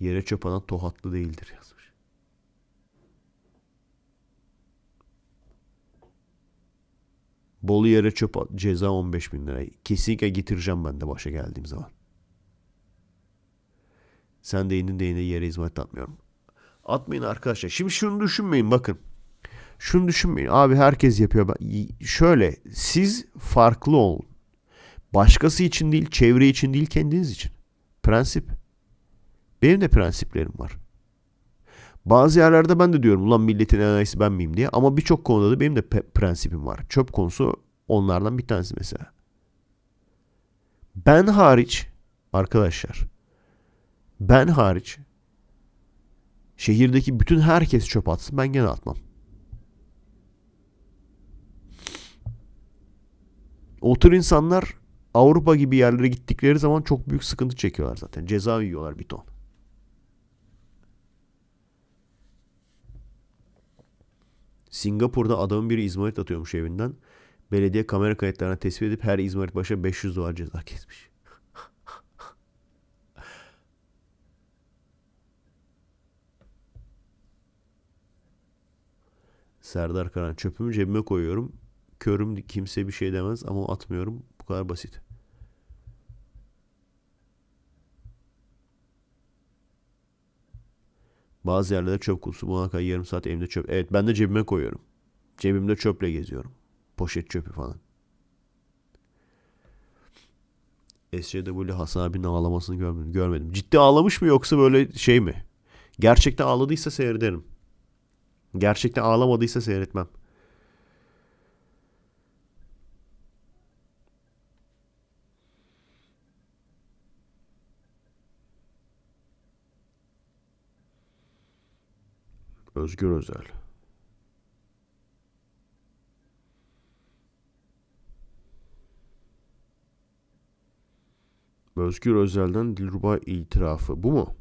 Yere çöp atan tohatlı değildir yazmış. Bolu yere çöp at, ceza 15 bin lira. Kesinlikle getireceğim ben de başa geldiğim zaman. Sen deyinin deyine yere hizmet atmıyorum. Atmayın arkadaşlar. Şimdi şunu düşünmeyin bakın. Şunu düşünmeyin. Abi herkes yapıyor. Şöyle siz farklı olun. Başkası için değil, çevre için değil, kendiniz için. Prensip. Benim de prensiplerim var. Bazı yerlerde ben de diyorum ulan milletin enayisi ben miyim diye. Ama birçok konuda da benim de prensibim var. Çöp konusu onlardan bir tanesi mesela. Ben hariç arkadaşlar ben hariç şehirdeki bütün herkes çöp atsın ben gene atmam. Otur insanlar Avrupa gibi yerlere gittikleri zaman çok büyük sıkıntı çekiyorlar zaten. Ceza yiyorlar bir ton. Singapur'da adamın biri izmarit atıyormuş evinden. Belediye kamera kayıtlarına tespit edip her izmarit başına 500 dolar ceza kesmiş. <laughs> Serdar Karan çöpümü cebime koyuyorum. Körüm kimse bir şey demez ama atmıyorum. Bu kadar basit. Bazı yerlerde çöp kutusu bulana kadar yarım saat elimde çöp. Evet ben de cebime koyuyorum. Cebimde çöple geziyorum. Poşet çöpü falan. SCW'li Hasan abinin ağlamasını görmedim. görmedim. Ciddi ağlamış mı yoksa böyle şey mi? Gerçekten ağladıysa seyrederim. Gerçekten ağlamadıysa seyretmem. Özgür Özel. Özgür Özel'den Dilruba itirafı. Bu mu?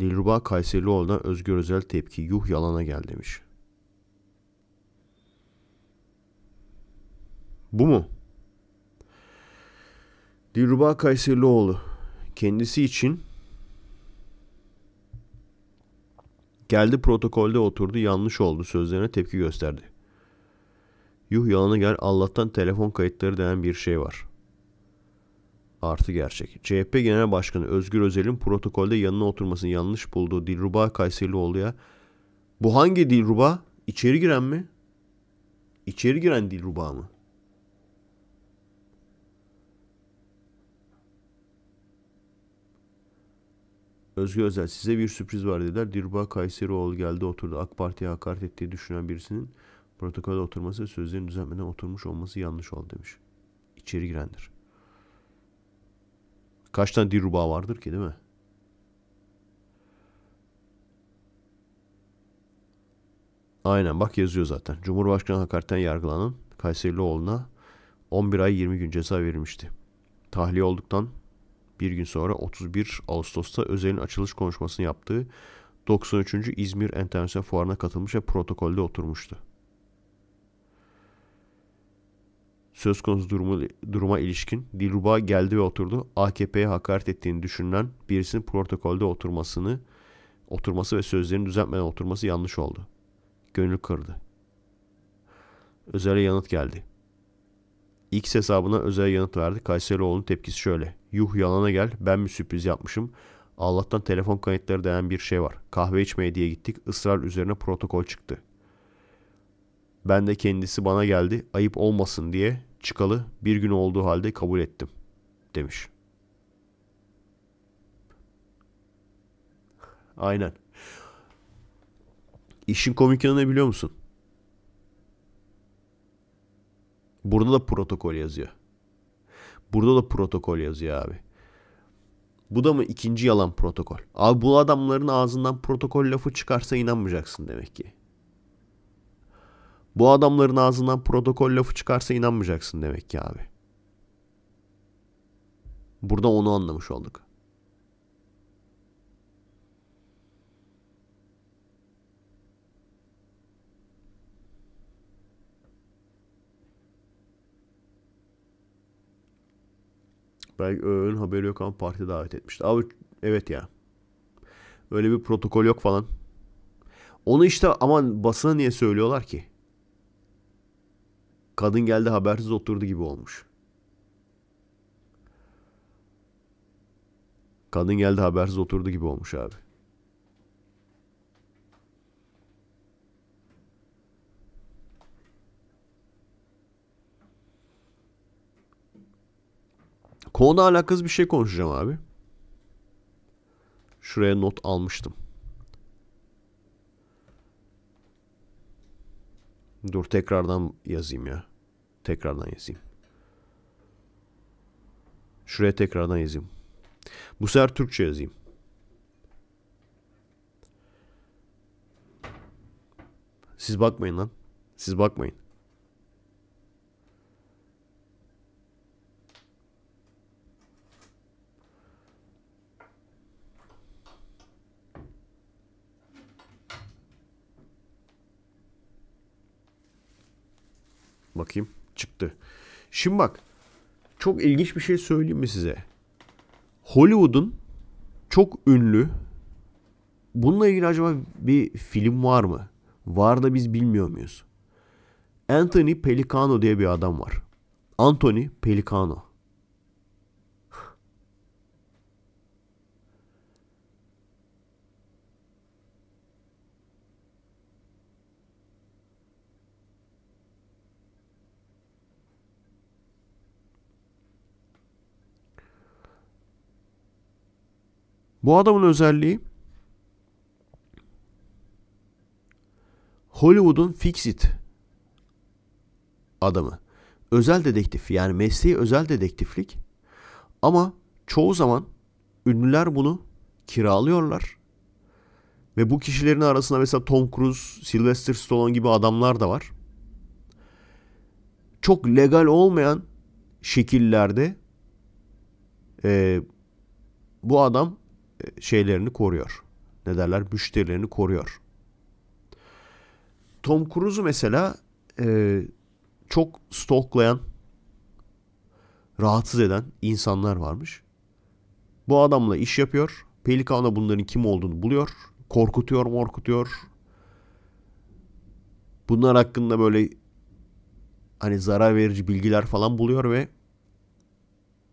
Dilruba Kayserlioğlu'na Özgür Özel tepki. Yuh yalana gel demiş. Bu mu? Dilruba Kayserlioğlu kendisi için Geldi protokolde oturdu yanlış oldu sözlerine tepki gösterdi. Yuh yalanı gel Allah'tan telefon kayıtları denen bir şey var. Artı gerçek. CHP Genel Başkanı Özgür Özel'in protokolde yanına oturmasını yanlış bulduğu Dilruba Kayserlioğlu'ya bu hangi Dilruba? İçeri giren mi? İçeri giren Dilruba mı? özgü Özel size bir sürpriz var dediler. Dirba Kayserioğlu geldi oturdu. AK Parti'ye hakaret ettiği düşünen birisinin protokolde oturması sözlerini düzenmeden oturmuş olması yanlış oldu demiş. İçeri girendir. Kaç tane Dirba vardır ki değil mi? Aynen bak yazıyor zaten. Cumhurbaşkanı hakaretten yargılanan Kayserioğlu'na 11 ay 20 gün ceza verilmişti. Tahliye olduktan bir gün sonra 31 Ağustos'ta özelin açılış konuşmasını yaptığı 93. İzmir Enternasyonel Fuarı'na katılmış ve protokolde oturmuştu. Söz konusu durumu, duruma ilişkin Dilruba geldi ve oturdu. AKP'ye hakaret ettiğini düşünen birisinin protokolde oturmasını oturması ve sözlerini düzeltmeden oturması yanlış oldu. Gönül kırdı. Özel'e yanıt geldi. X hesabına özel yanıt verdi. Kayserioğlu'nun tepkisi şöyle. Yuh yalana gel ben mi sürpriz yapmışım. Allah'tan telefon kayıtları denen bir şey var. Kahve içmeye diye gittik ısrar üzerine protokol çıktı. Ben de kendisi bana geldi ayıp olmasın diye çıkalı bir gün olduğu halde kabul ettim demiş. Aynen. İşin komik yanı ne biliyor musun? Burada da protokol yazıyor. Burada da protokol yazıyor abi. Bu da mı ikinci yalan protokol? Abi bu adamların ağzından protokol lafı çıkarsa inanmayacaksın demek ki. Bu adamların ağzından protokol lafı çıkarsa inanmayacaksın demek ki abi. Burada onu anlamış olduk. Belki öğün haberi yok ama parti davet etmişti. Abi evet ya. Öyle bir protokol yok falan. Onu işte aman basına niye söylüyorlar ki? Kadın geldi habersiz oturdu gibi olmuş. Kadın geldi habersiz oturdu gibi olmuş abi. Konuyla alakasız bir şey konuşacağım abi. Şuraya not almıştım. Dur tekrardan yazayım ya. Tekrardan yazayım. Şuraya tekrardan yazayım. Bu sefer Türkçe yazayım. Siz bakmayın lan. Siz bakmayın. Bakayım çıktı. Şimdi bak çok ilginç bir şey söyleyeyim mi size? Hollywood'un çok ünlü bununla ilgili acaba bir film var mı? Var da biz bilmiyor muyuz? Anthony Pelicano diye bir adam var. Anthony Pelicano. Bu adamın özelliği Hollywood'un Fixit adamı. Özel dedektif yani mesleği özel dedektiflik. Ama çoğu zaman ünlüler bunu kiralıyorlar. Ve bu kişilerin arasında mesela Tom Cruise, Sylvester Stallone gibi adamlar da var. Çok legal olmayan şekillerde e, bu adam şeylerini koruyor. Ne derler? Müşterilerini koruyor. Tom Cruise'u mesela e, çok stalklayan, rahatsız eden insanlar varmış. Bu adamla iş yapıyor. Pelikan'a bunların kim olduğunu buluyor. Korkutuyor, morkutuyor. Bunlar hakkında böyle hani zarar verici bilgiler falan buluyor ve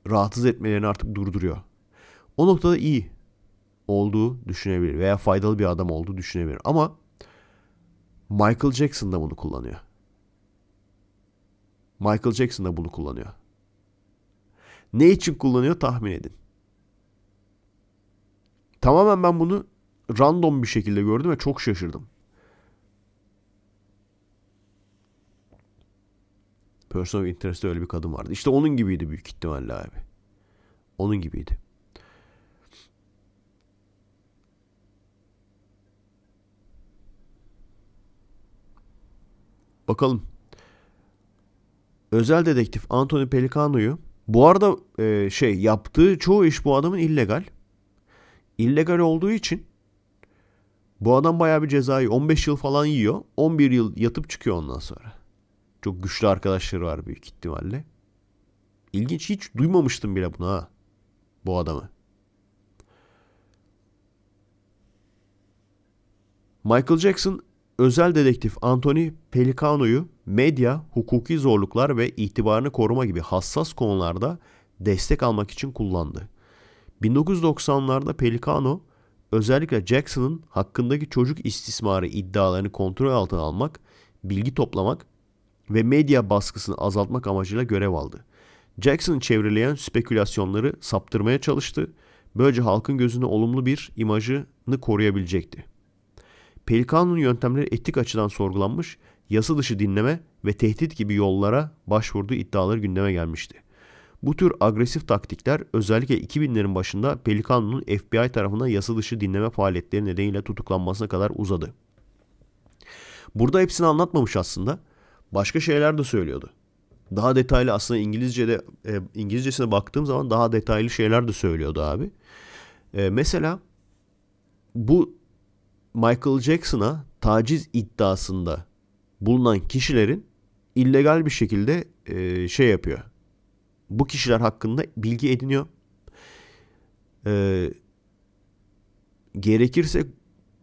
rahatsız etmelerini artık durduruyor. O noktada iyi olduğu düşünebilir veya faydalı bir adam olduğu düşünebilir. Ama Michael Jackson da bunu kullanıyor. Michael Jackson da bunu kullanıyor. Ne için kullanıyor tahmin edin. Tamamen ben bunu random bir şekilde gördüm ve çok şaşırdım. Person of Interest'te öyle bir kadın vardı. İşte onun gibiydi büyük ihtimalle abi. Onun gibiydi. Bakalım. Özel dedektif Anthony Pelicano'yu bu arada e, şey yaptığı çoğu iş bu adamın illegal. İllegal olduğu için bu adam bayağı bir cezayı 15 yıl falan yiyor. 11 yıl yatıp çıkıyor ondan sonra. Çok güçlü arkadaşları var büyük ihtimalle. İlginç hiç duymamıştım bile bunu ha. Bu adamı. Michael Jackson özel dedektif Anthony Pelicano'yu medya, hukuki zorluklar ve itibarını koruma gibi hassas konularda destek almak için kullandı. 1990'larda Pelicano özellikle Jackson'ın hakkındaki çocuk istismarı iddialarını kontrol altına almak, bilgi toplamak ve medya baskısını azaltmak amacıyla görev aldı. Jackson çevreleyen spekülasyonları saptırmaya çalıştı. Böylece halkın gözünde olumlu bir imajını koruyabilecekti. Pelikanın yöntemleri etik açıdan sorgulanmış, yasa dışı dinleme ve tehdit gibi yollara başvurduğu iddiaları gündeme gelmişti. Bu tür agresif taktikler özellikle 2000'lerin başında Pelikanın FBI tarafından yasa dışı dinleme faaliyetleri nedeniyle tutuklanmasına kadar uzadı. Burada hepsini anlatmamış aslında. Başka şeyler de söylüyordu. Daha detaylı aslında İngilizce'de e, İngilizcesine baktığım zaman daha detaylı şeyler de söylüyordu abi. E, mesela bu Michael Jackson'a taciz iddiasında bulunan kişilerin illegal bir şekilde e, şey yapıyor. Bu kişiler hakkında bilgi ediniyor. E, gerekirse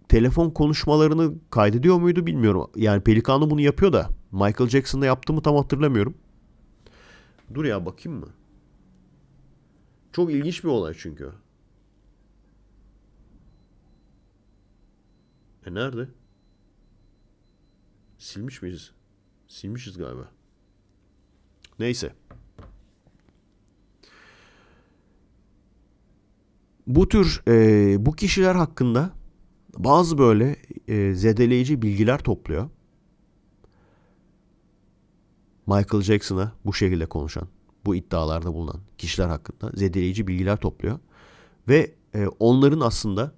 telefon konuşmalarını kaydediyor muydu bilmiyorum. Yani Pelikan'ı bunu yapıyor da Michael Jackson'da yaptığımı tam hatırlamıyorum. Dur ya bakayım mı? Çok ilginç bir olay çünkü. E nerede? Silmiş miyiz? Silmişiz galiba. Neyse. Bu tür e, bu kişiler hakkında bazı böyle e, zedeleyici bilgiler topluyor. Michael Jackson'a bu şekilde konuşan, bu iddialarda bulunan kişiler hakkında zedeleyici bilgiler topluyor. Ve e, onların aslında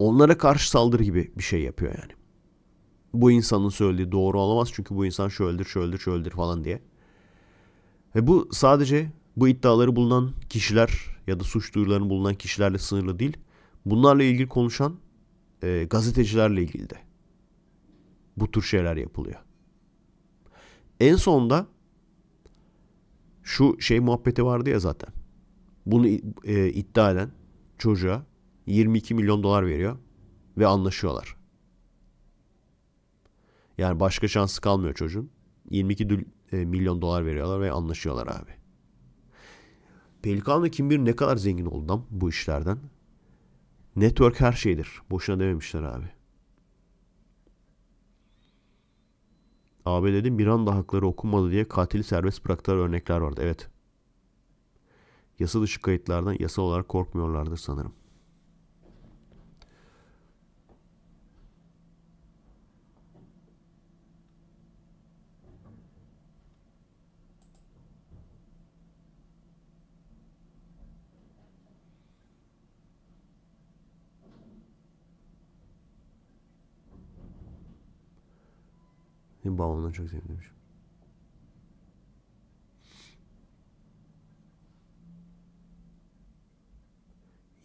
onlara karşı saldırı gibi bir şey yapıyor yani. Bu insanın söylediği doğru olamaz çünkü bu insan şöyledir, şöyledir, şöyledir falan diye. Ve bu sadece bu iddiaları bulunan kişiler ya da suç duyurularını bulunan kişilerle sınırlı değil. Bunlarla ilgili konuşan e, gazetecilerle ilgili de bu tür şeyler yapılıyor. En sonunda şu şey muhabbeti vardı ya zaten. Bunu e, iddia eden çocuğa 22 milyon dolar veriyor ve anlaşıyorlar. Yani başka şansı kalmıyor çocuğun. 22 e, milyon dolar veriyorlar ve anlaşıyorlar abi. Pelikan'la kim bilir ne kadar zengin oldum bu işlerden. Network her şeydir. Boşuna dememişler abi. Abi dedim ABD'de Miranda hakları okunmadı diye katili serbest bıraktılar örnekler vardı. Evet. Yasa dışı kayıtlardan yasal olarak korkmuyorlardır sanırım. Benim babam ondan çok sevindim.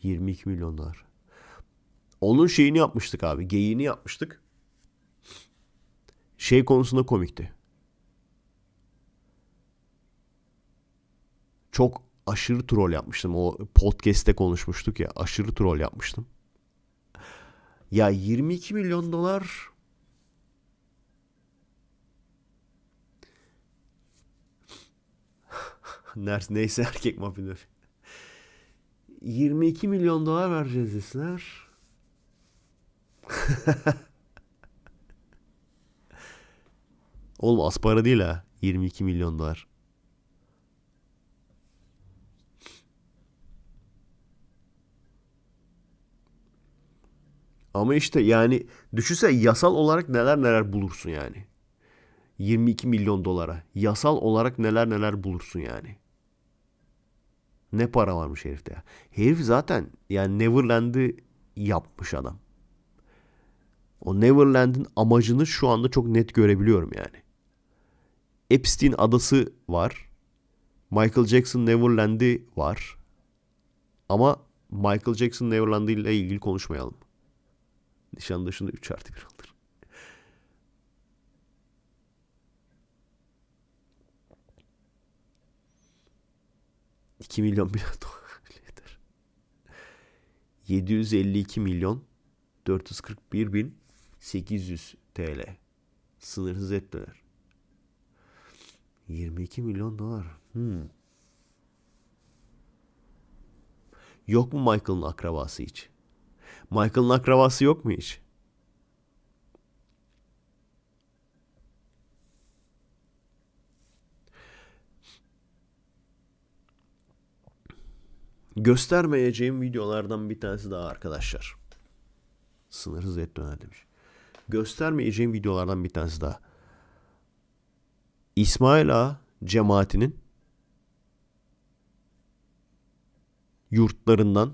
...22 milyon dolar. Onun şeyini yapmıştık abi. Geyiğini yapmıştık. Şey konusunda komikti. Çok aşırı troll yapmıştım. O podcast'te konuşmuştuk ya. Aşırı troll yapmıştım. Ya 22 milyon dolar neyse <laughs> erkek mafidörü. 22 milyon dolar vereceğiz desinler. <laughs> Oğlum az para değil ha. 22 milyon dolar. Ama işte yani düşünse yasal olarak neler neler bulursun yani. 22 milyon dolara. Yasal olarak neler neler bulursun yani. Ne para varmış herifte ya. Herif zaten yani Neverland'ı yapmış adam. O Neverland'in amacını şu anda çok net görebiliyorum yani. Epstein adası var. Michael Jackson Neverland'i var. Ama Michael Jackson Neverland ile ilgili konuşmayalım. Nişan dışında 3 artı 1 2 milyon bilet <laughs> dolar. 752 milyon 441 bin 800 TL. Sınırsız etmeler. 22 milyon dolar. Hmm. Yok mu Michael'ın akrabası hiç? Michael'ın akrabası yok mu hiç? Göstermeyeceğim videolardan bir tanesi daha arkadaşlar. Sınırsız et döner demiş. Göstermeyeceğim videolardan bir tanesi daha. İsmail Ağa cemaatinin yurtlarından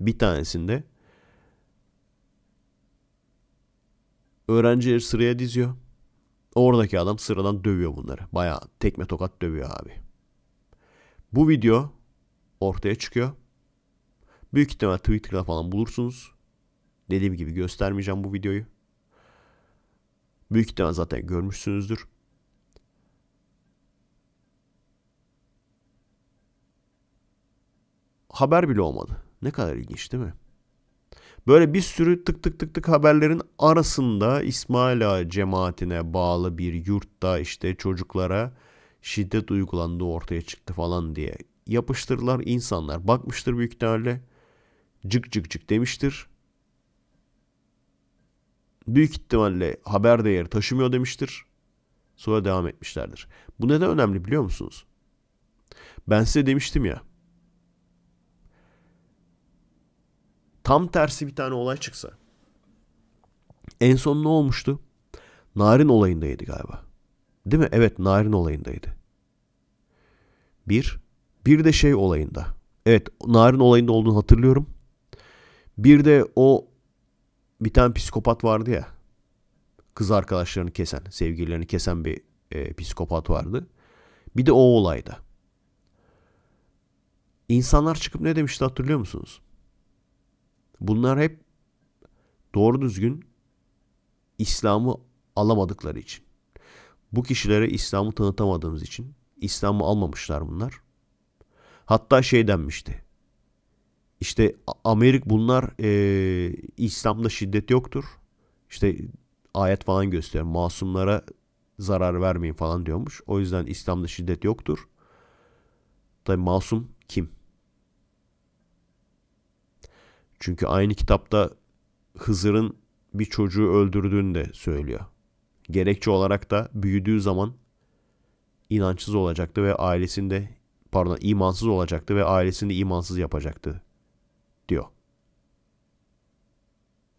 bir tanesinde öğrencileri sıraya diziyor. Oradaki adam sıradan dövüyor bunları. Baya tekme tokat dövüyor abi. Bu video ortaya çıkıyor. Büyük ihtimal Twitter'da falan bulursunuz. Dediğim gibi göstermeyeceğim bu videoyu. Büyük ihtimal zaten görmüşsünüzdür. Haber bile olmadı. Ne kadar ilginç değil mi? Böyle bir sürü tık tık tık tık haberlerin arasında İsmail Ağa cemaatine bağlı bir yurtta işte çocuklara şiddet uygulandığı ortaya çıktı falan diye yapıştırılar insanlar. Bakmıştır büyük ihtimalle. Cık cık cık demiştir. Büyük ihtimalle haber değeri taşımıyor demiştir. Sonra devam etmişlerdir. Bu neden önemli biliyor musunuz? Ben size demiştim ya. Tam tersi bir tane olay çıksa. En son ne olmuştu? Narin olayındaydı galiba. Değil mi? Evet Narin olayındaydı. Bir, bir de şey olayında. Evet Narin olayında olduğunu hatırlıyorum. Bir de o bir tane psikopat vardı ya. Kız arkadaşlarını kesen, sevgililerini kesen bir e, psikopat vardı. Bir de o olayda. İnsanlar çıkıp ne demişti hatırlıyor musunuz? Bunlar hep doğru düzgün İslam'ı alamadıkları için. Bu kişilere İslam'ı tanıtamadığımız için İslam'ı almamışlar bunlar. Hatta şey denmişti. İşte Amerik bunlar e, İslam'da şiddet yoktur. İşte ayet falan gösteriyor. Masumlara zarar vermeyin falan diyormuş. O yüzden İslam'da şiddet yoktur. Tabi masum kim? Çünkü aynı kitapta Hızır'ın bir çocuğu öldürdüğünü de söylüyor. Gerekçe olarak da büyüdüğü zaman inançsız olacaktı ve ailesinde pardon imansız olacaktı ve ailesini imansız yapacaktı diyor.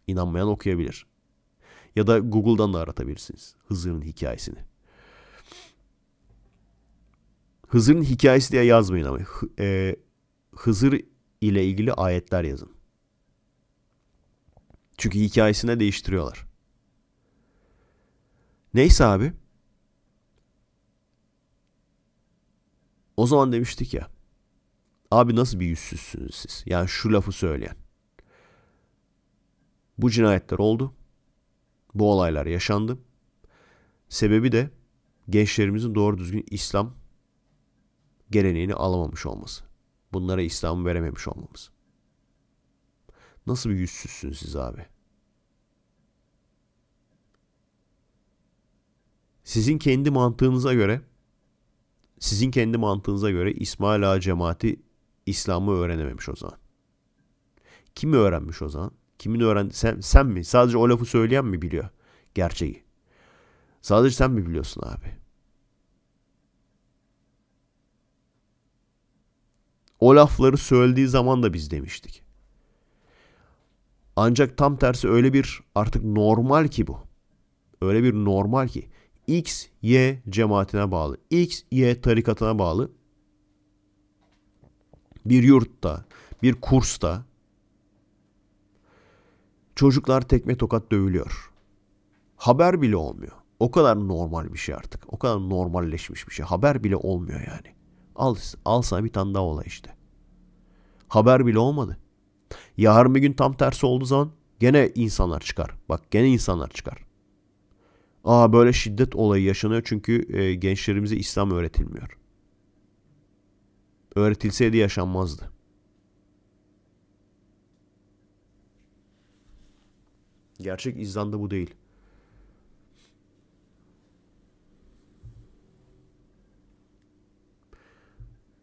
İnanmayan okuyabilir. Ya da Google'dan da aratabilirsiniz Hızır'ın hikayesini. Hızır'ın hikayesi diye yazmayın ama e, Hızır ile ilgili ayetler yazın. Çünkü hikayesine değiştiriyorlar. Neyse abi. O zaman demiştik ya. Abi nasıl bir yüzsüzsünüz siz? Yani şu lafı söyleyen. Bu cinayetler oldu. Bu olaylar yaşandı. Sebebi de gençlerimizin doğru düzgün İslam geleneğini alamamış olması. Bunlara İslam'ı verememiş olmamız. Nasıl bir yüzsüzsünüz siz abi? Sizin kendi mantığınıza göre sizin kendi mantığınıza göre İsmail Ağa cemaati İslam'ı öğrenememiş o zaman. Kimi öğrenmiş o zaman? Kimin öğrendi? Sen, sen mi? Sadece o lafı söyleyen mi biliyor gerçeği? Sadece sen mi biliyorsun abi? O lafları söylediği zaman da biz demiştik. Ancak tam tersi öyle bir artık normal ki bu. Öyle bir normal ki. X, Y cemaatine bağlı, X, Y tarikatına bağlı bir yurtta, bir kursta çocuklar tekme tokat dövülüyor. Haber bile olmuyor. O kadar normal bir şey artık. O kadar normalleşmiş bir şey. Haber bile olmuyor yani. Al, al sana bir tane daha olay işte. Haber bile olmadı. Yarın bir gün tam tersi olduğu zaman gene insanlar çıkar. Bak gene insanlar çıkar. Aa böyle şiddet olayı yaşanıyor çünkü e, gençlerimize İslam öğretilmiyor. Öğretilseydi yaşanmazdı. Gerçek İzlanda bu değil.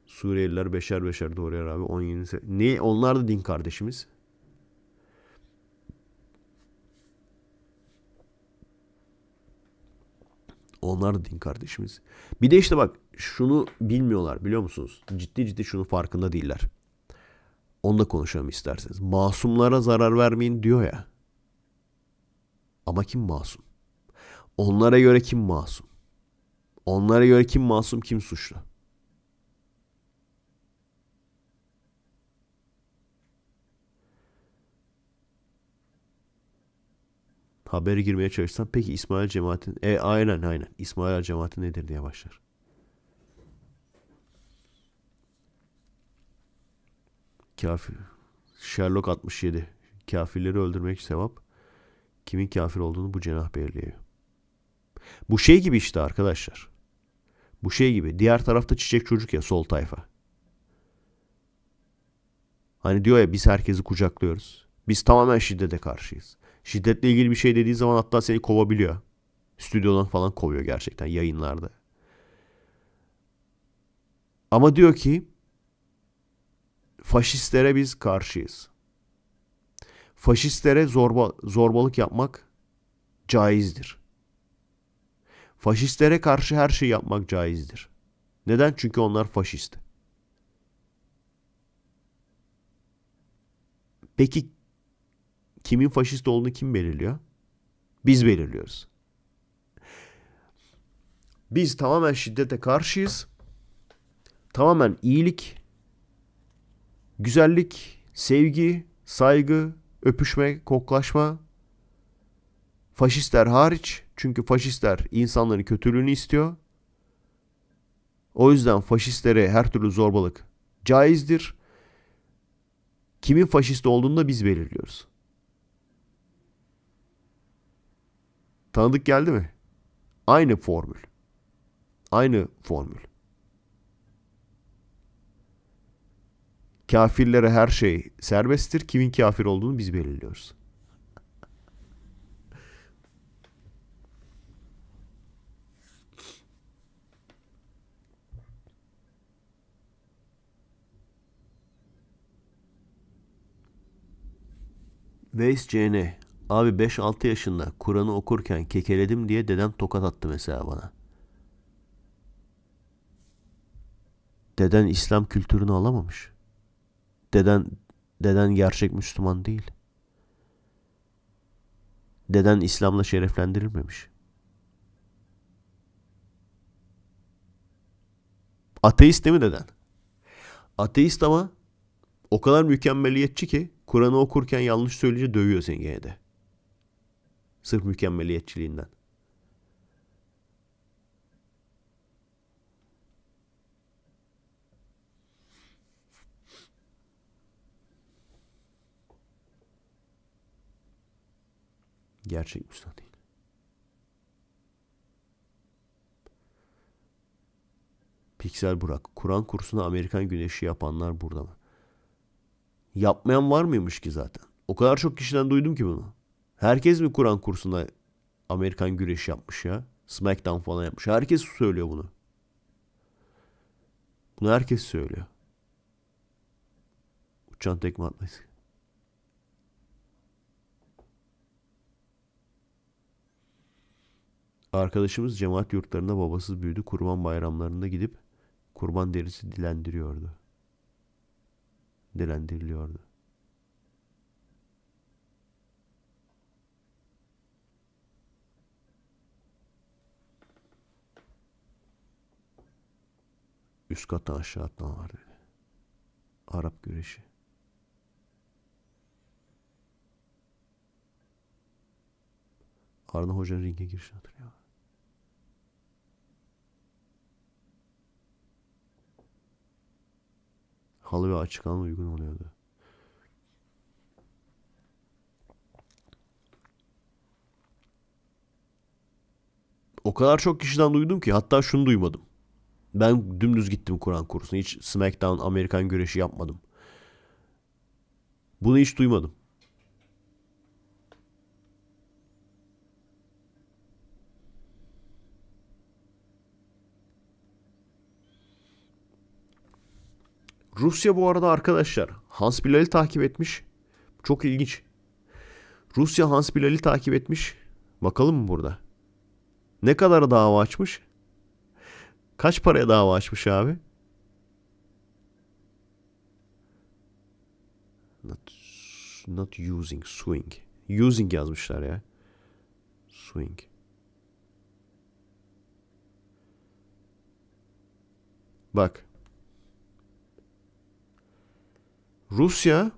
Suriyeliler beşer beşer doğruyor abi. 17 ne onlar da din kardeşimiz. Onlar da din kardeşimiz. Bir de işte bak şunu bilmiyorlar biliyor musunuz? Ciddi ciddi şunu farkında değiller. Onu da konuşalım isterseniz. Masumlara zarar vermeyin diyor ya. Ama kim masum? Onlara göre kim masum? Onlara göre kim masum kim suçlu? habere girmeye çalışsan peki İsmail cemaatin e aynen aynen İsmail cemaati nedir diye başlar. Kafir. Sherlock 67. Kafirleri öldürmek sevap. Kimin kafir olduğunu bu cenah belirliyor. Bu şey gibi işte arkadaşlar. Bu şey gibi. Diğer tarafta çiçek çocuk ya sol tayfa. Hani diyor ya biz herkesi kucaklıyoruz. Biz tamamen şiddete karşıyız. Şiddetle ilgili bir şey dediği zaman hatta seni kovabiliyor. Stüdyodan falan kovuyor gerçekten yayınlarda. Ama diyor ki faşistlere biz karşıyız. Faşistlere zorba, zorbalık yapmak caizdir. Faşistlere karşı her şey yapmak caizdir. Neden? Çünkü onlar faşist. Peki Kimin faşist olduğunu kim belirliyor? Biz belirliyoruz. Biz tamamen şiddete karşıyız. Tamamen iyilik, güzellik, sevgi, saygı, öpüşme, koklaşma. Faşistler hariç. Çünkü faşistler insanların kötülüğünü istiyor. O yüzden faşistlere her türlü zorbalık caizdir. Kimin faşist olduğunu da biz belirliyoruz. Tanıdık geldi mi? Aynı formül. Aynı formül. Kafirlere her şey serbesttir. Kimin kafir olduğunu biz belirliyoruz. Veys CN Abi 5-6 yaşında Kur'an'ı okurken kekeledim diye dedem tokat attı mesela bana. Deden İslam kültürünü alamamış. Deden deden gerçek Müslüman değil. Deden İslam'la şereflendirilmemiş. Ateist değil mi deden? Ateist ama o kadar mükemmeliyetçi ki Kur'an'ı okurken yanlış söyleyince dövüyor seni gene de. Sırf mükemmeliyetçiliğinden. Gerçek müstah değil. Piksel Burak. Kur'an kursuna Amerikan güneşi yapanlar burada mı? Yapmayan var mıymış ki zaten? O kadar çok kişiden duydum ki bunu. Herkes mi Kur'an kursunda Amerikan güreş yapmış ya? Smackdown falan yapmış. Herkes söylüyor bunu. Bunu herkes söylüyor. Uçan tekme atmayız. Arkadaşımız cemaat yurtlarında babasız büyüdü. Kurban bayramlarında gidip kurban derisi dilendiriyordu. Dilendiriliyordu. Üst katta aşağı atlan var dedi. Arap güreşi. Arna Hoca'nın ringe girişini hatırlıyor. Halı ve açık alma uygun oluyordu. O kadar çok kişiden duydum ki hatta şunu duymadım. Ben dümdüz gittim Kur'an kursuna. Hiç SmackDown Amerikan güreşi yapmadım. Bunu hiç duymadım. Rusya bu arada arkadaşlar Hans Bilal'i takip etmiş. Çok ilginç. Rusya Hans Bilal'i takip etmiş. Bakalım mı burada? Ne kadar dava açmış? Kaç paraya dava açmış abi? Not, not using, swing, Using yazmışlar ya. swing. Bak. Rusya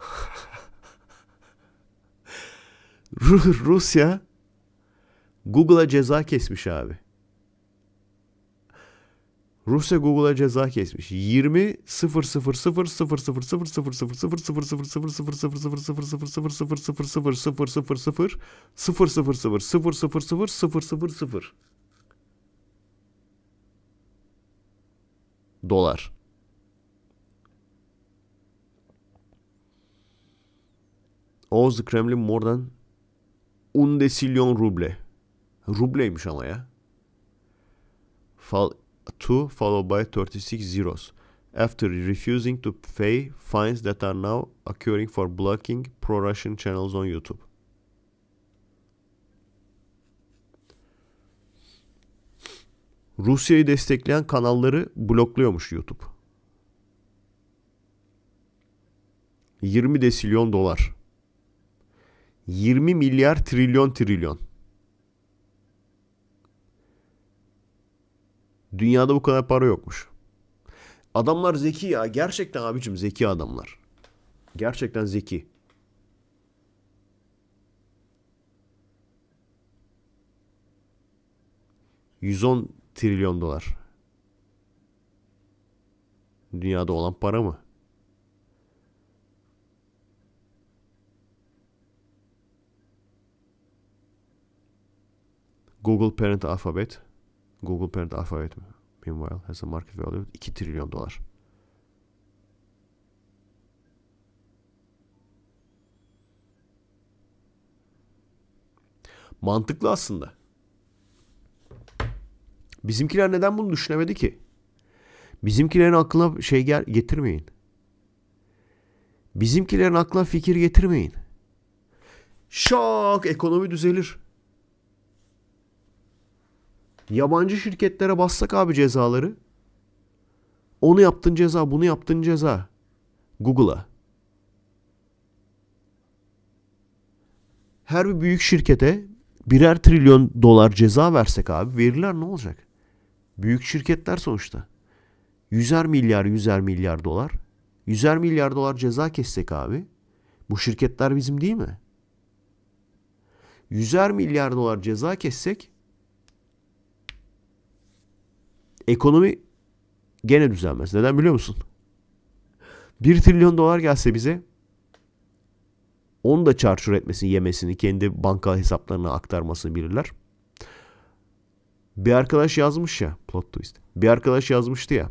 <laughs> Rusya Google'a ceza kesmiş abi. Rusya Google'a ceza kesmiş. 20 0 0 0 0 0 0 0 0 0 0 0 0 0 0 0 0 0 0 0 0 0 0 0 0 0 0 0 0 0 0 0 0 0 dolar. Owes the Kremlin more than undesilyon ruble. Rubleymiş ama ya. Fal 2 followed by 36 zeros after refusing to pay fines that are now occurring for blocking pro-Russian channels on YouTube. Rusya'yı destekleyen kanalları blokluyormuş YouTube. 20 desilyon dolar. 20 milyar trilyon trilyon. Dünyada bu kadar para yokmuş. Adamlar zeki ya. Gerçekten abicim zeki adamlar. Gerçekten zeki. ...110 trilyon dolar. Dünyada olan para mı? Google Parent Alphabet... Google parent Alphabet meanwhile has a market value of 2 trilyon dolar. Mantıklı aslında. Bizimkiler neden bunu düşünemedi ki? Bizimkilerin aklına şey getirmeyin. Bizimkilerin aklına fikir getirmeyin. Şak ekonomi düzelir. Yabancı şirketlere bassak abi cezaları. Onu yaptın ceza, bunu yaptın ceza. Google'a. Her bir büyük şirkete birer trilyon dolar ceza versek abi verirler ne olacak? Büyük şirketler sonuçta. Yüzer milyar, yüzer milyar dolar. Yüzer milyar dolar ceza kessek abi. Bu şirketler bizim değil mi? Yüzer milyar dolar ceza kessek ekonomi gene düzelmez. Neden biliyor musun? 1 trilyon dolar gelse bize onu da çarçur etmesini, yemesini, kendi banka hesaplarına aktarmasını bilirler. Bir arkadaş yazmış ya, plot twist. Bir arkadaş yazmıştı ya,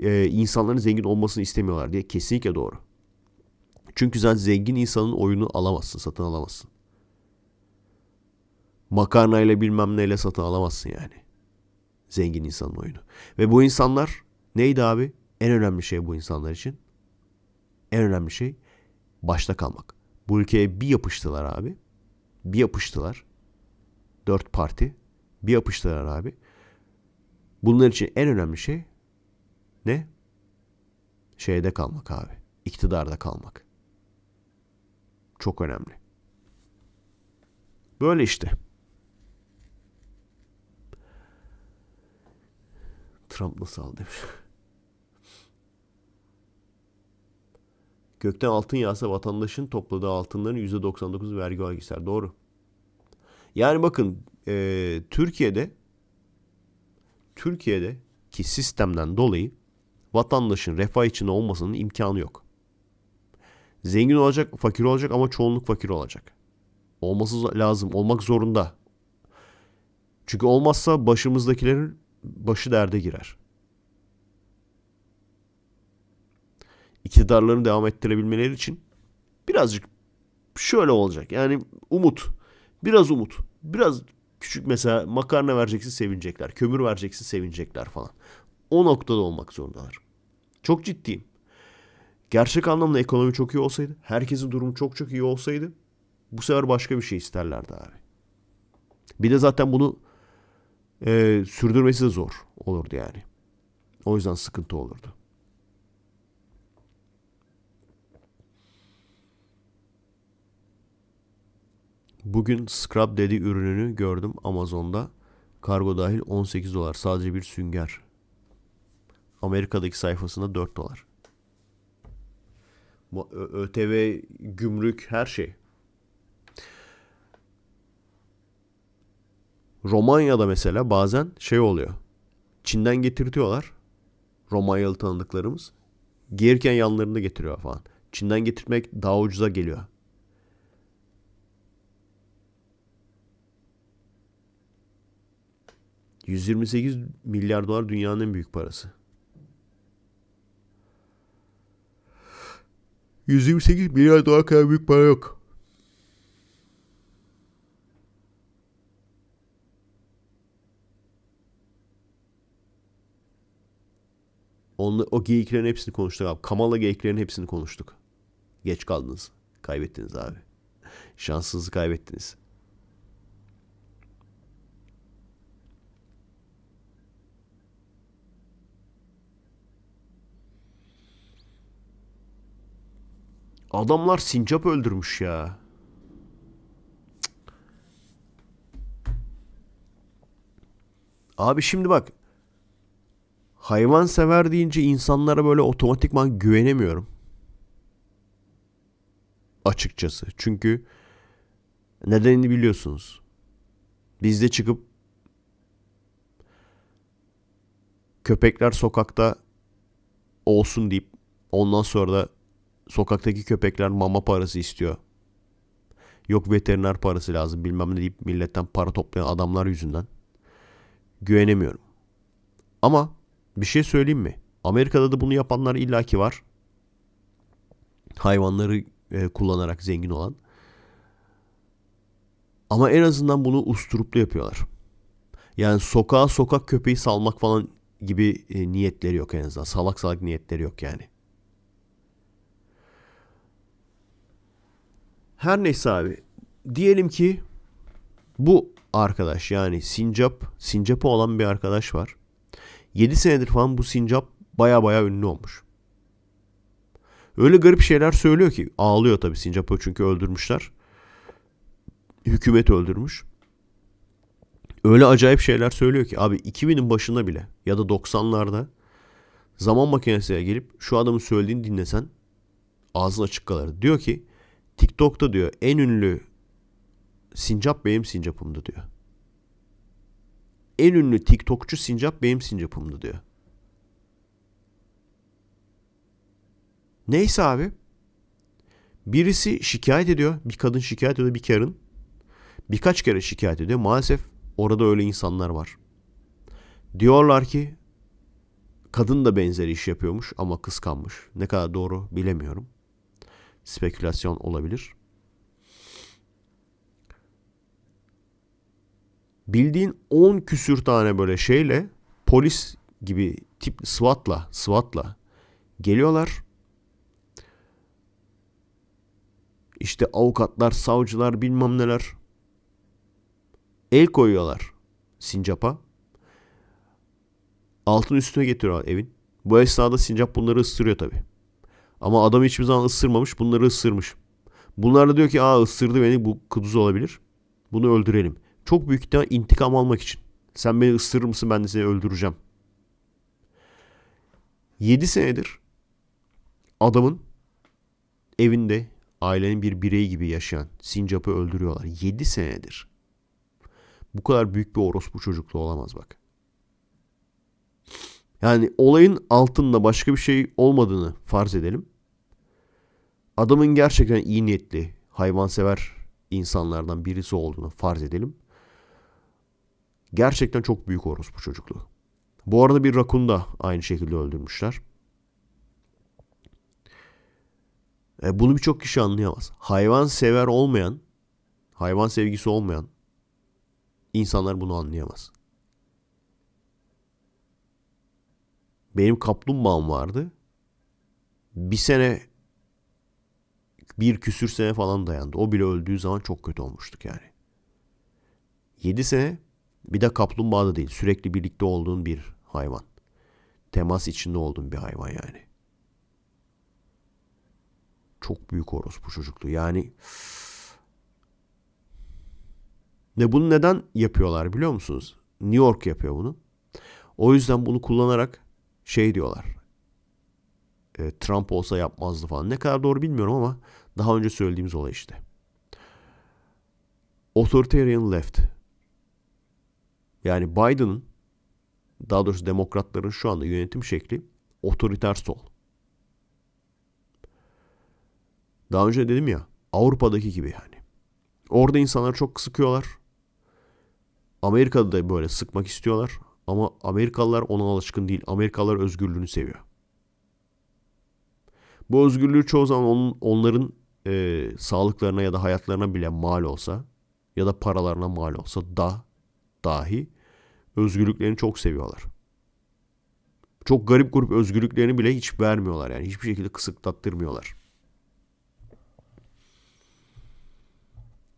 e, insanların zengin olmasını istemiyorlar diye kesinlikle doğru. Çünkü sen zengin insanın oyunu alamazsın, satın alamazsın. Makarnayla bilmem neyle satın alamazsın yani zengin insanın oyunu. Ve bu insanlar neydi abi? En önemli şey bu insanlar için. En önemli şey başta kalmak. Bu ülkeye bir yapıştılar abi. Bir yapıştılar. Dört parti. Bir yapıştılar abi. Bunlar için en önemli şey ne? Şeyde kalmak abi. İktidarda kalmak. Çok önemli. Böyle işte. Trump nasıl aldı demiş. Gökten altın yağsa vatandaşın topladığı altınların 99 vergi vergisler. Doğru. Yani bakın e, Türkiye'de Türkiye'de ki sistemden dolayı vatandaşın refah içinde olmasının imkanı yok. Zengin olacak, fakir olacak ama çoğunluk fakir olacak. Olması lazım, olmak zorunda. Çünkü olmazsa başımızdakilerin başı derde girer. İktidarlarını devam ettirebilmeleri için birazcık şöyle olacak. Yani umut. Biraz umut. Biraz küçük mesela makarna vereceksin sevinecekler. Kömür vereceksin sevinecekler falan. O noktada olmak zorundalar. Çok ciddiyim. Gerçek anlamda ekonomi çok iyi olsaydı, herkesin durumu çok çok iyi olsaydı bu sefer başka bir şey isterlerdi abi. Bir de zaten bunu e, sürdürmesi de zor olurdu yani. O yüzden sıkıntı olurdu. Bugün Scrub dedi ürününü gördüm Amazon'da. Kargo dahil 18 dolar. Sadece bir sünger. Amerika'daki sayfasında 4 dolar. Bu ÖTV, gümrük her şey. Romanya'da mesela bazen şey oluyor. Çin'den getirtiyorlar. Romanyalı tanıdıklarımız. Giyerken yanlarında getiriyor falan. Çin'den getirmek daha ucuza geliyor. ...128 milyar dolar dünyanın en büyük parası. 128 milyar dolar kadar büyük para yok. Onla, o geyiklerin hepsini konuştuk abi. Kamala geyiklerin hepsini konuştuk. Geç kaldınız. Kaybettiniz abi. Şansınızı kaybettiniz. Adamlar sincap öldürmüş ya. Abi şimdi bak hayvan sever deyince insanlara böyle otomatikman güvenemiyorum. Açıkçası. Çünkü nedenini biliyorsunuz. Biz de çıkıp köpekler sokakta olsun deyip ondan sonra da sokaktaki köpekler mama parası istiyor. Yok veteriner parası lazım bilmem ne deyip milletten para toplayan adamlar yüzünden güvenemiyorum. Ama bir şey söyleyeyim mi? Amerika'da da bunu yapanlar illaki var. Hayvanları e, kullanarak zengin olan. Ama en azından bunu usturuplu yapıyorlar. Yani sokağa sokak köpeği salmak falan gibi e, niyetleri yok en azından. Salak salak niyetleri yok yani. Her neyse abi. Diyelim ki bu arkadaş yani sincap, sincapı olan bir arkadaş var. 7 senedir falan bu sincap baya baya ünlü olmuş. Öyle garip şeyler söylüyor ki ağlıyor tabii sincapı çünkü öldürmüşler. Hükümet öldürmüş. Öyle acayip şeyler söylüyor ki abi 2000'in başında bile ya da 90'larda zaman makinesine gelip şu adamın söylediğini dinlesen ağzın açık kalır. Diyor ki TikTok'ta diyor en ünlü sincap benim sincapımdı diyor en ünlü TikTokçu sincap benim sincapımdı diyor. Neyse abi. Birisi şikayet ediyor. Bir kadın şikayet ediyor bir karın. Birkaç kere şikayet ediyor. Maalesef orada öyle insanlar var. Diyorlar ki kadın da benzer iş yapıyormuş ama kıskanmış. Ne kadar doğru bilemiyorum. Spekülasyon olabilir. bildiğin 10 küsür tane böyle şeyle polis gibi tip SWAT'la SWAT'la geliyorlar. İşte avukatlar, savcılar bilmem neler el koyuyorlar sincapa. Altın üstüne getiriyor evin. Bu esnada sincap bunları ısırıyor tabi. Ama adam hiçbir zaman ısırmamış bunları ısırmış. Bunlar da diyor ki aa ısırdı beni bu kuduz olabilir. Bunu öldürelim. Çok büyük ihtimal intikam almak için. Sen beni ısırır mısın ben de seni öldüreceğim. 7 senedir adamın evinde ailenin bir bireyi gibi yaşayan Sincap'ı öldürüyorlar. 7 senedir. Bu kadar büyük bir orospu çocuklu olamaz bak. Yani olayın altında başka bir şey olmadığını farz edelim. Adamın gerçekten iyi niyetli, hayvansever insanlardan birisi olduğunu farz edelim. Gerçekten çok büyük orospu çocukluğu. Bu arada bir rakun da aynı şekilde öldürmüşler. E, bunu birçok kişi anlayamaz. Hayvan sever olmayan, hayvan sevgisi olmayan insanlar bunu anlayamaz. Benim kaplumbağam vardı. Bir sene bir küsür sene falan dayandı. O bile öldüğü zaman çok kötü olmuştuk yani. 7 sene bir de kaplumbağa da değil. Sürekli birlikte olduğun bir hayvan. Temas içinde olduğun bir hayvan yani. Çok büyük orospu çocuklu. Yani ve bunu neden yapıyorlar biliyor musunuz? New York yapıyor bunu. O yüzden bunu kullanarak şey diyorlar. E, Trump olsa yapmazdı falan. Ne kadar doğru bilmiyorum ama daha önce söylediğimiz olay işte. Authoritarian left yani Biden'ın daha doğrusu demokratların şu anda yönetim şekli otoriter sol. Daha önce dedim ya Avrupa'daki gibi yani. Orada insanlar çok sıkıyorlar. Amerika'da da böyle sıkmak istiyorlar. Ama Amerikalılar ona alışkın değil. Amerikalılar özgürlüğünü seviyor. Bu özgürlüğü çoğu zaman onun, onların e, sağlıklarına ya da hayatlarına bile mal olsa ya da paralarına mal olsa da dahi özgürlüklerini çok seviyorlar. Çok garip grup özgürlüklerini bile hiç vermiyorlar yani hiçbir şekilde kısıtlattırmıyorlar.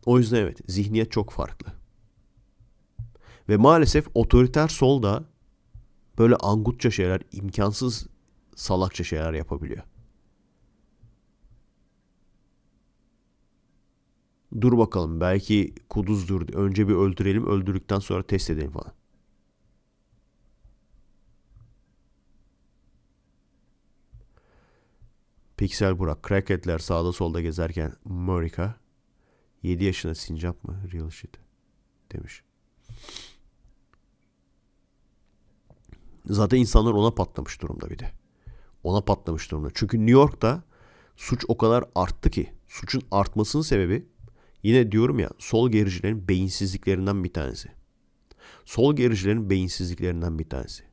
O yüzden evet zihniyet çok farklı. Ve maalesef otoriter sol da böyle angutça şeyler, imkansız salakça şeyler yapabiliyor. Dur bakalım belki kuduzdur. Önce bir öldürelim, öldürdükten sonra test edelim falan. Pixel Burak. Crackhead'ler sağda solda gezerken Murica, 7 yaşına sincap mı? Real shit. Demiş. Zaten insanlar ona patlamış durumda bir de. Ona patlamış durumda. Çünkü New York'ta suç o kadar arttı ki. Suçun artmasının sebebi yine diyorum ya sol gericilerin beyinsizliklerinden bir tanesi. Sol gericilerin beyinsizliklerinden bir tanesi.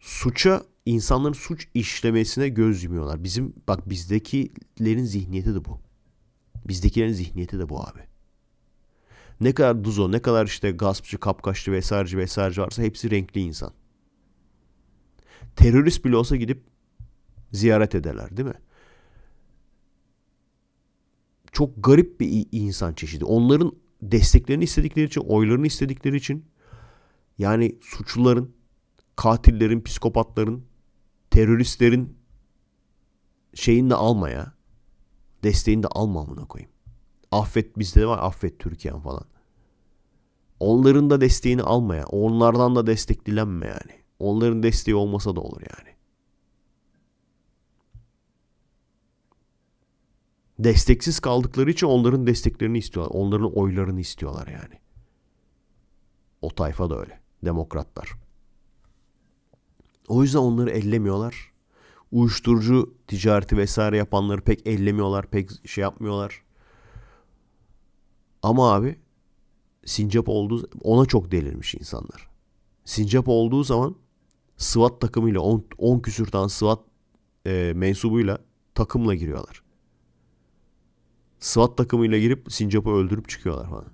Suça insanların suç işlemesine göz yumuyorlar. Bizim bak bizdekilerin zihniyeti de bu. Bizdekilerin zihniyeti de bu abi. Ne kadar duzo, ne kadar işte gaspçı, kapkaççı vesaireci vesaireci varsa hepsi renkli insan. Terörist bile olsa gidip ziyaret ederler değil mi? Çok garip bir insan çeşidi. Onların desteklerini istedikleri için, oylarını istedikleri için yani suçluların, katillerin, psikopatların teröristlerin şeyini de almaya Desteğini de alma amına koyayım. Affet bizde de var affet Türkiye'm falan. Onların da desteğini almaya, Onlardan da destek dilenme yani. Onların desteği olmasa da olur yani. Desteksiz kaldıkları için onların desteklerini istiyorlar. Onların oylarını istiyorlar yani. O tayfa da öyle. Demokratlar. O yüzden onları ellemiyorlar. Uyuşturucu ticareti vesaire yapanları pek ellemiyorlar, pek şey yapmıyorlar. Ama abi sincap olduğu ona çok delirmiş insanlar. Sincap olduğu zaman SWAT takımıyla 10 küsür tane SWAT e, mensubuyla takımla giriyorlar. SWAT takımıyla girip sincapı öldürüp çıkıyorlar falan.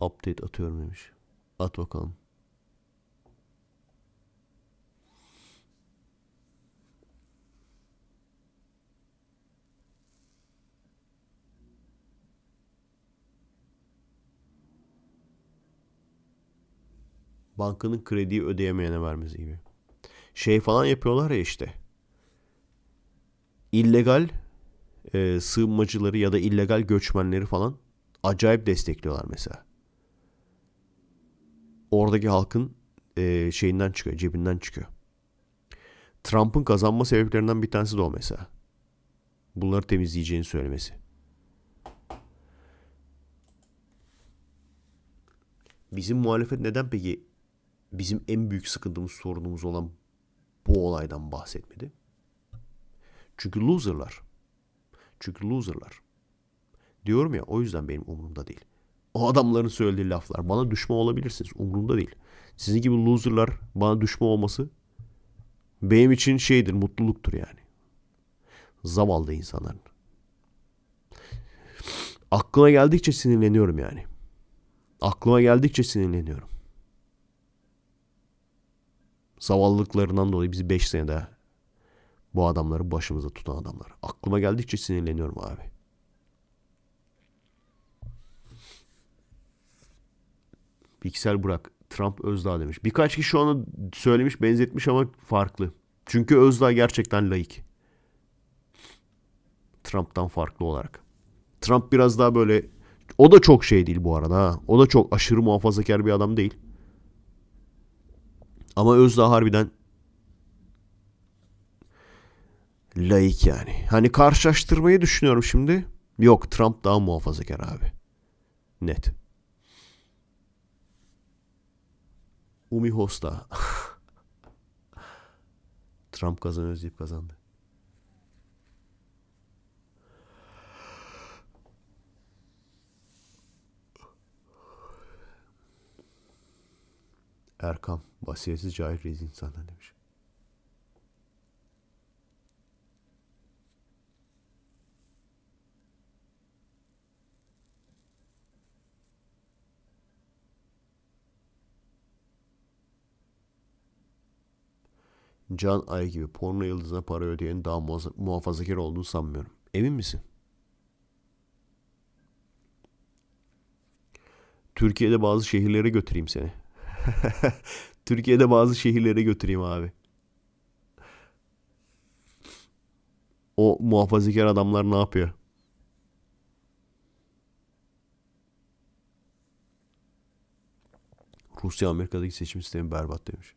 Update atıyorum demiş. At bakalım. Bankanın krediyi ödeyemeyene vermez gibi. Şey falan yapıyorlar ya işte. İllegal e, sığınmacıları ya da illegal göçmenleri falan acayip destekliyorlar mesela oradaki halkın e, şeyinden çıkıyor, cebinden çıkıyor. Trump'ın kazanma sebeplerinden bir tanesi de o mesela. Bunları temizleyeceğini söylemesi. Bizim muhalefet neden peki bizim en büyük sıkıntımız, sorunumuz olan bu olaydan bahsetmedi? Çünkü loserlar. Çünkü loserlar. Diyorum ya o yüzden benim umurumda değil. O adamların söylediği laflar. Bana düşme olabilirsiniz. Umurumda değil. Sizin gibi loserlar bana düşme olması benim için şeydir, mutluluktur yani. Zavallı insanların. Aklıma geldikçe sinirleniyorum yani. Aklıma geldikçe sinirleniyorum. Zavallıklarından dolayı bizi 5 sene daha bu adamları başımıza tutan adamlar. Aklıma geldikçe sinirleniyorum abi. İksel Burak. Trump Özdağ demiş. Birkaç kişi şu anda söylemiş benzetmiş ama farklı. Çünkü Özdağ gerçekten laik. Trump'tan farklı olarak. Trump biraz daha böyle o da çok şey değil bu arada. Ha. O da çok aşırı muhafazakar bir adam değil. Ama Özdağ harbiden laik yani. Hani karşılaştırmayı düşünüyorum şimdi. Yok Trump daha muhafazakar abi. Net. Umi Hosta. <laughs> Trump kazanıyoruz deyip kazandı. Erkan, vasiyetsiz cahil rezil insanlar demiş. Can Ay gibi porno yıldızına para ödeyenin daha muhafazakar olduğunu sanmıyorum. Emin misin? Türkiye'de bazı şehirlere götüreyim seni. <laughs> Türkiye'de bazı şehirlere götüreyim abi. O muhafazakar adamlar ne yapıyor? Rusya Amerika'daki seçim sistemi berbat demiş.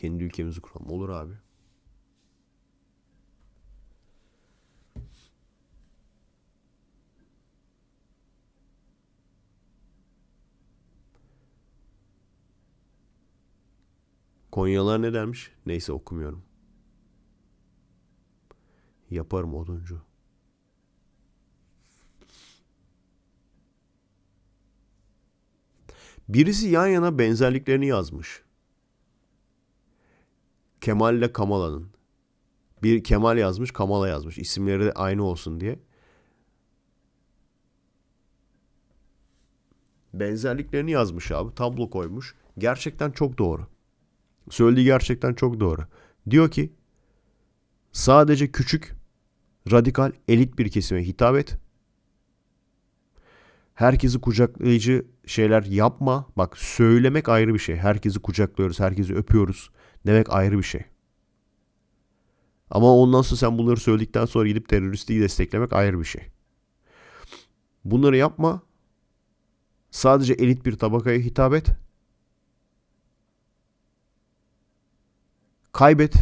Kendi ülkemizi kuralım. Olur abi. Konyalar ne dermiş? Neyse okumuyorum. Yaparım oduncu. Birisi yan yana benzerliklerini yazmış. Kemal ile Kamala'nın. Bir Kemal yazmış, Kamala yazmış. İsimleri de aynı olsun diye. Benzerliklerini yazmış abi. Tablo koymuş. Gerçekten çok doğru. Söylediği gerçekten çok doğru. Diyor ki sadece küçük, radikal, elit bir kesime hitap et. Herkesi kucaklayıcı şeyler yapma. Bak söylemek ayrı bir şey. Herkesi kucaklıyoruz, herkesi öpüyoruz demek ayrı bir şey. Ama ondan sonra sen bunları söyledikten sonra gidip teröristi desteklemek ayrı bir şey. Bunları yapma. Sadece elit bir tabakaya hitap et. Kaybet.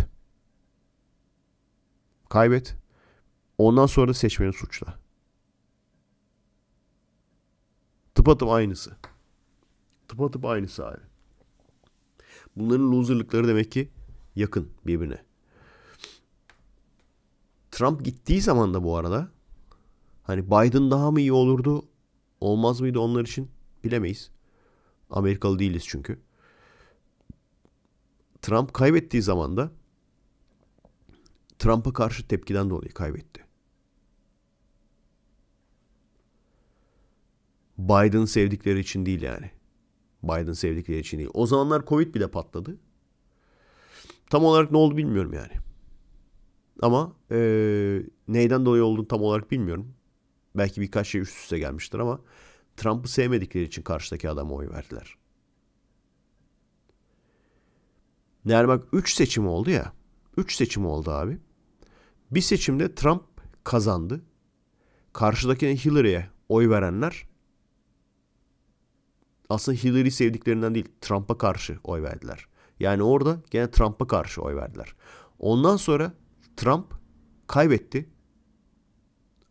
Kaybet. Ondan sonra da seçmeni suçla. Tıpatıp aynısı. Tıpatıp aynısı abi. Bunların loserlıkları demek ki yakın birbirine. Trump gittiği zaman da bu arada hani Biden daha mı iyi olurdu olmaz mıydı onlar için bilemeyiz. Amerikalı değiliz çünkü. Trump kaybettiği zaman da Trump'a karşı tepkiden dolayı kaybetti. Biden sevdikleri için değil yani. Biden sevdikleri için değil. O zamanlar Covid bile patladı. Tam olarak ne oldu bilmiyorum yani. Ama e, neyden dolayı olduğunu tam olarak bilmiyorum. Belki birkaç şey üst üste gelmiştir ama Trump'ı sevmedikleri için karşıdaki adama oy verdiler. Nermak 3 seçim oldu ya. 3 seçim oldu abi. Bir seçimde Trump kazandı. Karşıdakine Hillary'e oy verenler aslında Hillary sevdiklerinden değil Trump'a karşı oy verdiler. Yani orada gene Trump'a karşı oy verdiler. Ondan sonra Trump kaybetti.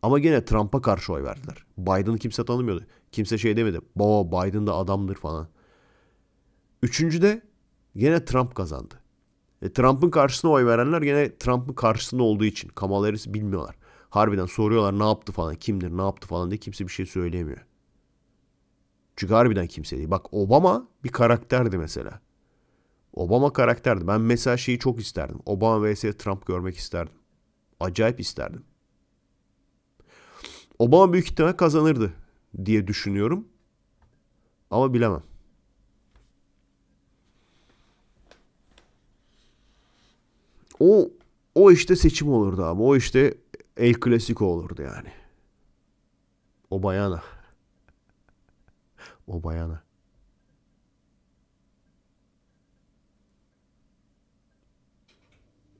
Ama gene Trump'a karşı oy verdiler. Biden'ı kimse tanımıyordu. Kimse şey demedi. Baba Biden da adamdır falan. Üçüncüde gene Trump kazandı. E, Trump'ın karşısına oy verenler gene Trump'ın karşısında olduğu için. Kamala Harris bilmiyorlar. Harbiden soruyorlar ne yaptı falan kimdir ne yaptı falan diye kimse bir şey söyleyemiyor. Çünkü harbiden kimse değil. Bak Obama bir karakterdi mesela. Obama karakterdi. Ben mesela şeyi çok isterdim. Obama vs. Trump görmek isterdim. Acayip isterdim. Obama büyük ihtimal kazanırdı diye düşünüyorum. Ama bilemem. O o işte seçim olurdu abi. O işte El Clasico olurdu yani. O bayana o bayana.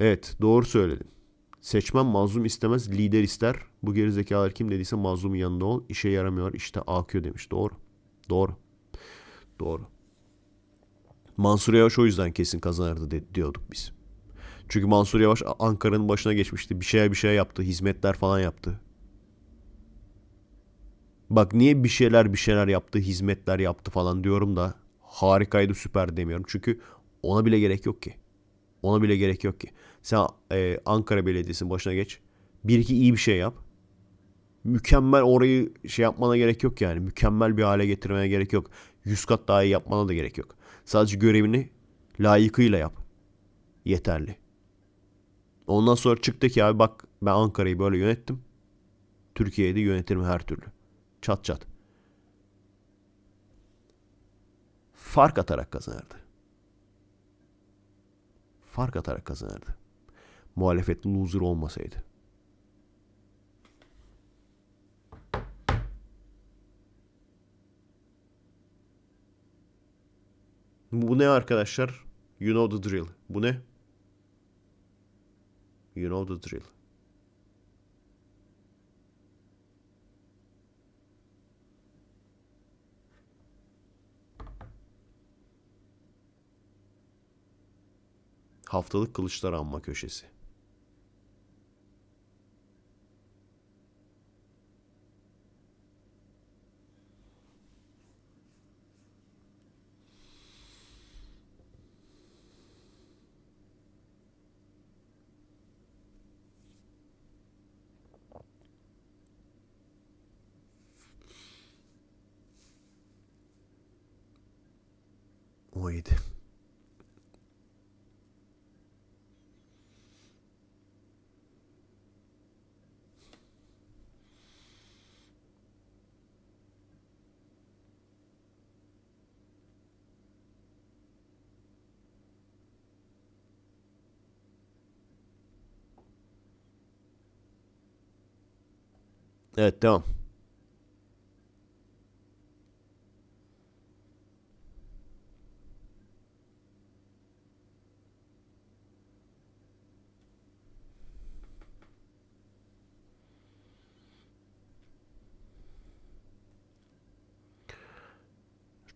Evet doğru söyledim. Seçmen mazlum istemez lider ister. Bu gerizekalar kim dediyse mazlumun yanında ol. İşe yaramıyor işte akıyor demiş. Doğru. Doğru. Doğru. Mansur Yavaş o yüzden kesin kazanırdı diyorduk biz. Çünkü Mansur Yavaş Ankara'nın başına geçmişti. Bir şeye bir şey yaptı. Hizmetler falan yaptı. Bak niye bir şeyler bir şeyler yaptı, hizmetler yaptı falan diyorum da harikaydı süper demiyorum. Çünkü ona bile gerek yok ki. Ona bile gerek yok ki. Sen e, Ankara Belediyesi'nin başına geç. Bir iki iyi bir şey yap. Mükemmel orayı şey yapmana gerek yok yani. Mükemmel bir hale getirmeye gerek yok. Yüz kat daha iyi yapmana da gerek yok. Sadece görevini layıkıyla yap. Yeterli. Ondan sonra çıktı ki abi bak ben Ankara'yı böyle yönettim. Türkiye'de yönetirim her türlü. Çat çat. Fark atarak kazanırdı. Fark atarak kazanırdı. Muhalefet loser olmasaydı. Bu ne arkadaşlar? You know the drill. Bu ne? You know the drill. Haftalık Kılıçlar Anma Köşesi. O iyiydi. Evet devam.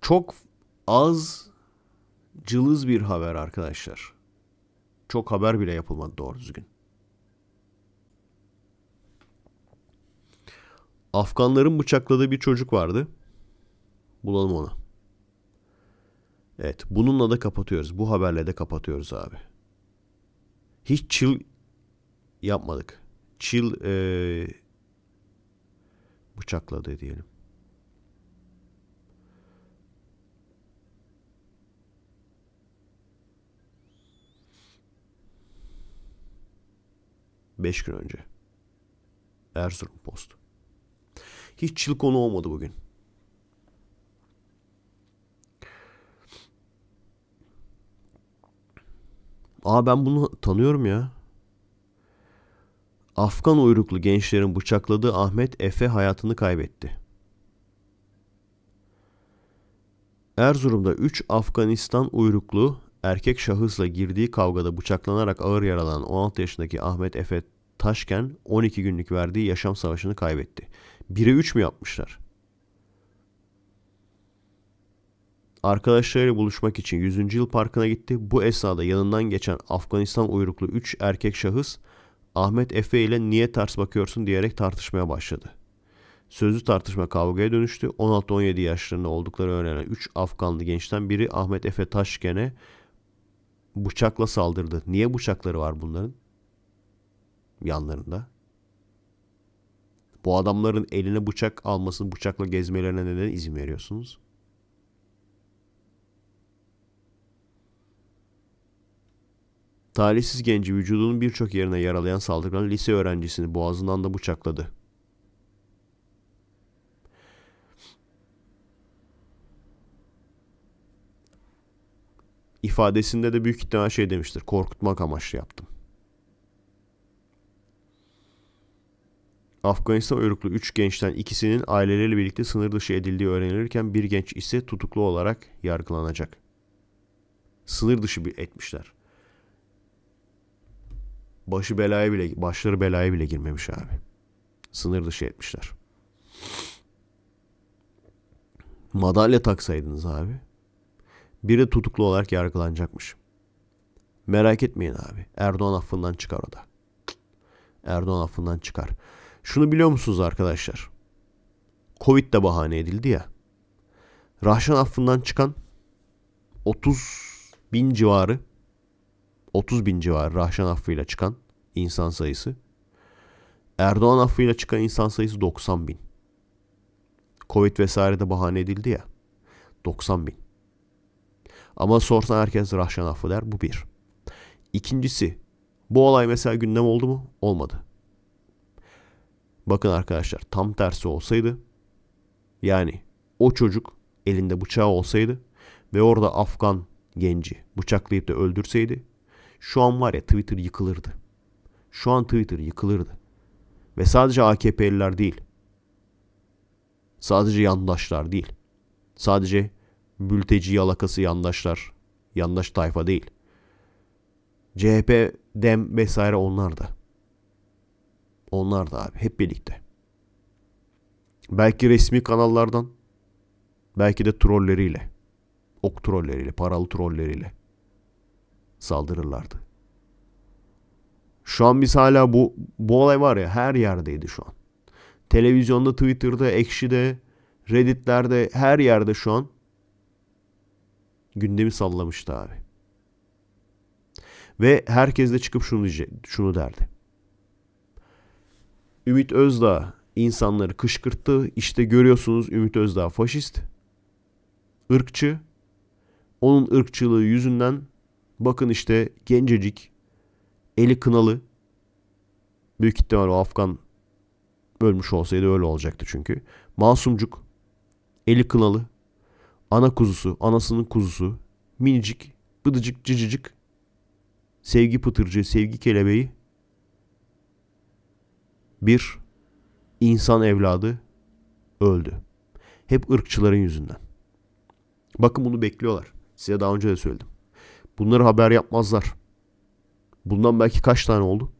Çok az cılız bir haber arkadaşlar. Çok haber bile yapılmadı doğru düzgün. Afganların bıçakladığı bir çocuk vardı. Bulalım onu. Evet bununla da kapatıyoruz. Bu haberle de kapatıyoruz abi. Hiç chill yapmadık. Chill ee, bıçakladı diyelim. Beş gün önce. Erzurum Postu. Hiç çil konu olmadı bugün. Aa ben bunu tanıyorum ya. Afgan uyruklu gençlerin bıçakladığı Ahmet Efe hayatını kaybetti. Erzurum'da 3 Afganistan uyruklu erkek şahısla girdiği kavgada bıçaklanarak ağır yaralanan 16 yaşındaki Ahmet Efe Taşken 12 günlük verdiği yaşam savaşını kaybetti. 1'e 3 mü yapmışlar? Arkadaşlarıyla buluşmak için 100. Yıl Parkı'na gitti. Bu esnada yanından geçen Afganistan uyruklu 3 erkek şahıs Ahmet Efe ile niye ters bakıyorsun diyerek tartışmaya başladı. Sözlü tartışma kavgaya dönüştü. 16-17 yaşlarında oldukları öğrenen 3 Afganlı gençten biri Ahmet Efe Taşken'e bıçakla saldırdı. Niye bıçakları var bunların? yanlarında. Bu adamların eline bıçak almasını, bıçakla gezmelerine neden izin veriyorsunuz? Talihsiz genci vücudunun birçok yerine yaralayan saldırgan lise öğrencisini boğazından da bıçakladı. İfadesinde de büyük ihtimal şey demiştir. Korkutmak amaçlı yaptım. Afganistan uyruklu 3 gençten ikisinin aileleriyle birlikte sınır dışı edildiği öğrenilirken bir genç ise tutuklu olarak yargılanacak. Sınır dışı bir etmişler. Başı belaya bile, başları belaya bile girmemiş abi. Sınır dışı etmişler. Madalya taksaydınız abi. Biri tutuklu olarak yargılanacakmış. Merak etmeyin abi. Erdoğan affından çıkar o da. Erdoğan affından çıkar. Şunu biliyor musunuz arkadaşlar? Covid de bahane edildi ya. Rahşan affından çıkan 30 bin civarı 30 bin civarı Rahşan affıyla çıkan insan sayısı. Erdoğan affıyla çıkan insan sayısı 90 bin. Covid vesaire de bahane edildi ya. 90 bin. Ama sorsan herkes Rahşan affı der. Bu bir. İkincisi bu olay mesela gündem oldu mu? Olmadı. Bakın arkadaşlar tam tersi olsaydı yani o çocuk elinde bıçağı olsaydı ve orada Afgan genci bıçaklayıp da öldürseydi şu an var ya Twitter yıkılırdı. Şu an Twitter yıkılırdı. Ve sadece AKP'liler değil. Sadece yandaşlar değil. Sadece bülteci yalakası yandaşlar, yandaş tayfa değil. CHP, DEM vesaire onlar da. Onlar da abi hep birlikte. Belki resmi kanallardan. Belki de trolleriyle. Ok trolleriyle, paralı trolleriyle. Saldırırlardı. Şu an biz hala bu, bu olay var ya her yerdeydi şu an. Televizyonda, Twitter'da, Ekşi'de, Reddit'lerde her yerde şu an gündemi sallamıştı abi. Ve herkes de çıkıp şunu, şunu derdi. Ümit Özdağ insanları kışkırttı. İşte görüyorsunuz Ümit Özdağ faşist, ırkçı. Onun ırkçılığı yüzünden bakın işte gencecik, eli kınalı. Büyük ihtimal o Afgan ölmüş olsaydı öyle olacaktı çünkü. Masumcuk, eli kınalı, ana kuzusu, anasının kuzusu, minicik, bıdıcık, cicicik, sevgi pıtırcı, sevgi kelebeği bir insan evladı öldü. Hep ırkçıların yüzünden. Bakın bunu bekliyorlar. Size daha önce de söyledim. Bunları haber yapmazlar. Bundan belki kaç tane oldu?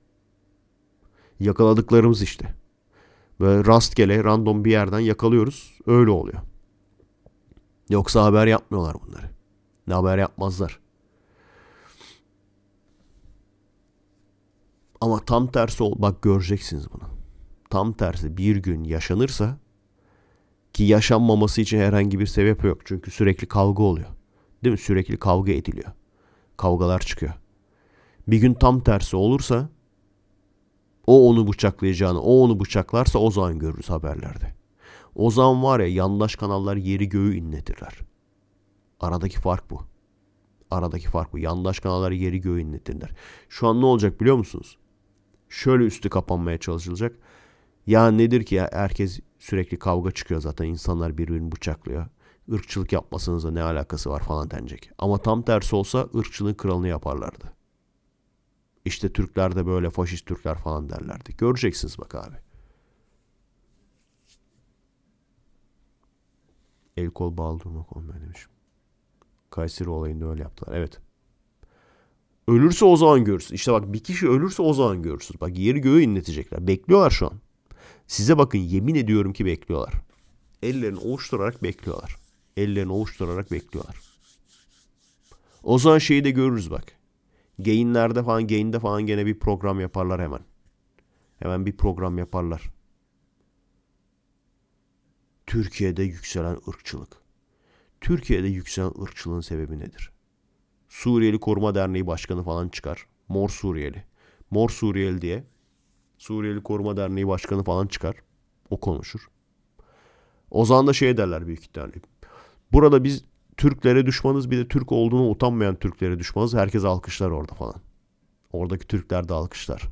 Yakaladıklarımız işte. Böyle rastgele, random bir yerden yakalıyoruz. Öyle oluyor. Yoksa haber yapmıyorlar bunları. Ne haber yapmazlar. Ama tam tersi ol bak göreceksiniz bunu. Tam tersi bir gün yaşanırsa ki yaşanmaması için herhangi bir sebep yok. Çünkü sürekli kavga oluyor. Değil mi? Sürekli kavga ediliyor. Kavgalar çıkıyor. Bir gün tam tersi olursa o onu bıçaklayacağını, o onu bıçaklarsa o zaman görürüz haberlerde. O zaman var ya yandaş kanallar yeri göğü inletirler. Aradaki fark bu. Aradaki fark bu. Yandaş kanallar yeri göğü inletirler. Şu an ne olacak biliyor musunuz? şöyle üstü kapanmaya çalışılacak. Ya nedir ki ya herkes sürekli kavga çıkıyor zaten insanlar birbirini bıçaklıyor. Irkçılık yapmasanıza ne alakası var falan denecek. Ama tam tersi olsa ırkçılığın kralını yaparlardı. İşte Türkler de böyle faşist Türkler falan derlerdi. Göreceksiniz bak abi. El kol bağlı durmak olmuyor demişim. Kayseri olayında öyle yaptılar. Evet. Ölürse o zaman görürsün. İşte bak bir kişi ölürse o zaman görürsün. Bak yeri göğü inletecekler. Bekliyorlar şu an. Size bakın yemin ediyorum ki bekliyorlar. Ellerini ovuşturarak bekliyorlar. Ellerini ovuşturarak bekliyorlar. O zaman şeyi de görürüz bak. Gain'lerde falan gain'de falan gene bir program yaparlar hemen. Hemen bir program yaparlar. Türkiye'de yükselen ırkçılık. Türkiye'de yükselen ırkçılığın sebebi nedir? Suriyeli Koruma Derneği Başkanı falan çıkar. Mor Suriyeli. Mor Suriyeli diye Suriyeli Koruma Derneği Başkanı falan çıkar. O konuşur. O zaman da şey derler büyük ihtimalle. Burada biz Türklere düşmanız bir de Türk olduğunu utanmayan Türklere düşmanız. Herkes alkışlar orada falan. Oradaki Türkler de alkışlar.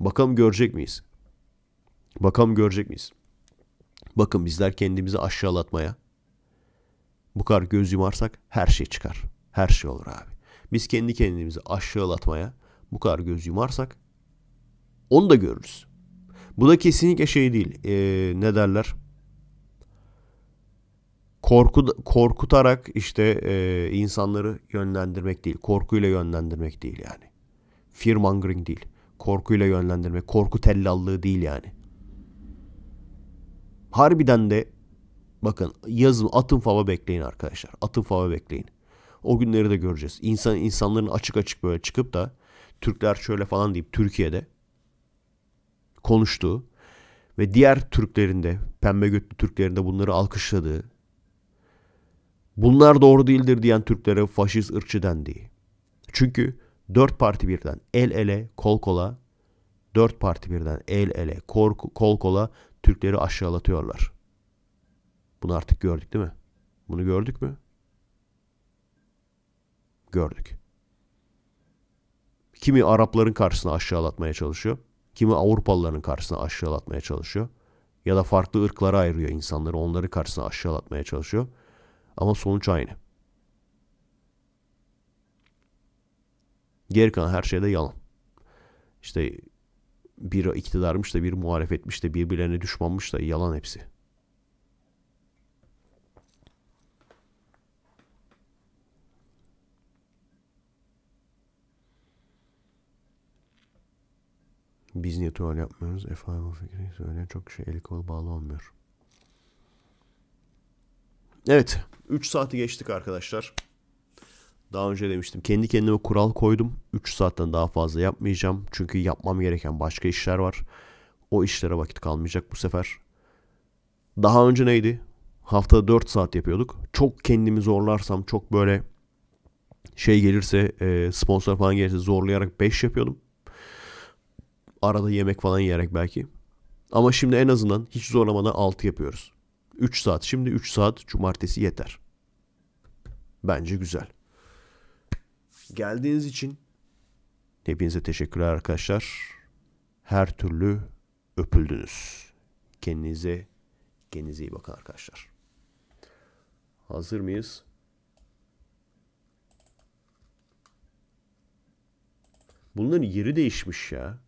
Bakalım görecek miyiz? Bakalım görecek miyiz? Bakın bizler kendimizi aşağılatmaya, bu kadar göz yumarsak her şey çıkar. Her şey olur abi. Biz kendi kendimizi aşağılatmaya bu kadar göz yumarsak onu da görürüz. Bu da kesinlikle şey değil. Ee, ne derler? Korku, korkutarak işte e, insanları yönlendirmek değil. Korkuyla yönlendirmek değil yani. Fear mongering değil. Korkuyla yönlendirmek. Korku tellallığı değil yani. Harbiden de Bakın yazın atın fava bekleyin arkadaşlar. Atın fava bekleyin. O günleri de göreceğiz. İnsan insanların açık açık böyle çıkıp da Türkler şöyle falan deyip Türkiye'de konuştuğu ve diğer Türklerin de pembe götlü Türklerin de bunları alkışladığı bunlar doğru değildir diyen Türklere faşist ırkçı dendiği. Çünkü dört parti birden el ele kol kola dört parti birden el ele kol kola Türkleri aşağılatıyorlar. Bunu artık gördük değil mi? Bunu gördük mü? Gördük. Kimi Arapların karşısına aşağılatmaya çalışıyor. Kimi Avrupalıların karşısına aşağılatmaya çalışıyor. Ya da farklı ırklara ayırıyor insanları. Onları karşısına aşağılatmaya çalışıyor. Ama sonuç aynı. Geri kalan her şeyde yalan. İşte bir iktidarmış da bir muhalefetmiş de birbirlerine düşmanmış da yalan hepsi. Biz niye tuval yapmıyoruz? E, F5 fikri söyleyen çok şey el kol bağlı olmuyor. Evet. 3 saati geçtik arkadaşlar. Daha önce demiştim. Kendi kendime kural koydum. 3 saatten daha fazla yapmayacağım. Çünkü yapmam gereken başka işler var. O işlere vakit kalmayacak bu sefer. Daha önce neydi? Haftada 4 saat yapıyorduk. Çok kendimi zorlarsam, çok böyle şey gelirse, e, sponsor falan gelirse zorlayarak 5 yapıyordum. Arada yemek falan yiyerek belki. Ama şimdi en azından hiç zorlamadan 6 yapıyoruz. 3 saat. Şimdi 3 saat cumartesi yeter. Bence güzel. Geldiğiniz için hepinize teşekkürler arkadaşlar. Her türlü öpüldünüz. Kendinize kendinize iyi bakın arkadaşlar. Hazır mıyız? Bunların yeri değişmiş ya.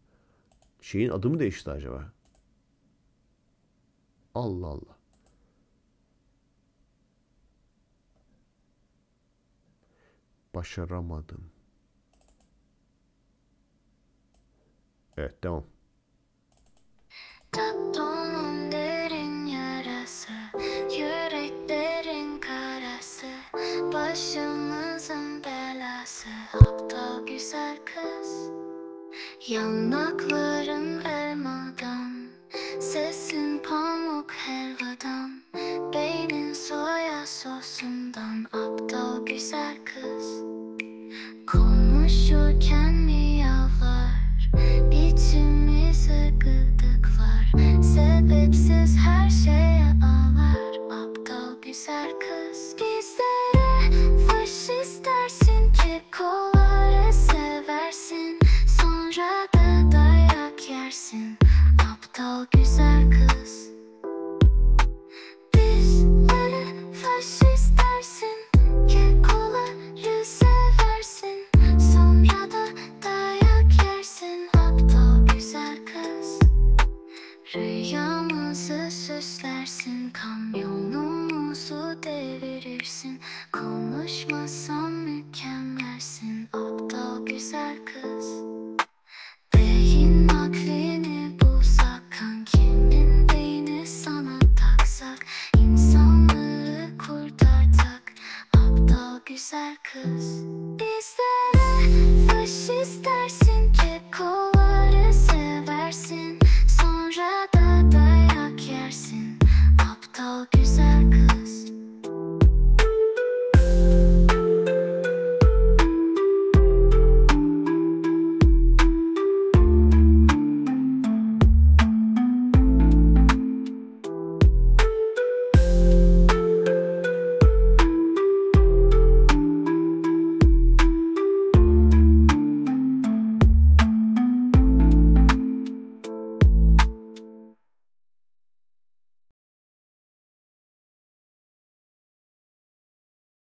Şeyin adı mı değişti acaba? Allah Allah. Başaramadım. Evet devam. Tatlı derin yarası, yüreklerin karası, başımızın belası, aptal güzel kız. Yanakların elmadan Sesin pamuk helvadan Beynin soya sosundan Aptal güzel kız Konuşurken mi miyavlar İçimize gıdıklar Sebepsiz her şeye ağlar Aptal güzel kız güzel. Aptal güzel kız Cause